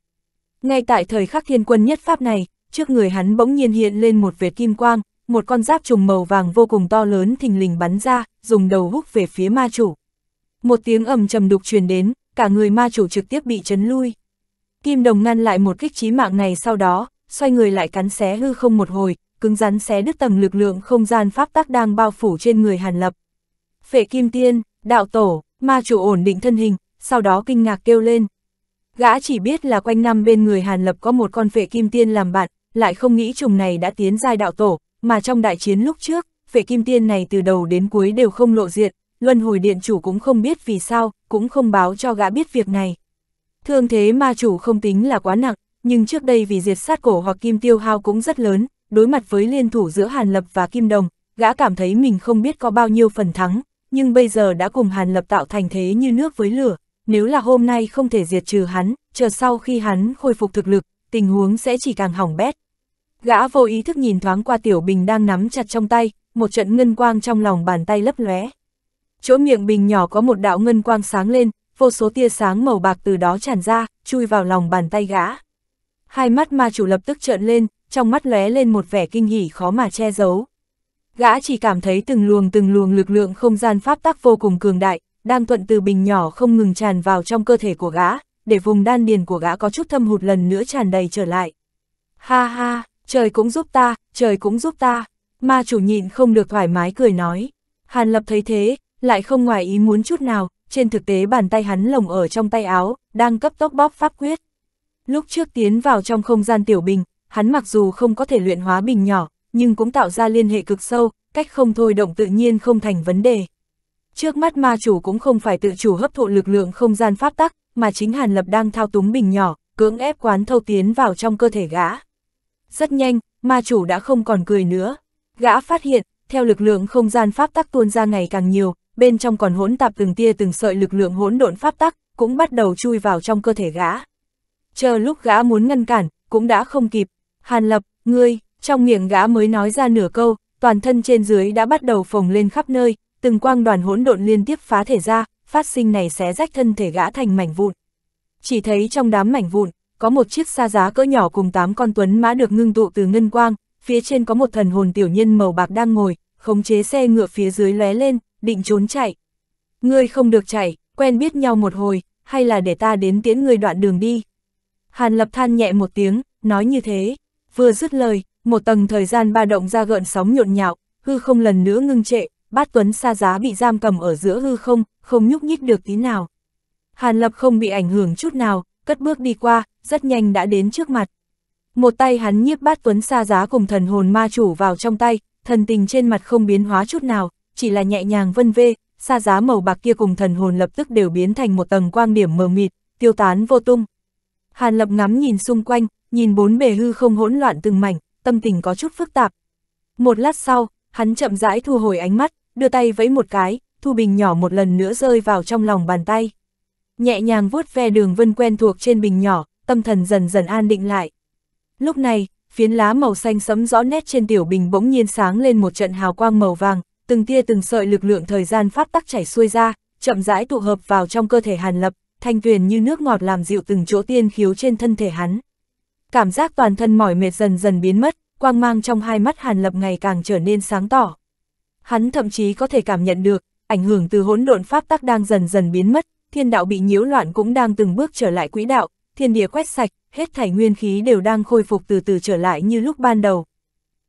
Ngay tại thời khắc thiên quân nhất pháp này, trước người hắn bỗng nhiên hiện lên một vệt kim quang, một con giáp trùng màu vàng vô cùng to lớn thình lình bắn ra, dùng đầu húc về phía ma chủ. Một tiếng ầm trầm đục truyền đến, cả người ma chủ trực tiếp bị chấn lui. Kim đồng ngăn lại một kích chí mạng này sau đó, xoay người lại cắn xé hư không một hồi, cứng rắn xé đứt tầng lực lượng không gian pháp tắc đang bao phủ trên người Hàn Lập. Phệ Kim Tiên, Đạo Tổ, ma chủ ổn định thân hình, sau đó kinh ngạc kêu lên. Gã chỉ biết là quanh năm bên người Hàn Lập có một con phệ Kim Tiên làm bạn, lại không nghĩ trùng này đã tiến giai Đạo Tổ, mà trong đại chiến lúc trước, phệ Kim Tiên này từ đầu đến cuối đều không lộ diện, Luân Hồi Điện Chủ cũng không biết vì sao, cũng không báo cho gã biết việc này. Thương thế ma chủ không tính là quá nặng, nhưng trước đây vì diệt sát cổ hoặc kim tiêu hao cũng rất lớn, đối mặt với liên thủ giữa Hàn Lập và Kim Đồng, gã cảm thấy mình không biết có bao nhiêu phần thắng, nhưng bây giờ đã cùng Hàn Lập tạo thành thế như nước với lửa, nếu là hôm nay không thể diệt trừ hắn, chờ sau khi hắn khôi phục thực lực, tình huống sẽ chỉ càng hỏng bét. Gã vô ý thức nhìn thoáng qua Tiểu Bình đang nắm chặt trong tay, một trận ngân quang trong lòng bàn tay lấp lóe chỗ miệng bình nhỏ có một đạo ngân quang sáng lên, vô số tia sáng màu bạc từ đó tràn ra, chui vào lòng bàn tay gã. Hai mắt ma chủ lập tức trợn lên, trong mắt lóe lên một vẻ kinh hỉ khó mà che giấu. Gã chỉ cảm thấy từng luồng từng luồng lực lượng không gian pháp tắc vô cùng cường đại, đang thuận từ bình nhỏ không ngừng tràn vào trong cơ thể của gã, để vùng đan điền của gã có chút thâm hụt lần nữa tràn đầy trở lại. Ha ha, trời cũng giúp ta, trời cũng giúp ta, ma chủ nhịn không được thoải mái cười nói. Hàn lập thấy thế, lại không ngoài ý muốn chút nào, trên thực tế bàn tay hắn lồng ở trong tay áo, đang cấp tốc bóp pháp quyết. Lúc trước tiến vào trong không gian tiểu bình, hắn mặc dù không có thể luyện hóa bình nhỏ, nhưng cũng tạo ra liên hệ cực sâu, cách không thôi động tự nhiên không thành vấn đề. Trước mắt ma chủ cũng không phải tự chủ hấp thụ lực lượng không gian pháp tắc, mà chính Hàn Lập đang thao túng bình nhỏ, cưỡng ép quán thâu tiến vào trong cơ thể gã. Rất nhanh, ma chủ đã không còn cười nữa. Gã phát hiện, theo lực lượng không gian pháp tắc tuôn ra ngày càng nhiều, bên trong còn hỗn tạp từng tia từng sợi lực lượng hỗn độn pháp tắc, cũng bắt đầu chui vào trong cơ thể gã. Chờ lúc gã muốn ngăn cản, cũng đã không kịp. Hàn lập, ngươi, trong miệng gã mới nói ra nửa câu, toàn thân trên dưới đã bắt đầu phồng lên khắp nơi, từng quang đoàn hỗn độn liên tiếp phá thể ra, phát sinh này xé rách thân thể gã thành mảnh vụn. Chỉ thấy trong đám mảnh vụn, có một chiếc xa giá cỡ nhỏ cùng tám con tuấn mã được ngưng tụ từ ngân quang, phía trên có một thần hồn tiểu nhân màu bạc đang ngồi, khống chế xe ngựa phía dưới lóe lên, định trốn chạy. Ngươi không được chạy, quen biết nhau một hồi, hay là để ta đến tiễn ngươi đoạn đường đi. Hàn lập than nhẹ một tiếng, nói như thế. Vừa dứt lời, một tầng thời gian ba động ra gợn sóng nhộn nhạo, hư không lần nữa ngưng trệ, bát tuấn xa giá bị giam cầm ở giữa hư không, không nhúc nhích được tí nào. Hàn lập không bị ảnh hưởng chút nào, cất bước đi qua, rất nhanh đã đến trước mặt. Một tay hắn nhiếp bát tuấn xa giá cùng thần hồn ma chủ vào trong tay, thần tình trên mặt không biến hóa chút nào, chỉ là nhẹ nhàng vân vê, xa giá màu bạc kia cùng thần hồn lập tức đều biến thành một tầng quang điểm mờ mịt, tiêu tán vô tung. Hàn Lập ngắm nhìn xung quanh, nhìn bốn bề hư không hỗn loạn từng mảnh, tâm tình có chút phức tạp. Một lát sau, hắn chậm rãi thu hồi ánh mắt, đưa tay vẫy một cái, thu bình nhỏ một lần nữa rơi vào trong lòng bàn tay. Nhẹ nhàng vuốt ve đường vân quen thuộc trên bình nhỏ, tâm thần dần dần an định lại. Lúc này, phiến lá màu xanh sẫm rõ nét trên tiểu bình bỗng nhiên sáng lên một trận hào quang màu vàng, từng tia từng sợi lực lượng thời gian pháp tắc chảy xuôi ra, chậm rãi tụ hợp vào trong cơ thể Hàn Lập, thanh tuyền như nước ngọt làm dịu từng chỗ tiên khiếu trên thân thể hắn. Cảm giác toàn thân mỏi mệt dần dần biến mất, quang mang trong hai mắt Hàn Lập ngày càng trở nên sáng tỏ. Hắn thậm chí có thể cảm nhận được, ảnh hưởng từ hỗn độn pháp tắc đang dần dần biến mất, thiên đạo bị nhiễu loạn cũng đang từng bước trở lại quỹ đạo, thiên địa quét sạch, hết thảy nguyên khí đều đang khôi phục từ từ trở lại như lúc ban đầu.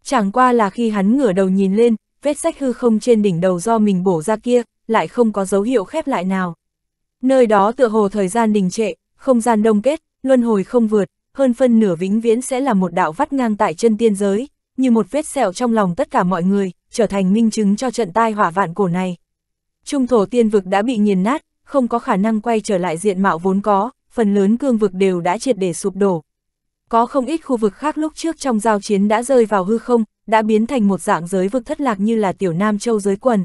Chẳng qua là khi hắn ngửa đầu nhìn lên, vết sách hư không trên đỉnh đầu do mình bổ ra kia, lại không có dấu hiệu khép lại nào. Nơi đó tựa hồ thời gian đình trệ, không gian đông kết, luân hồi không vượt, hơn phân nửa vĩnh viễn sẽ là một đạo vắt ngang tại chân tiên giới, như một vết sẹo trong lòng tất cả mọi người, trở thành minh chứng cho trận tai hỏa vạn cổ này. Trung thổ tiên vực đã bị nghiền nát, không có khả năng quay trở lại diện mạo vốn có, phần lớn cương vực đều đã triệt để sụp đổ. Có không ít khu vực khác lúc trước trong giao chiến đã rơi vào hư không, đã biến thành một dạng giới vực thất lạc như là tiểu Nam Châu giới quần.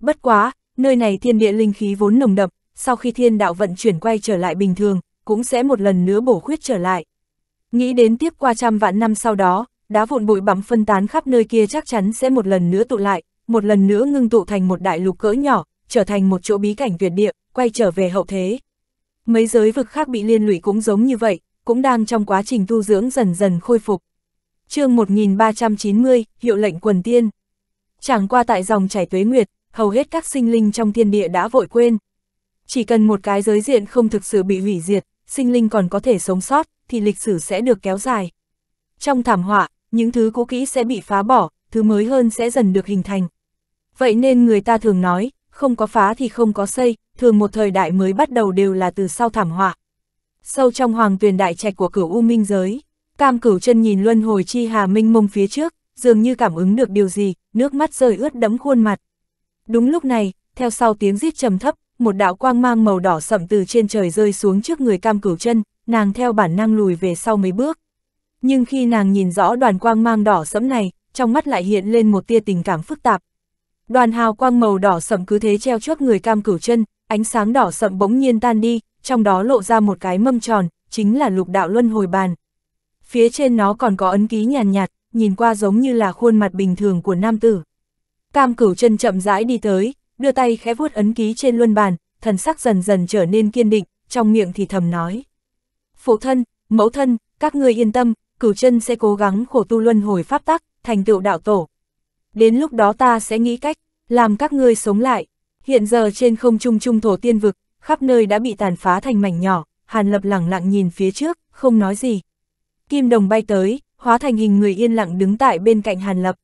Bất quá, nơi này thiên địa linh khí vốn nồng đậm, sau khi thiên đạo vận chuyển quay trở lại bình thường, cũng sẽ một lần nữa bổ khuyết trở lại. Nghĩ đến tiếp qua trăm vạn năm sau đó, đá vụn bụi bặm phân tán khắp nơi kia chắc chắn sẽ một lần nữa tụ lại, một lần nữa ngưng tụ thành một đại lục cỡ nhỏ, trở thành một chỗ bí cảnh tuyệt địa, quay trở về hậu thế. Mấy giới vực khác bị liên lụy cũng giống như vậy, cũng đang trong quá trình tu dưỡng dần dần khôi phục chương 1390, hiệu lệnh quần tiên. Chẳng qua tại dòng chảy tuế nguyệt, hầu hết các sinh linh trong thiên địa đã vội quên. Chỉ cần một cái giới diện không thực sự bị hủy diệt, sinh linh còn có thể sống sót, thì lịch sử sẽ được kéo dài. Trong thảm họa, những thứ cũ kỹ sẽ bị phá bỏ, thứ mới hơn sẽ dần được hình thành. Vậy nên người ta thường nói, không có phá thì không có xây, thường một thời đại mới bắt đầu đều là từ sau thảm họa. Sâu trong hoàng tuyền đại trạch của cửu U Minh giới, Cam cửu chân nhìn luân hồi chi hà minh mông phía trước, dường như cảm ứng được điều gì, nước mắt rơi ướt đẫm khuôn mặt. Đúng lúc này, theo sau tiếng rít trầm thấp, một đạo quang mang màu đỏ sậm từ trên trời rơi xuống trước người cam cửu chân, nàng theo bản năng lùi về sau mấy bước. Nhưng khi nàng nhìn rõ đoàn quang mang đỏ sẫm này, trong mắt lại hiện lên một tia tình cảm phức tạp. Đoàn hào quang màu đỏ sẫm cứ thế treo trước người cam cửu chân, ánh sáng đỏ sậm bỗng nhiên tan đi, trong đó lộ ra một cái mâm tròn, chính là lục đạo luân hồi bàn phía trên nó còn có ấn ký nhàn nhạt, nhạt, nhìn qua giống như là khuôn mặt bình thường của nam tử. Cam cửu chân chậm rãi đi tới, đưa tay khẽ vuốt ấn ký trên luân bàn, thần sắc dần dần trở nên kiên định, trong miệng thì thầm nói. Phụ thân, mẫu thân, các ngươi yên tâm, cửu chân sẽ cố gắng khổ tu luân hồi pháp tắc, thành tựu đạo tổ. Đến lúc đó ta sẽ nghĩ cách, làm các ngươi sống lại. Hiện giờ trên không trung trung thổ tiên vực, khắp nơi đã bị tàn phá thành mảnh nhỏ, Hàn Lập lẳng lặng nhìn phía trước, không nói gì. Kim đồng bay tới, hóa thành hình người yên lặng đứng tại bên cạnh Hàn Lập.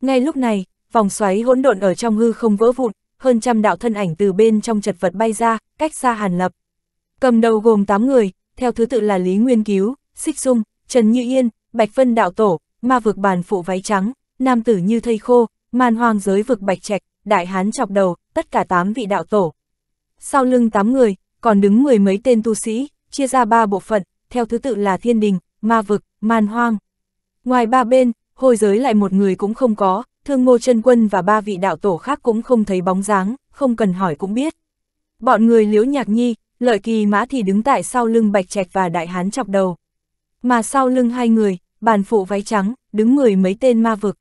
Ngay lúc này, vòng xoáy hỗn độn ở trong hư không vỡ vụn, hơn trăm đạo thân ảnh từ bên trong chật vật bay ra, cách xa Hàn Lập. Cầm đầu gồm 8 người, theo thứ tự là Lý Nguyên Cứu, Xích Dung, Trần Như Yên, Bạch Vân Đạo Tổ, Ma Vực Bàn Phụ Váy Trắng, Nam Tử Như Thây Khô, màn hoàng Giới Vực Bạch Trạch, Đại Hán Chọc Đầu, tất cả 8 vị đạo tổ. Sau lưng 8 người, còn đứng mười mấy tên tu sĩ, chia ra ba bộ phận, theo thứ tự là Thiên Đình, ma vực, man hoang. Ngoài ba bên, hồi giới lại một người cũng không có, thương ngô chân quân và ba vị đạo tổ khác cũng không thấy bóng dáng, không cần hỏi cũng biết. Bọn người liễu nhạc nhi, lợi kỳ mã thì đứng tại sau lưng bạch trạch và đại hán chọc đầu. Mà sau lưng hai người, bàn phụ váy trắng, đứng người mấy tên ma vực.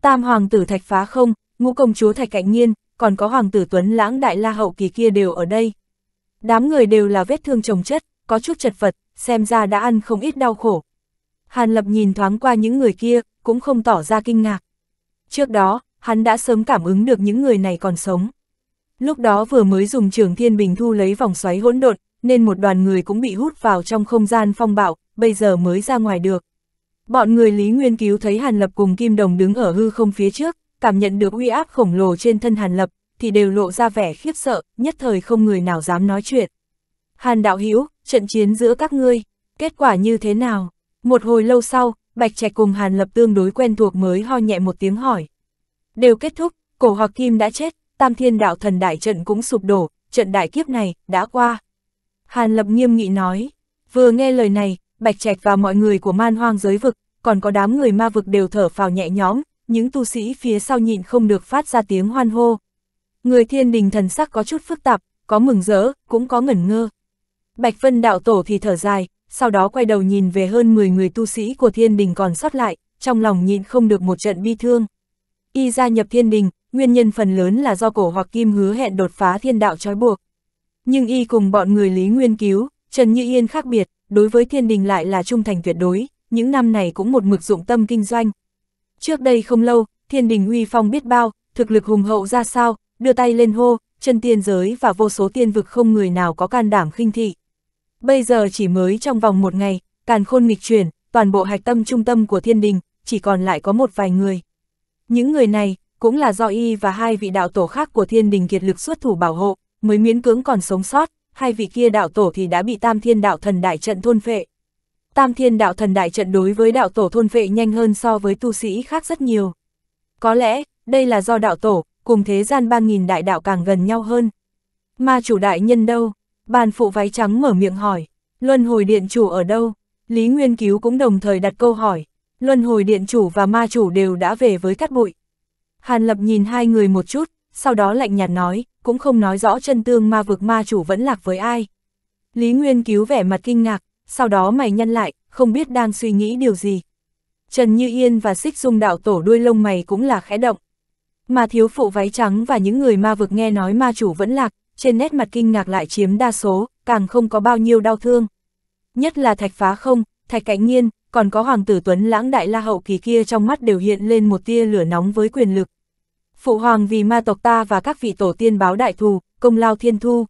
Tam hoàng tử thạch phá không, ngũ công chúa thạch cạnh Nhiên, còn có hoàng tử tuấn lãng đại la hậu kỳ kia đều ở đây. Đám người đều là vết thương chồng chất, có chút chật vật, xem ra đã ăn không ít đau khổ. Hàn Lập nhìn thoáng qua những người kia, cũng không tỏ ra kinh ngạc. Trước đó, hắn đã sớm cảm ứng được những người này còn sống. Lúc đó vừa mới dùng trường thiên bình thu lấy vòng xoáy hỗn độn, nên một đoàn người cũng bị hút vào trong không gian phong bạo, bây giờ mới ra ngoài được. Bọn người Lý Nguyên Cứu thấy Hàn Lập cùng Kim Đồng đứng ở hư không phía trước, cảm nhận được uy áp khổng lồ trên thân Hàn Lập, thì đều lộ ra vẻ khiếp sợ, nhất thời không người nào dám nói chuyện. Hàn đạo hữu trận chiến giữa các ngươi, kết quả như thế nào? Một hồi lâu sau, Bạch Trạch cùng Hàn Lập tương đối quen thuộc mới ho nhẹ một tiếng hỏi. Đều kết thúc, cổ hoặc kim đã chết, tam thiên đạo thần đại trận cũng sụp đổ, trận đại kiếp này, đã qua. Hàn Lập nghiêm nghị nói, vừa nghe lời này, Bạch Trạch và mọi người của man hoang giới vực, còn có đám người ma vực đều thở phào nhẹ nhõm, những tu sĩ phía sau nhịn không được phát ra tiếng hoan hô. Người thiên đình thần sắc có chút phức tạp, có mừng rỡ, cũng có ngẩn ngơ, Bạch Vân đạo tổ thì thở dài, sau đó quay đầu nhìn về hơn 10 người tu sĩ của thiên đình còn sót lại, trong lòng nhịn không được một trận bi thương. Y gia nhập thiên đình, nguyên nhân phần lớn là do cổ hoặc kim hứa hẹn đột phá thiên đạo trói buộc. Nhưng y cùng bọn người Lý Nguyên Cứu, Trần Như Yên khác biệt, đối với thiên đình lại là trung thành tuyệt đối, những năm này cũng một mực dụng tâm kinh doanh. Trước đây không lâu, thiên đình uy phong biết bao, thực lực hùng hậu ra sao, đưa tay lên hô, chân tiên giới và vô số tiên vực không người nào có can đảm khinh thị. Bây giờ chỉ mới trong vòng một ngày, càn khôn nghịch chuyển, toàn bộ hạch tâm trung tâm của thiên đình, chỉ còn lại có một vài người. Những người này, cũng là do y và hai vị đạo tổ khác của thiên đình kiệt lực xuất thủ bảo hộ, mới miễn cưỡng còn sống sót, hai vị kia đạo tổ thì đã bị tam thiên đạo thần đại trận thôn phệ. Tam thiên đạo thần đại trận đối với đạo tổ thôn phệ nhanh hơn so với tu sĩ khác rất nhiều. Có lẽ, đây là do đạo tổ, cùng thế gian ba nghìn đại đạo càng gần nhau hơn. Mà chủ đại nhân đâu? Bàn phụ váy trắng mở miệng hỏi, luân hồi điện chủ ở đâu? Lý Nguyên Cứu cũng đồng thời đặt câu hỏi, luân hồi điện chủ và ma chủ đều đã về với cát bụi. Hàn Lập nhìn hai người một chút, sau đó lạnh nhạt nói, cũng không nói rõ chân tương ma vực ma chủ vẫn lạc với ai. Lý Nguyên Cứu vẻ mặt kinh ngạc, sau đó mày nhăn lại, không biết đang suy nghĩ điều gì. Trần Như Yên và Xích Dung đạo tổ đuôi lông mày cũng là khẽ động. Mà thiếu phụ váy trắng và những người ma vực nghe nói ma chủ vẫn lạc, trên nét mặt kinh ngạc lại chiếm đa số, càng không có bao nhiêu đau thương. Nhất là thạch phá không, thạch cảnh nhiên, còn có hoàng tử Tuấn lãng đại la hậu kỳ kia trong mắt đều hiện lên một tia lửa nóng với quyền lực. Phụ hoàng vì ma tộc ta và các vị tổ tiên báo đại thù, công lao thiên thu.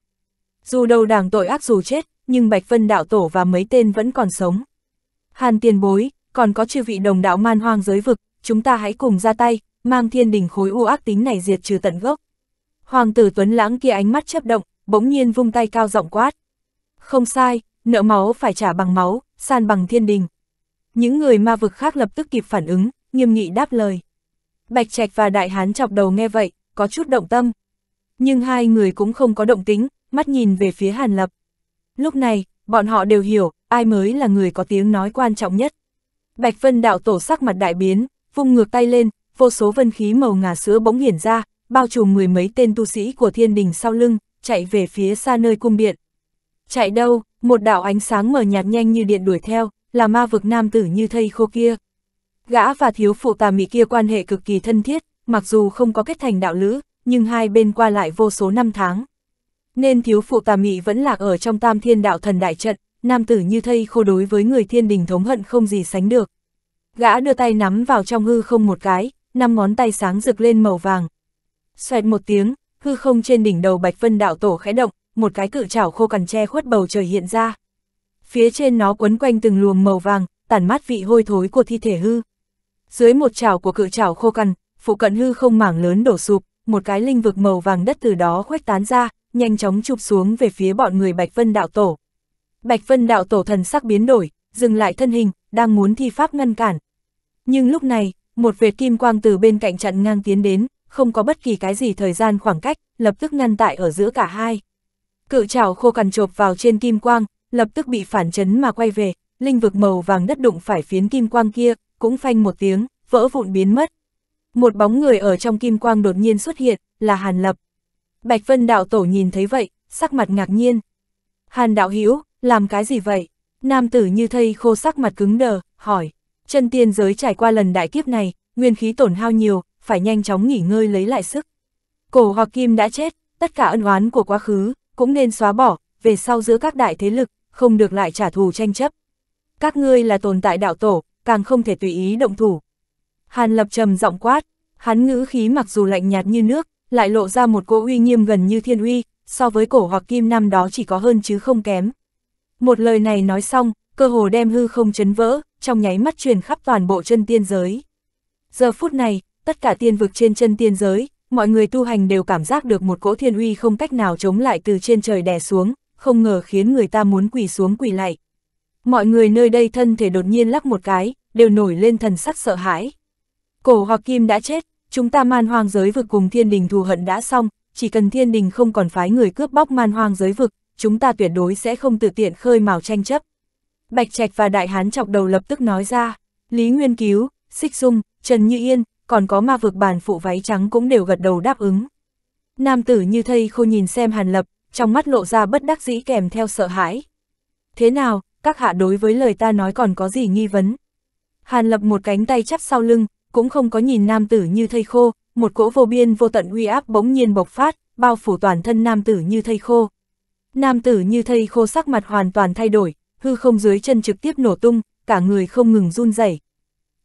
Dù đầu đảng tội ác dù chết, nhưng Bạch Vân đạo tổ và mấy tên vẫn còn sống. Hàn tiền bối, còn có chư vị đồng đạo man hoang giới vực, chúng ta hãy cùng ra tay, mang thiên đình khối u ác tính này diệt trừ tận gốc. Hoàng tử Tuấn Lãng kia ánh mắt chấp động, bỗng nhiên vung tay cao giọng quát. Không sai, nợ máu phải trả bằng máu, san bằng thiên đình. Những người ma vực khác lập tức kịp phản ứng, nghiêm nghị đáp lời. Bạch Trạch và Đại Hán chọc đầu nghe vậy, có chút động tâm. Nhưng hai người cũng không có động tính, mắt nhìn về phía Hàn Lập. Lúc này, bọn họ đều hiểu, ai mới là người có tiếng nói quan trọng nhất. Bạch Vân đạo tổ sắc mặt đại biến, vung ngược tay lên, vô số vân khí màu ngà sữa bỗng hiển ra, bao trùm mười mấy tên tu sĩ của thiên đình sau lưng, chạy về phía xa nơi cung điện. Chạy đâu, một đạo ánh sáng mờ nhạt nhanh như điện đuổi theo, là ma vực nam tử như thây khô kia. Gã và thiếu phụ tà mị kia quan hệ cực kỳ thân thiết, mặc dù không có kết thành đạo lữ, nhưng hai bên qua lại vô số năm tháng. Nên thiếu phụ tà mị vẫn lạc ở trong tam thiên đạo thần đại trận, nam tử như thây khô đối với người thiên đình thống hận không gì sánh được. Gã đưa tay nắm vào trong hư không một cái, năm ngón tay sáng rực lên màu vàng, Xoẹt một tiếng, hư không trên đỉnh đầu Bạch Vân đạo tổ khẽ động, một cái cự trảo khô cằn che khuất bầu trời hiện ra. Phía trên nó quấn quanh từng luồng màu vàng, tản mát vị hôi thối của thi thể hư. Dưới một trảo của cự trảo khô cằn, phụ cận hư không mảng lớn đổ sụp, một cái linh vực màu vàng đất từ đó khuếch tán ra, nhanh chóng chụp xuống về phía bọn người Bạch Vân đạo tổ. Bạch Vân đạo tổ thần sắc biến đổi, dừng lại thân hình, đang muốn thi pháp ngăn cản. Nhưng lúc này, một vệt kim quang từ bên cạnh chặn ngang tiến đến, không có bất kỳ cái gì thời gian khoảng cách, lập tức ngăn tại ở giữa cả hai. Cự trảo khô cằn chộp vào trên kim quang, lập tức bị phản chấn mà quay về, linh vực màu vàng đất đụng phải phiến kim quang kia, cũng phanh một tiếng, vỡ vụn biến mất. Một bóng người ở trong kim quang đột nhiên xuất hiện, là Hàn Lập. Bạch Vân đạo tổ nhìn thấy vậy, sắc mặt ngạc nhiên. Hàn đạo Hiếu làm cái gì vậy? Nam tử như thây khô sắc mặt cứng đờ, hỏi. Chân tiên giới trải qua lần đại kiếp này, nguyên khí tổn hao nhiều, phải nhanh chóng nghỉ ngơi lấy lại sức. Cổ hoặc kim đã chết, tất cả ân oán của quá khứ, cũng nên xóa bỏ, về sau giữa các đại thế lực, không được lại trả thù tranh chấp. Các ngươi là tồn tại đạo tổ, càng không thể tùy ý động thủ. Hàn lập trầm giọng quát, hắn ngữ khí mặc dù lạnh nhạt như nước, lại lộ ra một cỗ uy nghiêm gần như thiên uy, so với cổ hoặc kim năm đó chỉ có hơn chứ không kém. Một lời này nói xong, cơ hồ đem hư không chấn vỡ, trong nháy mắt truyền khắp toàn bộ chân tiên giới. Giờ phút này, tất cả tiên vực trên chân tiên giới, mọi người tu hành đều cảm giác được một cỗ thiên uy không cách nào chống lại từ trên trời đè xuống, không ngờ khiến người ta muốn quỳ xuống quỳ lại. Mọi người nơi đây thân thể đột nhiên lắc một cái, đều nổi lên thần sắc sợ hãi. Cổ hoặc kim đã chết, chúng ta man hoang giới vực cùng thiên đình thù hận đã xong, chỉ cần thiên đình không còn phái người cướp bóc man hoang giới vực, chúng ta tuyệt đối sẽ không tự tiện khơi mào tranh chấp. Bạch Trạch và Đại Hán chọc đầu lập tức nói ra, Lý Nguyên Cứu, Xích Dung, Trần Như Yên, còn có ma vực bàn phụ váy trắng cũng đều gật đầu đáp ứng. Nam tử như thây khô nhìn xem Hàn Lập, trong mắt lộ ra bất đắc dĩ kèm theo sợ hãi. Thế nào, các hạ đối với lời ta nói còn có gì nghi vấn? Hàn Lập một cánh tay chắp sau lưng, cũng không có nhìn nam tử như thây khô, một cỗ vô biên vô tận uy áp bỗng nhiên bộc phát, bao phủ toàn thân nam tử như thây khô. Nam tử như thây khô sắc mặt hoàn toàn thay đổi, hư không dưới chân trực tiếp nổ tung, cả người không ngừng run rẩy.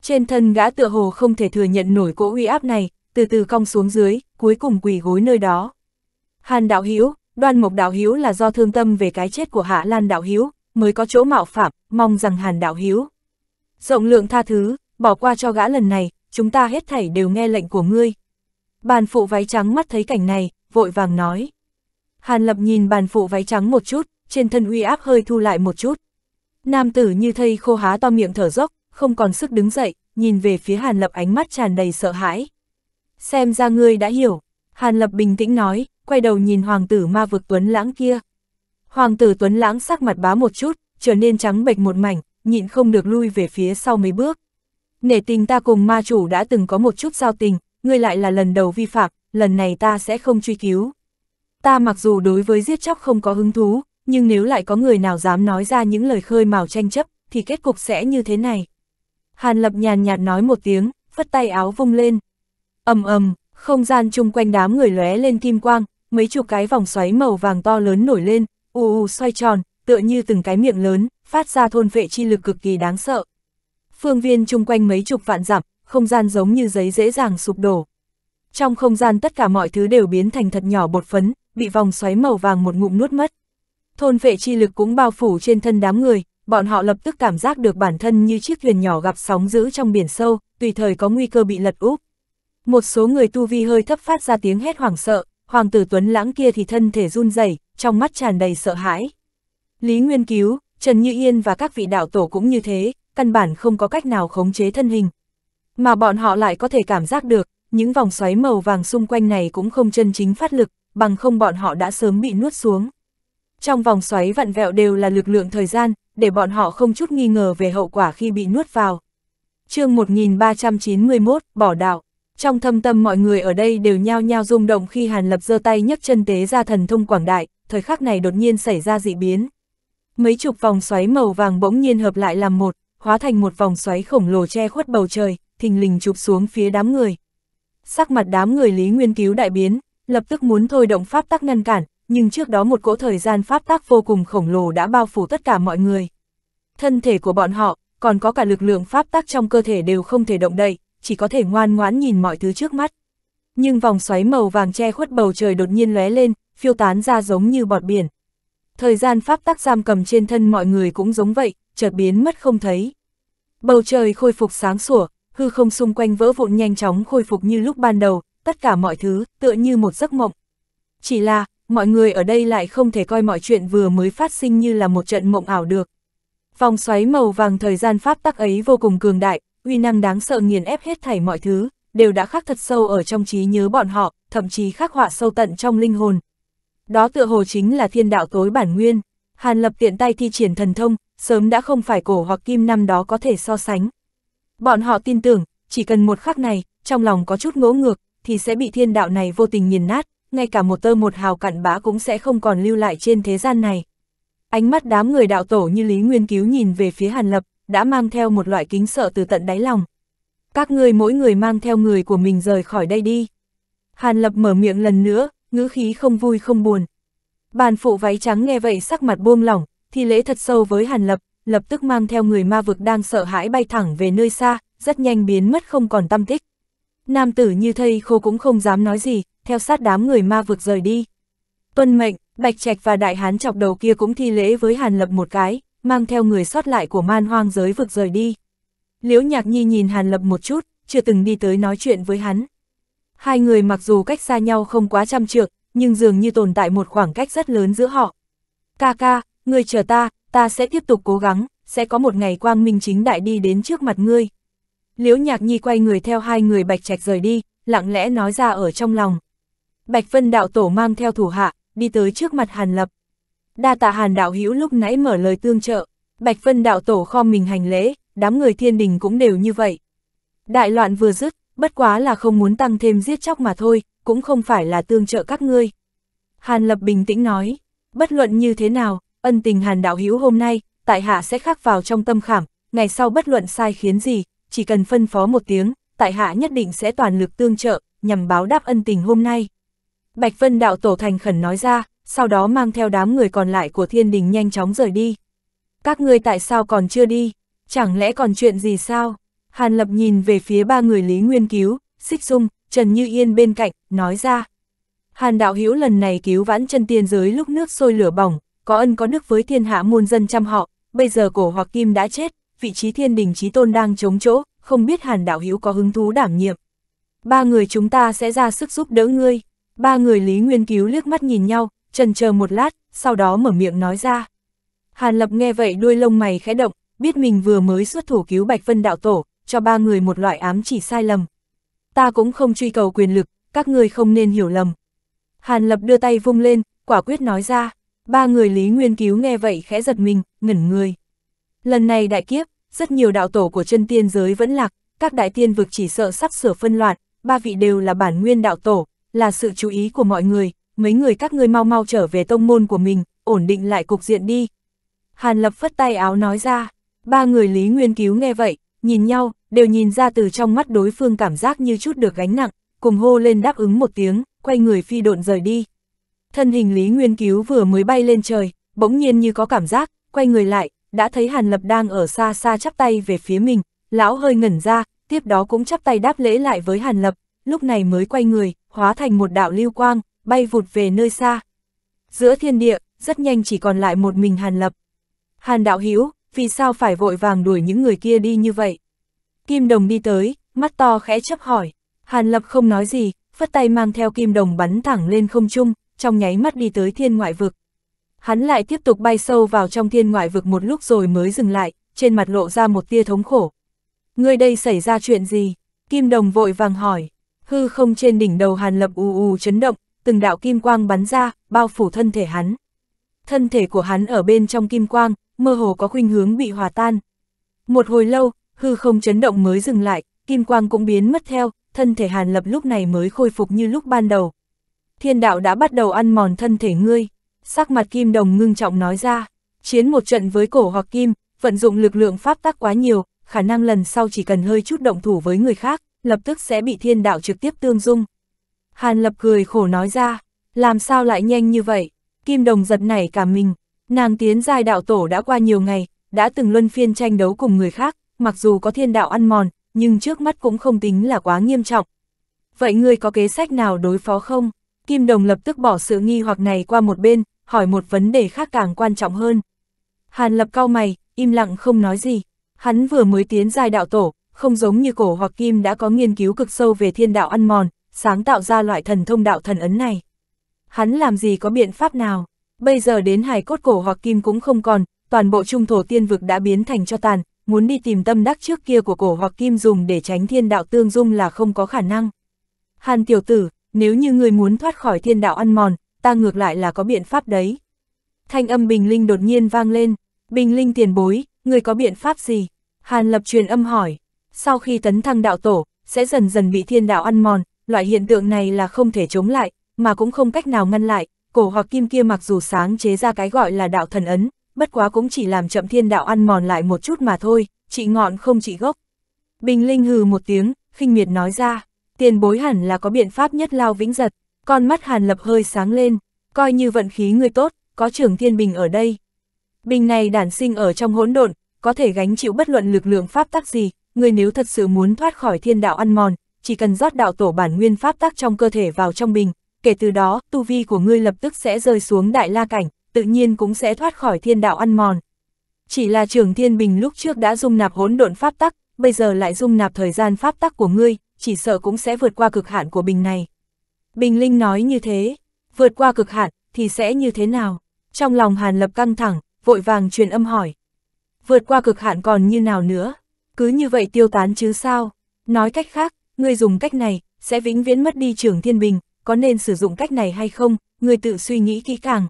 Trên thân gã tựa hồ không thể thừa nhận nổi cỗ uy áp này, từ từ cong xuống dưới, cuối cùng quỳ gối nơi đó. Hàn đạo Hiếu, đoan mộc đạo Hiếu là do thương tâm về cái chết của Hạ Lan đạo Hiếu, mới có chỗ mạo phạm, mong rằng Hàn đạo Hiếu. Rộng lượng tha thứ, bỏ qua cho gã lần này, chúng ta hết thảy đều nghe lệnh của ngươi. Bàn phụ váy trắng mắt thấy cảnh này, vội vàng nói. Hàn lập nhìn bàn phụ váy trắng một chút, trên thân uy áp hơi thu lại một chút. Nam tử như thây khô há to miệng thở dốc, không còn sức đứng dậy, nhìn về phía Hàn Lập ánh mắt tràn đầy sợ hãi. Xem ra ngươi đã hiểu, Hàn Lập bình tĩnh nói, quay đầu nhìn hoàng tử ma vực Tuấn Lãng kia. Hoàng tử Tuấn Lãng sắc mặt bá một chút, trở nên trắng bệch một mảnh, nhịn không được lui về phía sau mấy bước. Nể tình ta cùng ma chủ đã từng có một chút giao tình, ngươi lại là lần đầu vi phạm, lần này ta sẽ không truy cứu. Ta mặc dù đối với giết chóc không có hứng thú, nhưng nếu lại có người nào dám nói ra những lời khơi mào tranh chấp, thì kết cục sẽ như thế này. Hàn Lập nhàn nhạt nói một tiếng, phất tay áo vung lên. ầm ầm, không gian chung quanh đám người lóe lên kim quang, mấy chục cái vòng xoáy màu vàng to lớn nổi lên, u u xoay tròn, tựa như từng cái miệng lớn, phát ra thôn vệ chi lực cực kỳ đáng sợ. Phương viên chung quanh mấy chục vạn dặm, không gian giống như giấy dễ dàng sụp đổ. Trong không gian tất cả mọi thứ đều biến thành thật nhỏ bột phấn, bị vòng xoáy màu vàng một ngụm nuốt mất. Thôn vệ chi lực cũng bao phủ trên thân đám người, bọn họ lập tức cảm giác được bản thân như chiếc thuyền nhỏ gặp sóng dữ trong biển sâu, tùy thời có nguy cơ bị lật úp. Một số người tu vi hơi thấp phát ra tiếng hét hoảng sợ, hoàng tử Tuấn Lãng kia thì thân thể run rẩy, trong mắt tràn đầy sợ hãi. Lý Nguyên Cứu, Trần Như Yên và các vị đạo tổ cũng như thế, căn bản không có cách nào khống chế thân hình. Mà bọn họ lại có thể cảm giác được, những vòng xoáy màu vàng xung quanh này cũng không chân chính phát lực, bằng không bọn họ đã sớm bị nuốt xuống. Trong vòng xoáy vặn vẹo đều là lực lượng thời gian, để bọn họ không chút nghi ngờ về hậu quả khi bị nuốt vào. chương 1391, bỏ đạo. Trong thâm tâm mọi người ở đây đều nhao nhao rung động khi Hàn Lập giơ tay nhấc chân tế ra thần thông quảng đại, thời khắc này đột nhiên xảy ra dị biến. Mấy chục vòng xoáy màu vàng bỗng nhiên hợp lại làm một, hóa thành một vòng xoáy khổng lồ che khuất bầu trời, thình lình chụp xuống phía đám người. Sắc mặt đám người Lý Nguyên Cứu đại biến, lập tức muốn thôi động pháp tắc ngăn cản, nhưng trước đó một cỗ thời gian pháp tác vô cùng khổng lồ đã bao phủ tất cả mọi người. Thân thể của bọn họ, còn có cả lực lượng pháp tác trong cơ thể đều không thể động đậy, chỉ có thể ngoan ngoãn nhìn mọi thứ trước mắt. Nhưng vòng xoáy màu vàng che khuất bầu trời đột nhiên lóe lên, phiêu tán ra giống như bọt biển. Thời gian pháp tác giam cầm trên thân mọi người cũng giống vậy, chợt biến mất không thấy. Bầu trời khôi phục sáng sủa, hư không xung quanh vỡ vụn nhanh chóng khôi phục như lúc ban đầu, tất cả mọi thứ tựa như một giấc mộng. Chỉ là, mọi người ở đây lại không thể coi mọi chuyện vừa mới phát sinh như là một trận mộng ảo được. Vòng xoáy màu vàng thời gian pháp tắc ấy vô cùng cường đại, uy năng đáng sợ nghiền ép hết thảy mọi thứ, đều đã khắc thật sâu ở trong trí nhớ bọn họ, thậm chí khắc họa sâu tận trong linh hồn. Đó tựa hồ chính là thiên đạo tối bản nguyên, Hàn Lập tiện tay thi triển thần thông, sớm đã không phải cổ hoặc kim năm đó có thể so sánh. Bọn họ tin tưởng, chỉ cần một khắc này, trong lòng có chút ngỗ ngược, thì sẽ bị thiên đạo này vô tình nghiền nát, ngay cả một tơ một hào cặn bã cũng sẽ không còn lưu lại trên thế gian này. Ánh mắt đám người đạo tổ như Lý Nguyên Cứu nhìn về phía Hàn Lập, đã mang theo một loại kính sợ từ tận đáy lòng. Các ngươi mỗi người mang theo người của mình rời khỏi đây đi. Hàn Lập mở miệng lần nữa, ngữ khí không vui không buồn. Bàn phụ váy trắng nghe vậy sắc mặt buông lỏng, thì lễ thật sâu với Hàn Lập, lập tức mang theo người ma vực đang sợ hãi bay thẳng về nơi xa, rất nhanh biến mất không còn tâm tích nam tử như thây khô cũng không dám nói gì, theo sát đám người ma vực rời đi. Tuân mệnh, Bạch Trạch và đại hán chọc đầu kia cũng thi lễ với Hàn Lập một cái, mang theo người sót lại của man hoang giới vực rời đi. Liễu Nhạc Nhi nhìn Hàn Lập một chút, chưa từng đi tới nói chuyện với hắn. Hai người mặc dù cách xa nhau không quá trăm trượng, nhưng dường như tồn tại một khoảng cách rất lớn giữa họ. Ca ca, người chờ ta, ta sẽ tiếp tục cố gắng, sẽ có một ngày quang minh chính đại đi đến trước mặt ngươi. Liễu Nhạc Nhi quay người theo hai người Bạch Trạch rời đi, lặng lẽ nói ra ở trong lòng. Bạch Vân Đạo Tổ mang theo thủ hạ, đi tới trước mặt Hàn Lập. Đa tạ Hàn Đạo Hữu lúc nãy mở lời tương trợ, Bạch Vân Đạo Tổ kho mình hành lễ, đám người thiên đình cũng đều như vậy. Đại loạn vừa dứt, bất quá là không muốn tăng thêm giết chóc mà thôi, cũng không phải là tương trợ các ngươi. Hàn Lập bình tĩnh nói, bất luận như thế nào, ân tình Hàn Đạo Hữu hôm nay, tại hạ sẽ khắc vào trong tâm khảm, ngày sau bất luận sai khiến gì, chỉ cần phân phó một tiếng, tại hạ nhất định sẽ toàn lực tương trợ, nhằm báo đáp ân tình hôm nay. Bạch Vân đạo tổ thành khẩn nói ra, sau đó mang theo đám người còn lại của thiên đình nhanh chóng rời đi. Các ngươi tại sao còn chưa đi? Chẳng lẽ còn chuyện gì sao? Hàn Lập nhìn về phía ba người Lý Nguyên Cứu, Xích Dung, Trần Như Yên bên cạnh, nói ra. Hàn đạo hữu lần này cứu vãn chân tiên giới lúc nước sôi lửa bỏng, có ân có đức với thiên hạ muôn dân chăm họ, bây giờ cổ hoặc kim đã chết, vị trí thiên đình trí tôn đang chống chỗ, không biết hàn đạo hữu có hứng thú đảm nhiệm. Ba người chúng ta sẽ ra sức giúp đỡ ngươi. Ba người Lý Nguyên Cứu liếc mắt nhìn nhau, trần chờ một lát, sau đó mở miệng nói ra. Hàn Lập nghe vậy đuôi lông mày khẽ động, biết mình vừa mới xuất thủ cứu Bạch Vân Đạo Tổ, cho ba người một loại ám chỉ sai lầm. Ta cũng không truy cầu quyền lực, các người không nên hiểu lầm. Hàn Lập đưa tay vung lên, quả quyết nói ra. Ba người Lý Nguyên Cứu nghe vậy khẽ giật mình, ngẩn người. Lần này đại kiếp, rất nhiều đạo tổ của chân tiên giới vẫn lạc, các đại tiên vực chỉ sợ sắp sửa phân loạn, ba vị đều là bản nguyên đạo tổ, là sự chú ý của mọi người, mấy người các ngươi mau mau trở về tông môn của mình, ổn định lại cục diện đi. Hàn Lập phất tay áo nói ra, ba người Lý Nguyên Cứu nghe vậy, nhìn nhau, đều nhìn ra từ trong mắt đối phương cảm giác như chút được gánh nặng, cùng hô lên đáp ứng một tiếng, quay người phi độn rời đi. Thân hình Lý Nguyên Cứu vừa mới bay lên trời, bỗng nhiên như có cảm giác, quay người lại, đã thấy Hàn Lập đang ở xa xa chắp tay về phía mình, lão hơi ngẩn ra, tiếp đó cũng chắp tay đáp lễ lại với Hàn Lập, lúc này mới quay người, hóa thành một đạo lưu quang, bay vụt về nơi xa. Giữa thiên địa, rất nhanh chỉ còn lại một mình Hàn Lập. Hàn đạo Hữu vì sao phải vội vàng đuổi những người kia đi như vậy? Kim Đồng đi tới, mắt to khẽ chấp hỏi. Hàn Lập không nói gì, phất tay mang theo Kim Đồng bắn thẳng lên không trung, trong nháy mắt đi tới thiên ngoại vực hắn lại tiếp tục bay sâu vào trong thiên ngoại vực một lúc rồi mới dừng lại, trên mặt lộ ra một tia thống khổ. Ngươi đây xảy ra chuyện gì? Kim Đồng vội vàng hỏi. Hư không trên đỉnh đầu Hàn Lập ù ù chấn động, từng đạo kim quang bắn ra, bao phủ thân thể hắn. Thân thể của hắn ở bên trong kim quang, mơ hồ có khuynh hướng bị hòa tan. Một hồi lâu, hư không chấn động mới dừng lại, kim quang cũng biến mất theo, thân thể Hàn Lập lúc này mới khôi phục như lúc ban đầu. Thiên đạo đã bắt đầu ăn mòn thân thể ngươi sắc mặt kim đồng ngưng trọng nói ra, chiến một trận với cổ hoặc kim, vận dụng lực lượng pháp tắc quá nhiều, khả năng lần sau chỉ cần hơi chút động thủ với người khác, lập tức sẽ bị thiên đạo trực tiếp tương dung. Hàn lập cười khổ nói ra, làm sao lại nhanh như vậy, kim đồng giật nảy cả mình, nàng tiến giai đạo tổ đã qua nhiều ngày, đã từng luân phiên tranh đấu cùng người khác, mặc dù có thiên đạo ăn mòn, nhưng trước mắt cũng không tính là quá nghiêm trọng. Vậy ngươi có kế sách nào đối phó không? Kim Đồng lập tức bỏ sự nghi hoặc này qua một bên, hỏi một vấn đề khác càng quan trọng hơn. Hàn lập cao mày, im lặng không nói gì. Hắn vừa mới tiến giai đạo tổ, không giống như cổ hoặc kim đã có nghiên cứu cực sâu về thiên đạo ăn mòn, sáng tạo ra loại thần thông đạo thần ấn này. Hắn làm gì có biện pháp nào? Bây giờ đến hài cốt cổ hoặc kim cũng không còn, toàn bộ trung thổ tiên vực đã biến thành cho tàn, muốn đi tìm tâm đắc trước kia của cổ hoặc kim dùng để tránh thiên đạo tương dung là không có khả năng. Hàn tiểu tử, nếu như người muốn thoát khỏi thiên đạo ăn mòn, ta ngược lại là có biện pháp đấy. Thanh âm Bình Linh đột nhiên vang lên, Bình Linh tiền bối, người có biện pháp gì? Hàn lập truyền âm hỏi, sau khi tấn thăng đạo tổ, sẽ dần dần bị thiên đạo ăn mòn, loại hiện tượng này là không thể chống lại, mà cũng không cách nào ngăn lại, cổ hoặc kim kia mặc dù sáng chế ra cái gọi là đạo thần ấn, bất quá cũng chỉ làm chậm thiên đạo ăn mòn lại một chút mà thôi, trị ngọn không trị gốc. Bình Linh hừ một tiếng, khinh miệt nói ra, tiền bối hẳn là có biện pháp nhất lao vĩnh giật, con mắt Hàn Lập hơi sáng lên, coi như vận khí người tốt, có trưởng thiên bình ở đây. Bình này đản sinh ở trong hỗn độn, có thể gánh chịu bất luận lực lượng pháp tắc gì, người nếu thật sự muốn thoát khỏi thiên đạo ăn mòn, chỉ cần rót đạo tổ bản nguyên pháp tắc trong cơ thể vào trong bình, kể từ đó, tu vi của ngươi lập tức sẽ rơi xuống đại la cảnh, tự nhiên cũng sẽ thoát khỏi thiên đạo ăn mòn. Chỉ là trưởng thiên bình lúc trước đã dung nạp hỗn độn pháp tắc, bây giờ lại dung nạp thời gian pháp tắc của ngươi, chỉ sợ cũng sẽ vượt qua cực hạn của bình này. Bình Linh nói như thế, vượt qua cực hạn, thì sẽ như thế nào? Trong lòng Hàn Lập căng thẳng, vội vàng truyền âm hỏi. Vượt qua cực hạn còn như nào nữa? Cứ như vậy tiêu tán chứ sao? Nói cách khác, người dùng cách này, sẽ vĩnh viễn mất đi Trường thiên bình, có nên sử dụng cách này hay không? Người tự suy nghĩ kỹ càng.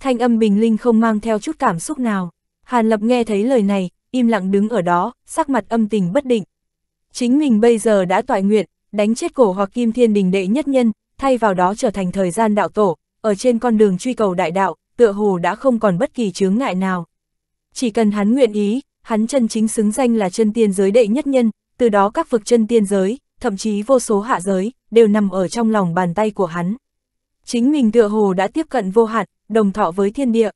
Thanh âm Bình Linh không mang theo chút cảm xúc nào. Hàn Lập nghe thấy lời này, im lặng đứng ở đó, sắc mặt âm tình bất định. Chính mình bây giờ đã tọa nguyện, đánh chết cổ hoặc kim thiên đình đệ nhất nhân, thay vào đó trở thành thời gian đạo tổ, ở trên con đường truy cầu đại đạo, tựa hồ đã không còn bất kỳ chướng ngại nào. Chỉ cần hắn nguyện ý, hắn chân chính xứng danh là chân tiên giới đệ nhất nhân, từ đó các vực chân tiên giới, thậm chí vô số hạ giới, đều nằm ở trong lòng bàn tay của hắn. Chính mình tựa hồ đã tiếp cận vô hạn, đồng thọ với thiên địa.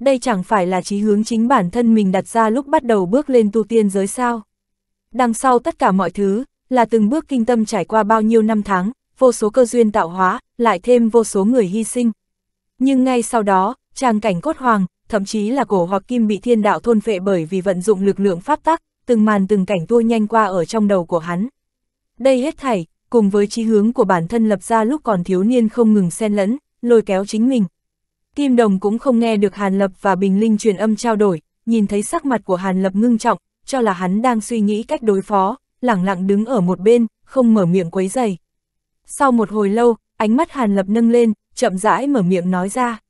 Đây chẳng phải là chí hướng chính bản thân mình đặt ra lúc bắt đầu bước lên tu tiên giới sao. Đằng sau tất cả mọi thứ, là từng bước kinh tâm trải qua bao nhiêu năm tháng, vô số cơ duyên tạo hóa, lại thêm vô số người hy sinh. Nhưng ngay sau đó, tràng cảnh cốt hoàng, thậm chí là cổ hoặc kim bị thiên đạo thôn phệ bởi vì vận dụng lực lượng pháp tắc, từng màn từng cảnh tua nhanh qua ở trong đầu của hắn. Đây hết thảy, cùng với chí hướng của bản thân lập ra lúc còn thiếu niên không ngừng xen lẫn, lôi kéo chính mình. Kim Đồng cũng không nghe được Hàn Lập và Bình Linh truyền âm trao đổi, nhìn thấy sắc mặt của Hàn Lập ngưng trọng, cho là hắn đang suy nghĩ cách đối phó, lẳng lặng đứng ở một bên, không mở miệng quấy giày. Sau một hồi lâu, ánh mắt Hàn Lập nâng lên, chậm rãi mở miệng nói ra.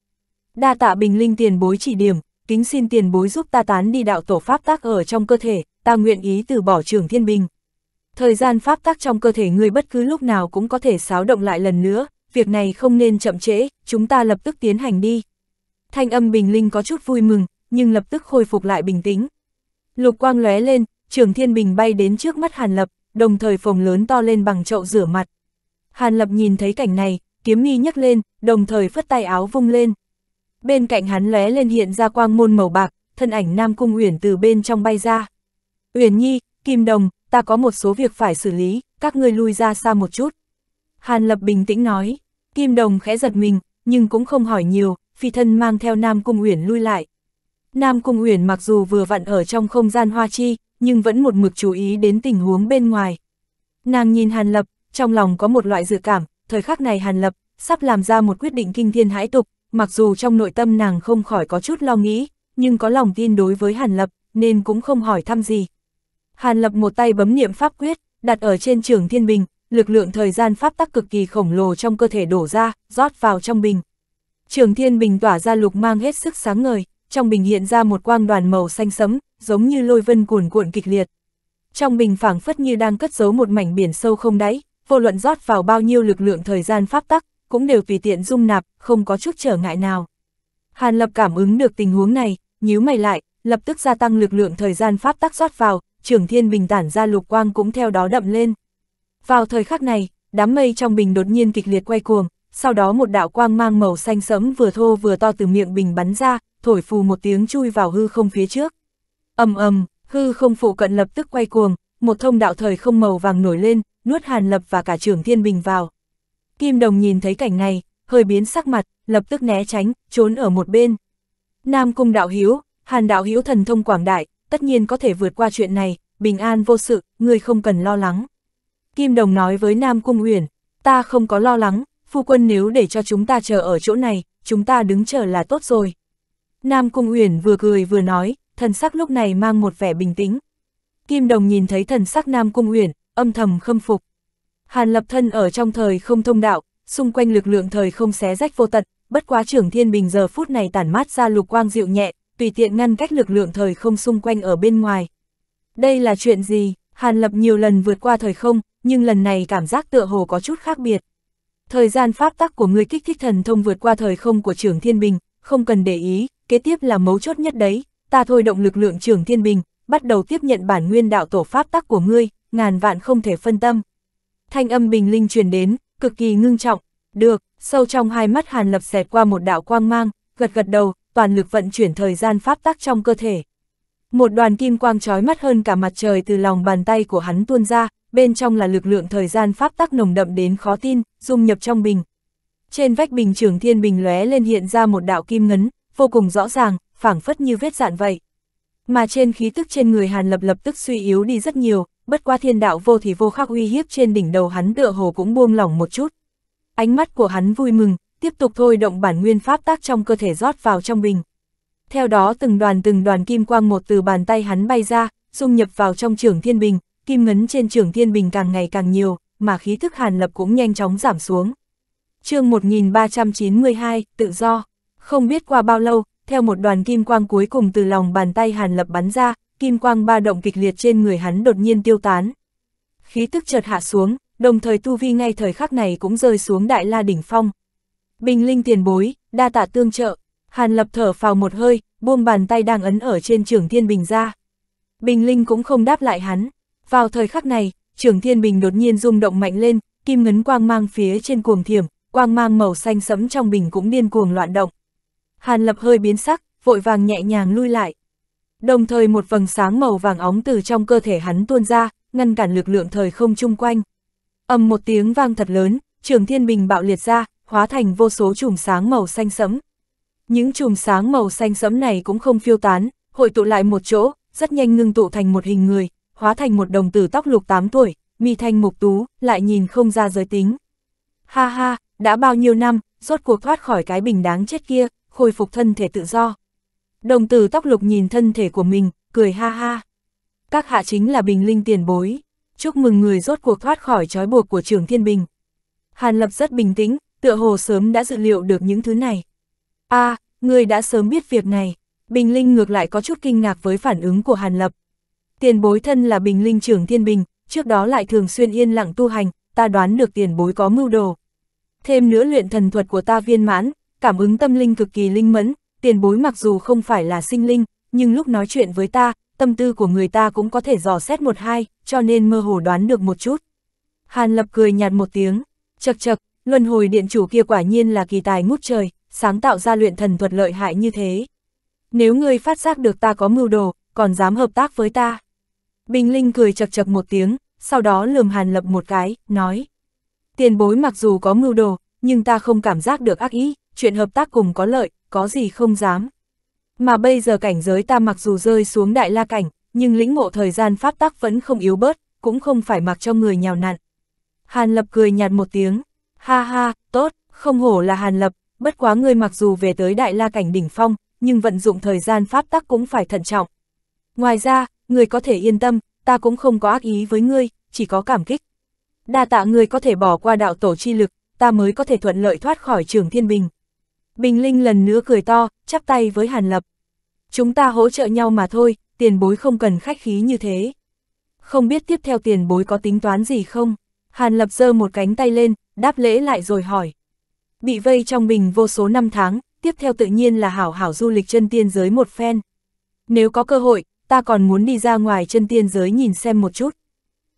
Đa tạ bình linh tiền bối chỉ điểm, kính xin tiền bối giúp ta tán đi đạo tổ pháp tác ở trong cơ thể, ta nguyện ý từ bỏ trường thiên bình. Thời gian pháp tác trong cơ thể người bất cứ lúc nào cũng có thể xáo động lại lần nữa, việc này không nên chậm trễ, chúng ta lập tức tiến hành đi. Thanh âm bình linh có chút vui mừng, nhưng lập tức khôi phục lại bình tĩnh. Lục quang lóe lên, trường thiên bình bay đến trước mắt hàn lập, đồng thời phồng lớn to lên bằng chậu rửa mặt, Hàn Lập nhìn thấy cảnh này, kiếm nghi nhấc lên, đồng thời phất tay áo vung lên. Bên cạnh hắn lóe lên hiện ra quang môn màu bạc, thân ảnh Nam Cung Uyển từ bên trong bay ra. Uyển Nhi, Kim Đồng, ta có một số việc phải xử lý, các ngươi lui ra xa một chút. Hàn Lập bình tĩnh nói, Kim Đồng khẽ giật mình, nhưng cũng không hỏi nhiều, phi thân mang theo Nam Cung Uyển lui lại. Nam Cung Uyển mặc dù vừa vặn ở trong không gian hoa chi, nhưng vẫn một mực chú ý đến tình huống bên ngoài. Nàng nhìn Hàn Lập, trong lòng có một loại dự cảm, thời khắc này Hàn Lập, sắp làm ra một quyết định kinh thiên hãi tục, mặc dù trong nội tâm nàng không khỏi có chút lo nghĩ, nhưng có lòng tin đối với Hàn Lập, nên cũng không hỏi thăm gì. Hàn Lập một tay bấm niệm pháp quyết, đặt ở trên trường thiên bình, lực lượng thời gian pháp tắc cực kỳ khổng lồ trong cơ thể đổ ra, rót vào trong bình. Trường thiên bình tỏa ra lục mang hết sức sáng ngời, trong bình hiện ra một quang đoàn màu xanh sấm giống như lôi vân cuồn cuộn kịch liệt. Trong bình phảng phất như đang cất giấu một mảnh biển sâu không đáy, vô luận rót vào bao nhiêu lực lượng thời gian pháp tắc, cũng đều tùy tiện dung nạp, không có chút trở ngại nào. Hàn Lập cảm ứng được tình huống này, nhíu mày lại, lập tức gia tăng lực lượng thời gian pháp tắc rót vào, trưởng thiên bình tản ra lục quang cũng theo đó đậm lên. Vào thời khắc này, đám mây trong bình đột nhiên kịch liệt quay cuồng, sau đó một đạo quang mang màu xanh sẫm vừa thô vừa to từ miệng bình bắn ra, thổi phù một tiếng chui vào hư không phía trước. ầm ầm, hư không phụ cận lập tức quay cuồng, một thông đạo thời không màu vàng nổi lên, nuốt Hàn Lập và cả trưởng Thiên Bình vào. Kim Đồng nhìn thấy cảnh này, hơi biến sắc mặt, lập tức né tránh, trốn ở một bên. Nam Cung Đạo Hiếu, Hàn Đạo Hiếu thần thông quảng đại, tất nhiên có thể vượt qua chuyện này, bình an vô sự, người không cần lo lắng. Kim Đồng nói với Nam Cung Uyển, ta không có lo lắng, phu quân nếu để cho chúng ta chờ ở chỗ này, chúng ta đứng chờ là tốt rồi. Nam Cung Uyển vừa cười vừa nói, thần sắc lúc này mang một vẻ bình tĩnh. Kim Đồng nhìn thấy thần sắc Nam Cung Uyển, âm thầm khâm phục. Hàn lập thân ở trong thời không thông đạo, xung quanh lực lượng thời không xé rách vô tận, bất quá trưởng thiên bình giờ phút này tản mát ra lục quang dịu nhẹ, tùy tiện ngăn cách lực lượng thời không xung quanh ở bên ngoài. Đây là chuyện gì? Hàn lập nhiều lần vượt qua thời không, nhưng lần này cảm giác tựa hồ có chút khác biệt. Thời gian pháp tắc của người kích thích thần thông vượt qua thời không của trưởng thiên bình, không cần để ý, kế tiếp là mấu chốt nhất đấy, ta thôi động lực lượng trưởng thiên bình, bắt đầu tiếp nhận bản nguyên đạo tổ pháp tắc của ngươi, ngàn vạn không thể phân tâm. Thanh âm bình linh truyền đến, cực kỳ ngưng trọng, được, sâu trong hai mắt Hàn Lập xẹt qua một đạo quang mang, gật gật đầu, toàn lực vận chuyển thời gian pháp tắc trong cơ thể. Một đoàn kim quang trói mắt hơn cả mặt trời từ lòng bàn tay của hắn tuôn ra, bên trong là lực lượng thời gian pháp tắc nồng đậm đến khó tin, dung nhập trong bình. Trên vách bình trường thiên bình lóe lên hiện ra một đạo kim ngấn, vô cùng rõ ràng, phảng phất như vết dạn vậy. Mà trên khí tức trên người Hàn Lập lập tức suy yếu đi rất nhiều, bất qua thiên đạo vô thì vô khắc uy hiếp trên đỉnh đầu hắn tựa hồ cũng buông lỏng một chút. Ánh mắt của hắn vui mừng, tiếp tục thôi động bản nguyên pháp tác trong cơ thể rót vào trong bình. Theo đó từng đoàn từng đoàn kim quang một từ bàn tay hắn bay ra, dung nhập vào trong trường thiên bình, kim ngấn trên trường thiên bình càng ngày càng nhiều, mà khí thức hàn lập cũng nhanh chóng giảm xuống. chương 1392, tự do. Không biết qua bao lâu, theo một đoàn kim quang cuối cùng từ lòng bàn tay hàn lập bắn ra, kim quang ba động kịch liệt trên người hắn đột nhiên tiêu tán. Khí tức chợt hạ xuống, đồng thời tu vi ngay thời khắc này cũng rơi xuống đại la đỉnh phong. Bình linh tiền bối, đa tạ tương trợ, Hàn lập thở phào một hơi, buông bàn tay đang ấn ở trên trường thiên bình ra. Bình linh cũng không đáp lại hắn. Vào thời khắc này, trường thiên bình đột nhiên rung động mạnh lên, kim ngấn quang mang phía trên cuồng thiểm, quang mang màu xanh sẫm trong bình cũng điên cuồng loạn động. Hàn lập hơi biến sắc, vội vàng nhẹ nhàng lui lại đồng thời một vầng sáng màu vàng óng từ trong cơ thể hắn tuôn ra, ngăn cản lực lượng thời không chung quanh. ầm một tiếng vang thật lớn, trường thiên bình bạo liệt ra, hóa thành vô số chùm sáng màu xanh sẫm. Những chùm sáng màu xanh sẫm này cũng không phiêu tán, hội tụ lại một chỗ, rất nhanh ngưng tụ thành một hình người, hóa thành một đồng tử tóc lục 8 tuổi, mi thanh mục tú, lại nhìn không ra giới tính. Ha ha, đã bao nhiêu năm, rốt cuộc thoát khỏi cái bình đáng chết kia, khôi phục thân thể tự do. Đồng tử tóc lục nhìn thân thể của mình, cười ha ha. Các hạ chính là bình linh tiền bối. Chúc mừng người rốt cuộc thoát khỏi trói buộc của trường thiên bình. Hàn lập rất bình tĩnh, tựa hồ sớm đã dự liệu được những thứ này. a à, người đã sớm biết việc này. Bình linh ngược lại có chút kinh ngạc với phản ứng của hàn lập. Tiền bối thân là bình linh trưởng thiên bình, trước đó lại thường xuyên yên lặng tu hành, ta đoán được tiền bối có mưu đồ. Thêm nữa luyện thần thuật của ta viên mãn, cảm ứng tâm linh cực kỳ linh mẫn, tiền bối mặc dù không phải là sinh linh, nhưng lúc nói chuyện với ta, tâm tư của người ta cũng có thể dò xét một hai, cho nên mơ hồ đoán được một chút. Hàn Lập cười nhạt một tiếng, chật chật, luân hồi điện chủ kia quả nhiên là kỳ tài ngút trời, sáng tạo ra luyện thần thuật lợi hại như thế. Nếu ngươi phát giác được ta có mưu đồ, còn dám hợp tác với ta. Bình Linh cười chật chật một tiếng, sau đó lườm Hàn Lập một cái, nói. Tiền bối mặc dù có mưu đồ, nhưng ta không cảm giác được ác ý, chuyện hợp tác cùng có lợi, có gì không dám. Mà bây giờ cảnh giới ta mặc dù rơi xuống đại la cảnh, nhưng lĩnh ngộ thời gian pháp tắc vẫn không yếu bớt, cũng không phải mặc cho người nhào nặn. Hàn Lập cười nhạt một tiếng, ha ha, tốt, không hổ là Hàn Lập, bất quá ngươi mặc dù về tới đại la cảnh đỉnh phong, nhưng vận dụng thời gian pháp tắc cũng phải thận trọng. Ngoài ra, ngươi có thể yên tâm, ta cũng không có ác ý với ngươi, chỉ có cảm kích. Đa tạ ngươi có thể bỏ qua đạo tổ chi lực, ta mới có thể thuận lợi thoát khỏi trường thiên bình. Bình Linh lần nữa cười to, chắp tay với Hàn Lập. Chúng ta hỗ trợ nhau mà thôi, tiền bối không cần khách khí như thế. Không biết tiếp theo tiền bối có tính toán gì không? Hàn Lập giơ một cánh tay lên, đáp lễ lại rồi hỏi. Bị vây trong bình vô số năm tháng, tiếp theo tự nhiên là hảo hảo du lịch chân tiên giới một phen. Nếu có cơ hội, ta còn muốn đi ra ngoài chân tiên giới nhìn xem một chút.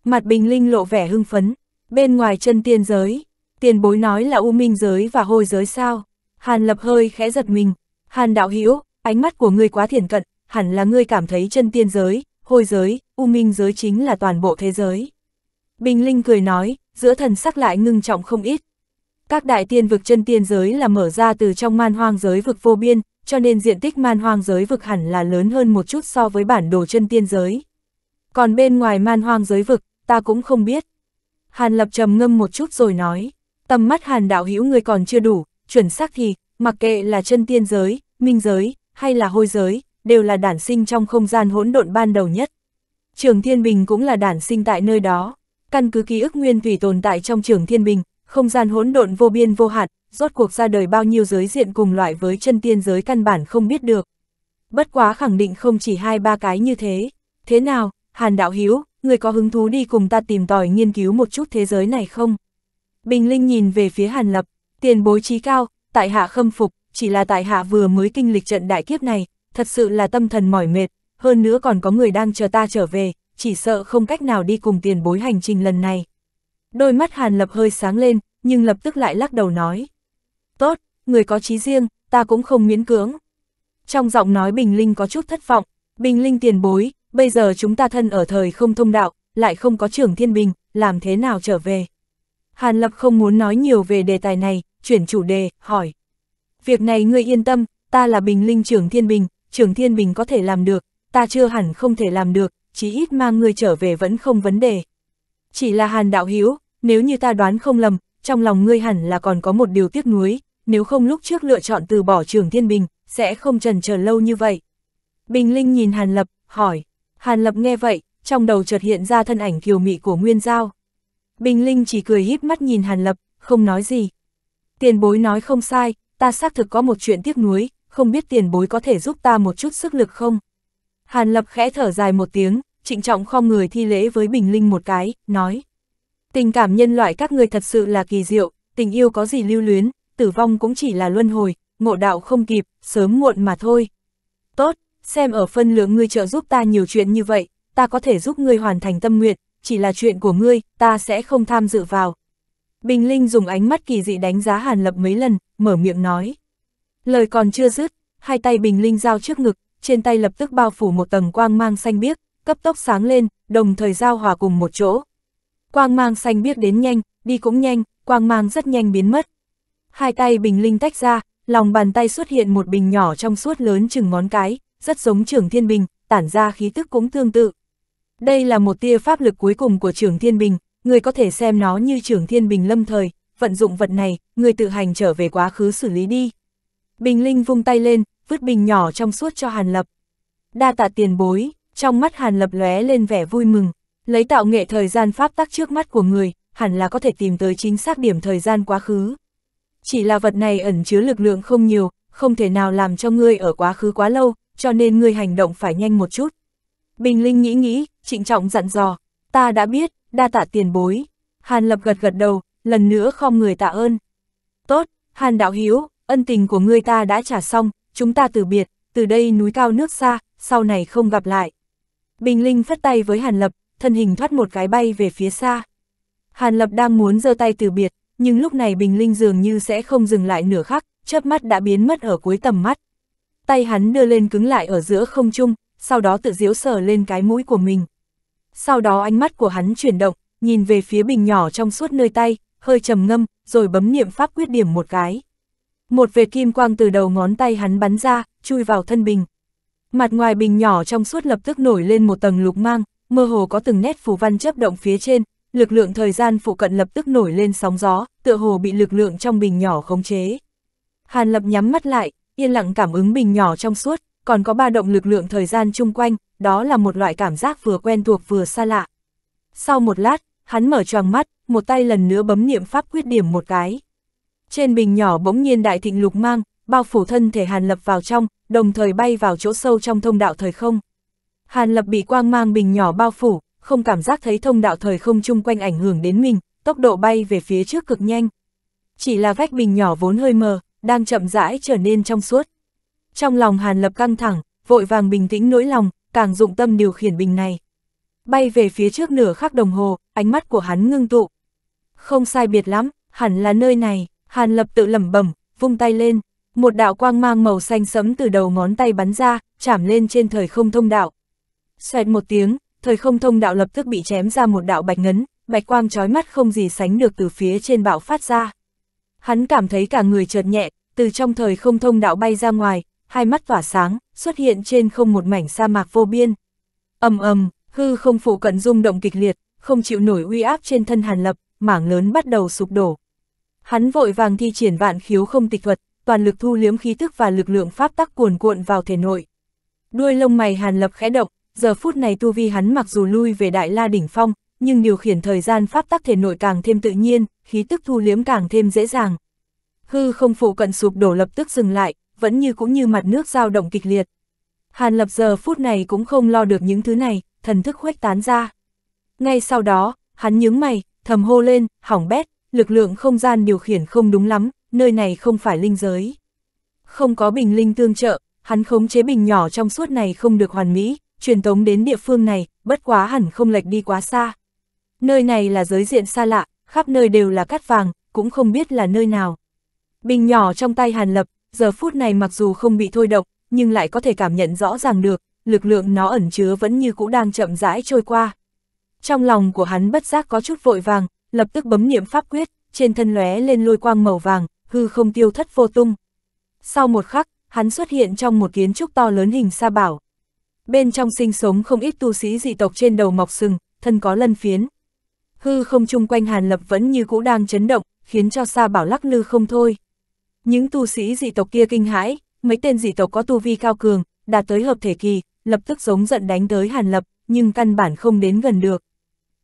Mặt Bình Linh lộ vẻ hưng phấn, bên ngoài chân tiên giới, tiền bối nói là u minh giới và hôi giới sao? Hàn Lập hơi khẽ giật mình. Hàn Đạo Hữu ánh mắt của ngươi quá thiển cận, hẳn là ngươi cảm thấy chân tiên giới, hôi giới, u minh giới chính là toàn bộ thế giới. Bình Linh cười nói, giữa thần sắc lại ngưng trọng không ít. Các đại tiên vực chân tiên giới là mở ra từ trong man hoang giới vực vô biên, cho nên diện tích man hoang giới vực hẳn là lớn hơn một chút so với bản đồ chân tiên giới. Còn bên ngoài man hoang giới vực, ta cũng không biết. Hàn Lập trầm ngâm một chút rồi nói, tầm mắt Hàn Đạo Hữu người còn chưa đủ, chuẩn xác thì, mặc kệ là chân tiên giới, minh giới, hay là hôi giới, đều là đản sinh trong không gian hỗn độn ban đầu nhất. Trường Thiên Bình cũng là đản sinh tại nơi đó, căn cứ ký ức nguyên thủy tồn tại trong Trường Thiên Bình, không gian hỗn độn vô biên vô hạn, rốt cuộc ra đời bao nhiêu giới diện cùng loại với chân tiên giới căn bản không biết được. Bất quá khẳng định không chỉ hai ba cái như thế. Thế nào, Hàn Đạo Hiếu, người có hứng thú đi cùng ta tìm tòi nghiên cứu một chút thế giới này không? Bình Linh nhìn về phía Hàn Lập, Tiền bối trí cao, tại hạ khâm phục, chỉ là tại hạ vừa mới kinh lịch trận đại kiếp này, thật sự là tâm thần mỏi mệt, hơn nữa còn có người đang chờ ta trở về, chỉ sợ không cách nào đi cùng tiền bối hành trình lần này. Đôi mắt Hàn Lập hơi sáng lên, nhưng lập tức lại lắc đầu nói. Tốt, người có trí riêng, ta cũng không miễn cưỡng. Trong giọng nói Bình Linh có chút thất vọng, Bình Linh tiền bối, bây giờ chúng ta thân ở thời không thông đạo, lại không có trưởng thiên bình, làm thế nào trở về. Hàn Lập không muốn nói nhiều về đề tài này, chuyển chủ đề, hỏi. Việc này ngươi yên tâm, ta là bình linh trưởng thiên bình, trưởng thiên bình có thể làm được, ta chưa hẳn không thể làm được, chí ít mang ngươi trở về vẫn không vấn đề. Chỉ là Hàn Đạo Hiếu, nếu như ta đoán không lầm, trong lòng ngươi hẳn là còn có một điều tiếc nuối, nếu không lúc trước lựa chọn từ bỏ trường thiên bình, sẽ không trần chờ lâu như vậy. Bình Linh nhìn Hàn Lập, hỏi. Hàn Lập nghe vậy, trong đầu chợt hiện ra thân ảnh kiều mị của Nguyên Giao. Bình Linh chỉ cười híp mắt nhìn Hàn Lập, không nói gì. Tiền bối nói không sai, ta xác thực có một chuyện tiếc nuối, không biết tiền bối có thể giúp ta một chút sức lực không? Hàn Lập khẽ thở dài một tiếng, trịnh trọng khom người thi lễ với Bình Linh một cái, nói. Tình cảm nhân loại các người thật sự là kỳ diệu, tình yêu có gì lưu luyến, tử vong cũng chỉ là luân hồi, ngộ đạo không kịp, sớm muộn mà thôi. Tốt, xem ở phân lượng ngươi trợ giúp ta nhiều chuyện như vậy, ta có thể giúp ngươi hoàn thành tâm nguyện, chỉ là chuyện của ngươi, ta sẽ không tham dự vào. Bình Linh dùng ánh mắt kỳ dị đánh giá Hàn Lập mấy lần, mở miệng nói. Lời còn chưa dứt, hai tay Bình Linh giao trước ngực, trên tay lập tức bao phủ một tầng quang mang xanh biếc, cấp tốc sáng lên, đồng thời giao hòa cùng một chỗ. Quang mang xanh biếc đến nhanh, đi cũng nhanh, quang mang rất nhanh biến mất. Hai tay Bình Linh tách ra, lòng bàn tay xuất hiện một bình nhỏ trong suốt lớn chừng ngón cái, rất giống trưởng thiên bình, tản ra khí tức cũng tương tự. Đây là một tia pháp lực cuối cùng của trưởng thiên bình, người có thể xem nó như trưởng thiên bình lâm thời, vận dụng vật này, người tự hành trở về quá khứ xử lý đi. Bình Linh vung tay lên, vứt bình nhỏ trong suốt cho Hàn Lập. Đa tạ tiền bối, trong mắt Hàn Lập lóe lên vẻ vui mừng, lấy tạo nghệ thời gian pháp tắc trước mắt của người, hẳn là có thể tìm tới chính xác điểm thời gian quá khứ. Chỉ là vật này ẩn chứa lực lượng không nhiều, không thể nào làm cho ngươi ở quá khứ quá lâu, cho nên ngươi hành động phải nhanh một chút. Bình Linh nghĩ nghĩ, trịnh trọng dặn dò, ta đã biết, đa tạ tiền bối. Hàn Lập gật gật đầu, lần nữa không người tạ ơn. Tốt, Hàn Đạo Hiếu, ân tình của người ta đã trả xong, chúng ta từ biệt, từ đây núi cao nước xa, sau này không gặp lại. Bình Linh phất tay với Hàn Lập, thân hình thoát một cái bay về phía xa. Hàn Lập đang muốn giơ tay từ biệt, nhưng lúc này Bình Linh dường như sẽ không dừng lại nửa khắc, chớp mắt đã biến mất ở cuối tầm mắt. Tay hắn đưa lên cứng lại ở giữa không trung, sau đó tự diếu sờ lên cái mũi của mình. Sau đó ánh mắt của hắn chuyển động, nhìn về phía bình nhỏ trong suốt nơi tay, hơi trầm ngâm, rồi bấm niệm pháp quyết điểm một cái. Một vệt kim quang từ đầu ngón tay hắn bắn ra, chui vào thân bình. Mặt ngoài bình nhỏ trong suốt lập tức nổi lên một tầng lục mang, mơ hồ có từng nét phù văn chấp động phía trên, lực lượng thời gian phụ cận lập tức nổi lên sóng gió, tựa hồ bị lực lượng trong bình nhỏ khống chế. Hàn Lập nhắm mắt lại, yên lặng cảm ứng bình nhỏ trong suốt, còn có ba động lực lượng thời gian chung quanh, đó là một loại cảm giác vừa quen thuộc vừa xa lạ. Sau một lát, hắn mở choàng mắt, một tay lần nữa bấm niệm pháp quyết điểm một cái. Trên bình nhỏ bỗng nhiên đại thịnh lục mang, bao phủ thân thể Hàn Lập vào trong, đồng thời bay vào chỗ sâu trong thông đạo thời không. Hàn Lập bị quang mang bình nhỏ bao phủ, không cảm giác thấy thông đạo thời không chung quanh ảnh hưởng đến mình, tốc độ bay về phía trước cực nhanh. Chỉ là vách bình nhỏ vốn hơi mờ, đang chậm rãi trở nên trong suốt trong lòng Hàn Lập căng thẳng, vội vàng bình tĩnh nỗi lòng, càng dụng tâm điều khiển bình này. Bay về phía trước nửa khắc đồng hồ, ánh mắt của hắn ngưng tụ. Không sai biệt lắm, hẳn là nơi này, Hàn Lập tự lẩm bẩm, vung tay lên, một đạo quang mang màu xanh sẫm từ đầu ngón tay bắn ra, chạm lên trên thời không thông đạo. Xoẹt một tiếng, thời không thông đạo lập tức bị chém ra một đạo bạch ngấn, bạch quang chói mắt không gì sánh được từ phía trên bạo phát ra. Hắn cảm thấy cả người chợt nhẹ, từ trong thời không thông đạo bay ra ngoài, hai mắt tỏa sáng, xuất hiện trên không một mảnh sa mạc vô biên. ầm ầm, hư không phụ cận rung động kịch liệt, không chịu nổi uy áp trên thân Hàn Lập, mảng lớn bắt đầu sụp đổ. Hắn vội vàng thi triển vạn khiếu không tịch thuật, toàn lực thu liếm khí tức và lực lượng pháp tắc cuồn cuộn vào thể nội. Đuôi lông mày Hàn Lập khẽ động, giờ phút này tu vi hắn mặc dù lui về Đại La đỉnh phong, nhưng điều khiển thời gian pháp tắc thể nội càng thêm tự nhiên, khí tức thu liếm càng thêm dễ dàng. Hư không phụ cận sụp đổ lập tức dừng lại, vẫn như cũng như mặt nước dao động kịch liệt. Hàn lập giờ phút này cũng không lo được những thứ này, thần thức khuếch tán ra. Ngay sau đó, hắn nhướng mày, thầm hô lên, hỏng bét, lực lượng không gian điều khiển không đúng lắm, nơi này không phải linh giới. Không có bình linh tương trợ, hắn khống chế bình nhỏ trong suốt này không được hoàn mỹ, truyền tống đến địa phương này, bất quá hẳn không lệch đi quá xa. Nơi này là giới diện xa lạ, khắp nơi đều là cát vàng, cũng không biết là nơi nào. Bình nhỏ trong tay Hàn Lập, giờ phút này mặc dù không bị thôi động, nhưng lại có thể cảm nhận rõ ràng được, lực lượng nó ẩn chứa vẫn như cũ đang chậm rãi trôi qua. Trong lòng của hắn bất giác có chút vội vàng, lập tức bấm niệm pháp quyết, trên thân lóe lên lôi quang màu vàng, hư không tiêu thất vô tung. Sau một khắc, hắn xuất hiện trong một kiến trúc to lớn hình sa bảo. Bên trong sinh sống không ít tu sĩ dị tộc trên đầu mọc sừng, thân có lân phiến. Hư không chung quanh Hàn Lập vẫn như cũ đang chấn động, khiến cho sa bảo lắc lư không thôi. Những tu sĩ dị tộc kia kinh hãi, mấy tên dị tộc có tu vi cao cường, đạt tới hợp thể kỳ, lập tức giống giận đánh tới Hàn Lập, nhưng căn bản không đến gần được.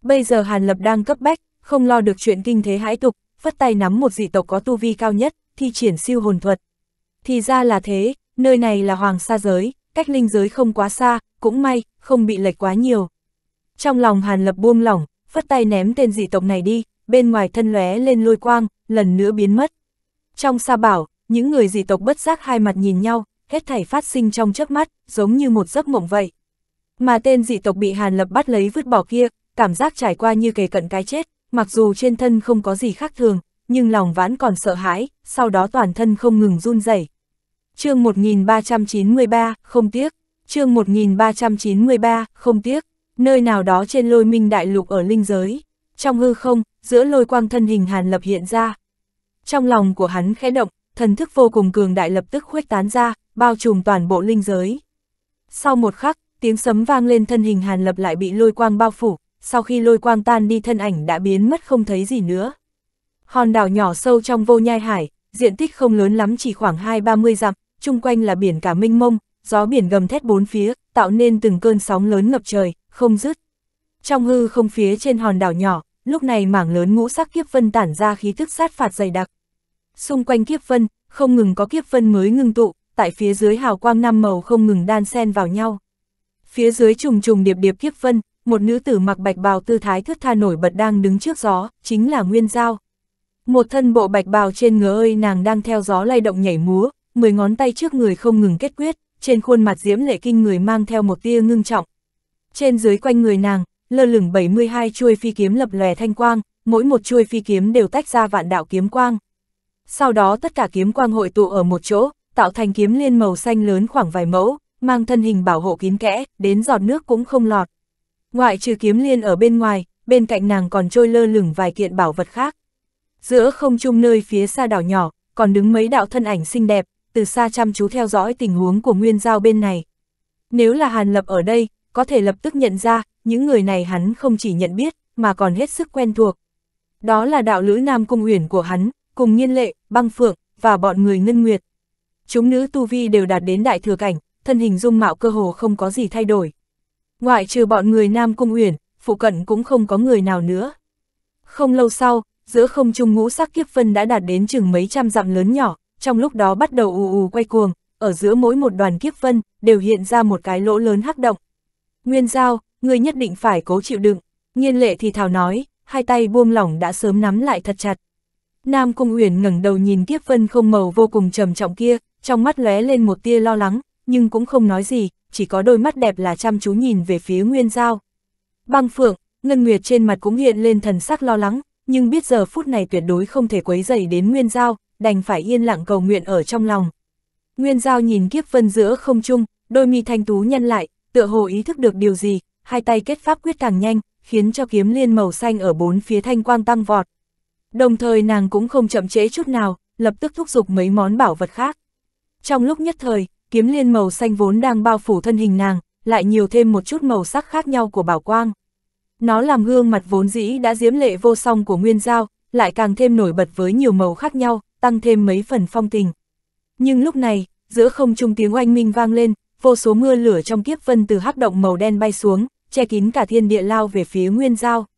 Bây giờ Hàn Lập đang cấp bách, không lo được chuyện kinh thế hãi tục, phất tay nắm một dị tộc có tu vi cao nhất, thi triển siêu hồn thuật. Thì ra là thế, nơi này là hoàng sa giới, cách linh giới không quá xa, cũng may, không bị lệch quá nhiều. Trong lòng Hàn Lập buông lỏng, phất tay ném tên dị tộc này đi, bên ngoài thân lóe lên lôi quang, lần nữa biến mất. Trong sa bảo, những người dị tộc bất giác hai mặt nhìn nhau, hết thảy phát sinh trong chớp mắt, giống như một giấc mộng vậy. Mà tên dị tộc bị Hàn Lập bắt lấy vứt bỏ kia, cảm giác trải qua như kề cận cái chết, mặc dù trên thân không có gì khác thường, nhưng lòng vãn còn sợ hãi, sau đó toàn thân không ngừng run rẩy. Chương 1393, không tiếc. Chương 1393, không tiếc. Nơi nào đó trên Lôi Minh Đại Lục ở linh giới, trong hư không, giữa lôi quang thân hình Hàn Lập hiện ra, trong lòng của hắn khẽ động, thần thức vô cùng cường đại lập tức khuếch tán ra, bao trùm toàn bộ linh giới. Sau một khắc, tiếng sấm vang lên thân hình Hàn Lập lại bị lôi quang bao phủ, sau khi lôi quang tan đi thân ảnh đã biến mất không thấy gì nữa. Hòn đảo nhỏ sâu trong vô nhai hải, diện tích không lớn lắm chỉ khoảng 2-30 dặm, chung quanh là biển cả mênh mông, gió biển gầm thét bốn phía, tạo nên từng cơn sóng lớn ngập trời, không dứt. Trong hư không phía trên hòn đảo nhỏ, lúc này mảng lớn ngũ sắc kiếp vân tản ra khí thức sát phạt dày đặc. Xung quanh kiếp vân, không ngừng có kiếp vân mới ngưng tụ, tại phía dưới hào quang năm màu không ngừng đan xen vào nhau. Phía dưới trùng trùng điệp điệp kiếp vân, một nữ tử mặc bạch bào tư thái thước tha nổi bật đang đứng trước gió, chính là Nguyên Giao. Một thân bộ bạch bào trên ngứa ơi nàng đang theo gió lay động nhảy múa, mười ngón tay trước người không ngừng kết quyết, trên khuôn mặt diễm lệ kinh người mang theo một tia ngưng trọng. Trên dưới quanh người nàng, lơ lửng 72 chuôi phi kiếm lập lòe thanh quang, mỗi một chuôi phi kiếm đều tách ra vạn đạo kiếm quang. Sau đó tất cả kiếm quang hội tụ ở một chỗ, tạo thành kiếm liên màu xanh lớn khoảng vài mẫu, mang thân hình bảo hộ kín kẽ, đến giọt nước cũng không lọt. Ngoại trừ kiếm liên ở bên ngoài, bên cạnh nàng còn trôi lơ lửng vài kiện bảo vật khác. Giữa không trung nơi phía xa đảo nhỏ, còn đứng mấy đạo thân ảnh xinh đẹp, từ xa chăm chú theo dõi tình huống của Nguyên Giao bên này. Nếu là Hàn Lập ở đây, có thể lập tức nhận ra, những người này hắn không chỉ nhận biết, mà còn hết sức quen thuộc. Đó là đạo lữ Nam Cung Uyển của hắn, cùng Nhiên Lệ, Băng Phượng, và bọn người Ngân Nguyệt. Chúng nữ Tu Vi đều đạt đến đại thừa cảnh, thân hình dung mạo cơ hồ không có gì thay đổi. Ngoại trừ bọn người Nam Cung Uyển, phụ cận cũng không có người nào nữa. Không lâu sau, giữa không trung ngũ sắc kiếp phân đã đạt đến chừng mấy trăm dặm lớn nhỏ, trong lúc đó bắt đầu ù ù quay cuồng, ở giữa mỗi một đoàn kiếp phân đều hiện ra một cái lỗ lớn hắc động. Nguyên Giao, ngươi nhất định phải cố chịu đựng, nhiên lệ thì thào nói, hai tay buông lỏng đã sớm nắm lại thật chặt. Nam Cung Uyển ngẩng đầu nhìn Kiếp Vân không màu vô cùng trầm trọng kia, trong mắt lóe lên một tia lo lắng, nhưng cũng không nói gì, chỉ có đôi mắt đẹp là chăm chú nhìn về phía Nguyên Giao. Băng Phượng, Ngân Nguyệt trên mặt cũng hiện lên thần sắc lo lắng, nhưng biết giờ phút này tuyệt đối không thể quấy dày đến Nguyên Giao, đành phải yên lặng cầu nguyện ở trong lòng. Nguyên Giao nhìn Kiếp Vân giữa không chung, đôi mi thanh tú nhăn lại, tựa hồ ý thức được điều gì, hai tay kết pháp quyết càng nhanh, khiến cho kiếm liên màu xanh ở bốn phía thanh quang tăng vọt. Đồng thời nàng cũng không chậm chế chút nào, lập tức thúc giục mấy món bảo vật khác. Trong lúc nhất thời, kiếm liên màu xanh vốn đang bao phủ thân hình nàng, lại nhiều thêm một chút màu sắc khác nhau của bảo quang. Nó làm gương mặt vốn dĩ đã diễm lệ vô song của Nguyên Giao, lại càng thêm nổi bật với nhiều màu khác nhau, tăng thêm mấy phần phong tình. Nhưng lúc này, giữa không trung tiếng oanh minh vang lên, vô số mưa lửa trong kiếp vân từ hắc động màu đen bay xuống, che kín cả thiên địa lao về phía Nguyên Giao.